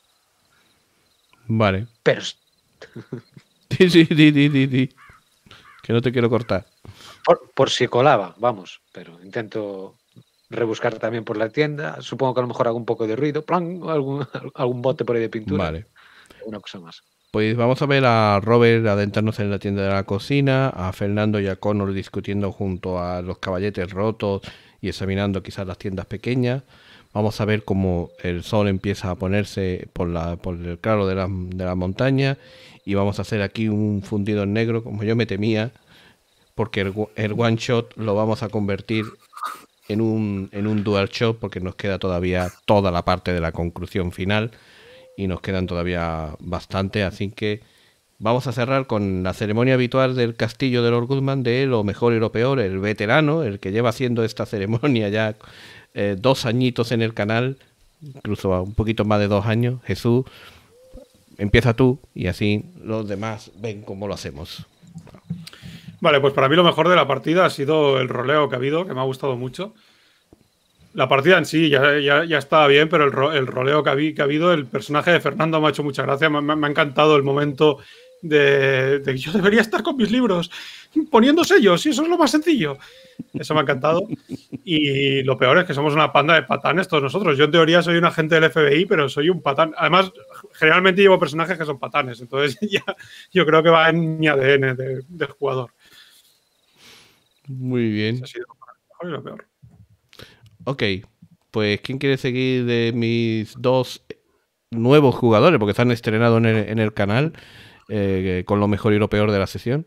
S3: Vale. Pero. [LAUGHS]
S1: Sí, sí, Que no te quiero cortar.
S3: por si colaba, vamos, pero intento rebuscar también por la tienda. Supongo que a lo mejor hago un poco de ruido, plan, [LAUGHS] algún, bote por ahí de pintura. Vale. Una cosa más.
S1: Pues vamos a ver a Robert adentrarnos en la tienda de la cocina, a Fernando y a Connor discutiendo junto a los caballetes rotos y examinando quizás las tiendas pequeñas. Vamos a ver cómo el sol empieza a ponerse por, la, por el claro de la, montaña y vamos a hacer aquí un fundido en negro como yo me temía porque el, one shot lo vamos a convertir en un, en un dual show porque nos queda todavía toda la parte de la conclusión final y nos quedan todavía bastante, así que vamos a cerrar con la ceremonia habitual del castillo de Lord Guzmán, de lo mejor y lo peor, el veterano, el que lleva haciendo esta ceremonia ya eh, dos añitos en el canal, incluso un poquito más de dos años, Jesús, empieza tú y así los demás ven cómo lo hacemos.
S2: Vale, pues para mí lo mejor de la partida ha sido el roleo que ha habido, que me ha gustado mucho. La partida en sí ya, ya, estaba bien, pero el, el roleo que, ha, que ha habido, el personaje de Fernando me ha hecho mucha gracia, me, ha encantado el momento de, que yo debería estar con mis libros poniendo sellos y eso es lo más sencillo. Eso me ha encantado. Y lo peor es que somos una panda de patanes todos nosotros. Yo en teoría soy un agente del FBI, pero soy un patán. Además, generalmente llevo personajes que son patanes, entonces [LAUGHS] ya yo creo que va en mi ADN de, jugador.
S1: Muy bien. Ok, pues ¿quién quiere seguir de mis dos nuevos jugadores? Porque están estrenados en el, canal eh, con lo mejor y lo peor de la sesión.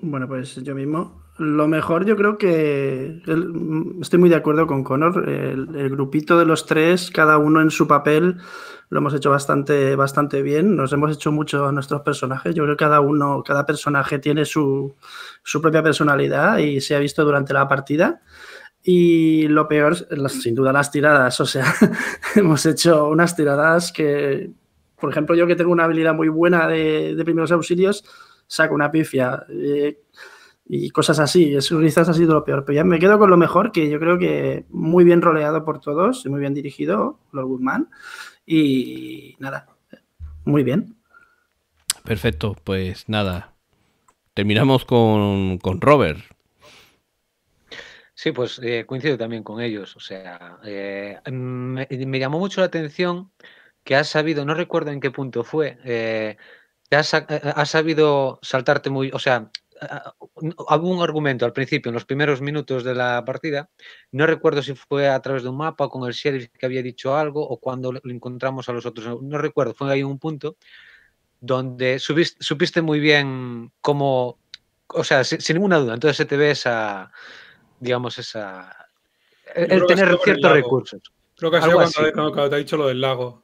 S4: Bueno, pues yo mismo. Lo mejor yo creo que estoy muy de acuerdo con Connor. el, grupito de los tres, cada uno en su papel, lo hemos hecho bastante, bastante bien, nos hemos hecho mucho a nuestros personajes, yo creo que cada uno, cada personaje tiene su, su propia personalidad y se ha visto durante la partida. Y lo peor, sin duda, las tiradas. O sea, [LAUGHS] hemos hecho unas tiradas que, por ejemplo, yo que tengo una habilidad muy buena de, de primeros auxilios, saco una pifia eh, y cosas así. Eso quizás ha sido lo peor. Pero ya me quedo con lo mejor, que yo creo que muy bien roleado por todos y muy bien dirigido, Lord Goodman. Y nada, muy bien.
S1: Perfecto, pues nada. Terminamos con, con Robert.
S3: Sí, pues eh, coincido también con ellos. O sea, eh, me, llamó mucho la atención que has sabido, no recuerdo en qué punto fue, eh, has, sabido saltarte muy, o sea, hubo un argumento al principio, en los primeros minutos de la partida. No recuerdo si fue a través de un mapa, o con el sheriff que había dicho algo, o cuando lo encontramos a los otros. No recuerdo, fue ahí un punto donde supiste muy bien cómo, o sea, sin, ninguna duda. Entonces se te ve esa, digamos, esa...
S2: El, tener ciertos recursos.
S3: Creo que ha sido cuando, te ha dicho lo del lago.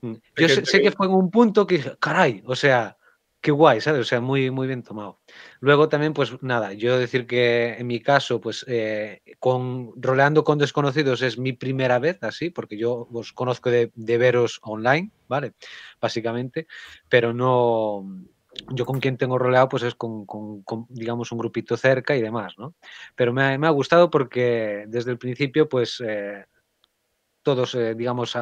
S3: Mm. Yo sé, que, sé que fue en un punto que dije, caray, o sea, qué guay, ¿sabes? O sea, muy, muy bien tomado. Luego también, pues nada, yo decir que en mi caso, pues eh, con roleando con desconocidos es mi primera vez así, porque yo os conozco de, veros online, ¿vale? Básicamente, pero no, yo con quien tengo roleado pues es con, digamos un grupito cerca y demás, ¿no? Pero me ha, gustado porque desde el principio pues eh, todos, eh, digamos,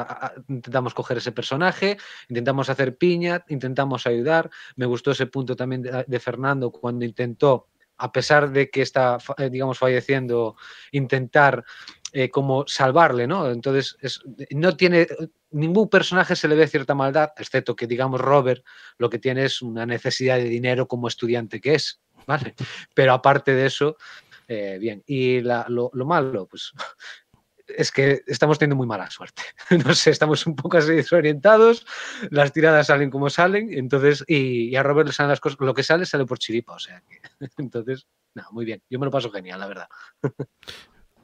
S3: intentamos coger ese personaje, intentamos hacer piña, intentamos ayudar. Me gustó ese punto también de, Fernando cuando intentó, a pesar de que está, eh, digamos, falleciendo, intentar eh, como salvarle, ¿no? Entonces, no tiene, ningún personaje se le ve cierta maldad, excepto que, digamos, Robert lo que tiene es una necesidad de dinero como estudiante que es, ¿vale? Pero aparte de eso, bien. Y lo, malo, pues es que estamos teniendo muy mala suerte. [LAUGHS] No sé, estamos un poco así desorientados, las tiradas salen como salen, entonces, y, a Robert le salen las cosas, lo que sale sale por chiripa, o sea [LAUGHS] entonces, no, muy bien, yo me lo paso genial, la verdad.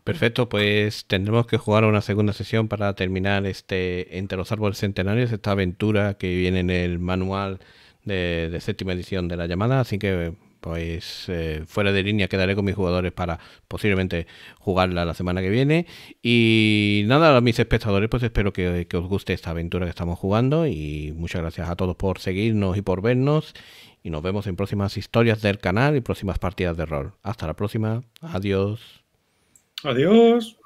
S1: Perfecto, pues tendremos que jugar una segunda sesión para terminar este Entre los Árboles Centenarios, esta aventura que viene en el manual de, de séptima edición de la llamada, así que pues eh, fuera de línea quedaré con mis jugadores para posiblemente jugarla la semana que viene. Y nada, a mis espectadores, pues espero que, que os guste esta aventura que estamos jugando. Y muchas gracias a todos por seguirnos y por vernos. Y nos vemos en próximas historias del canal y próximas partidas de rol. Hasta la próxima. Adiós.
S5: Adiós.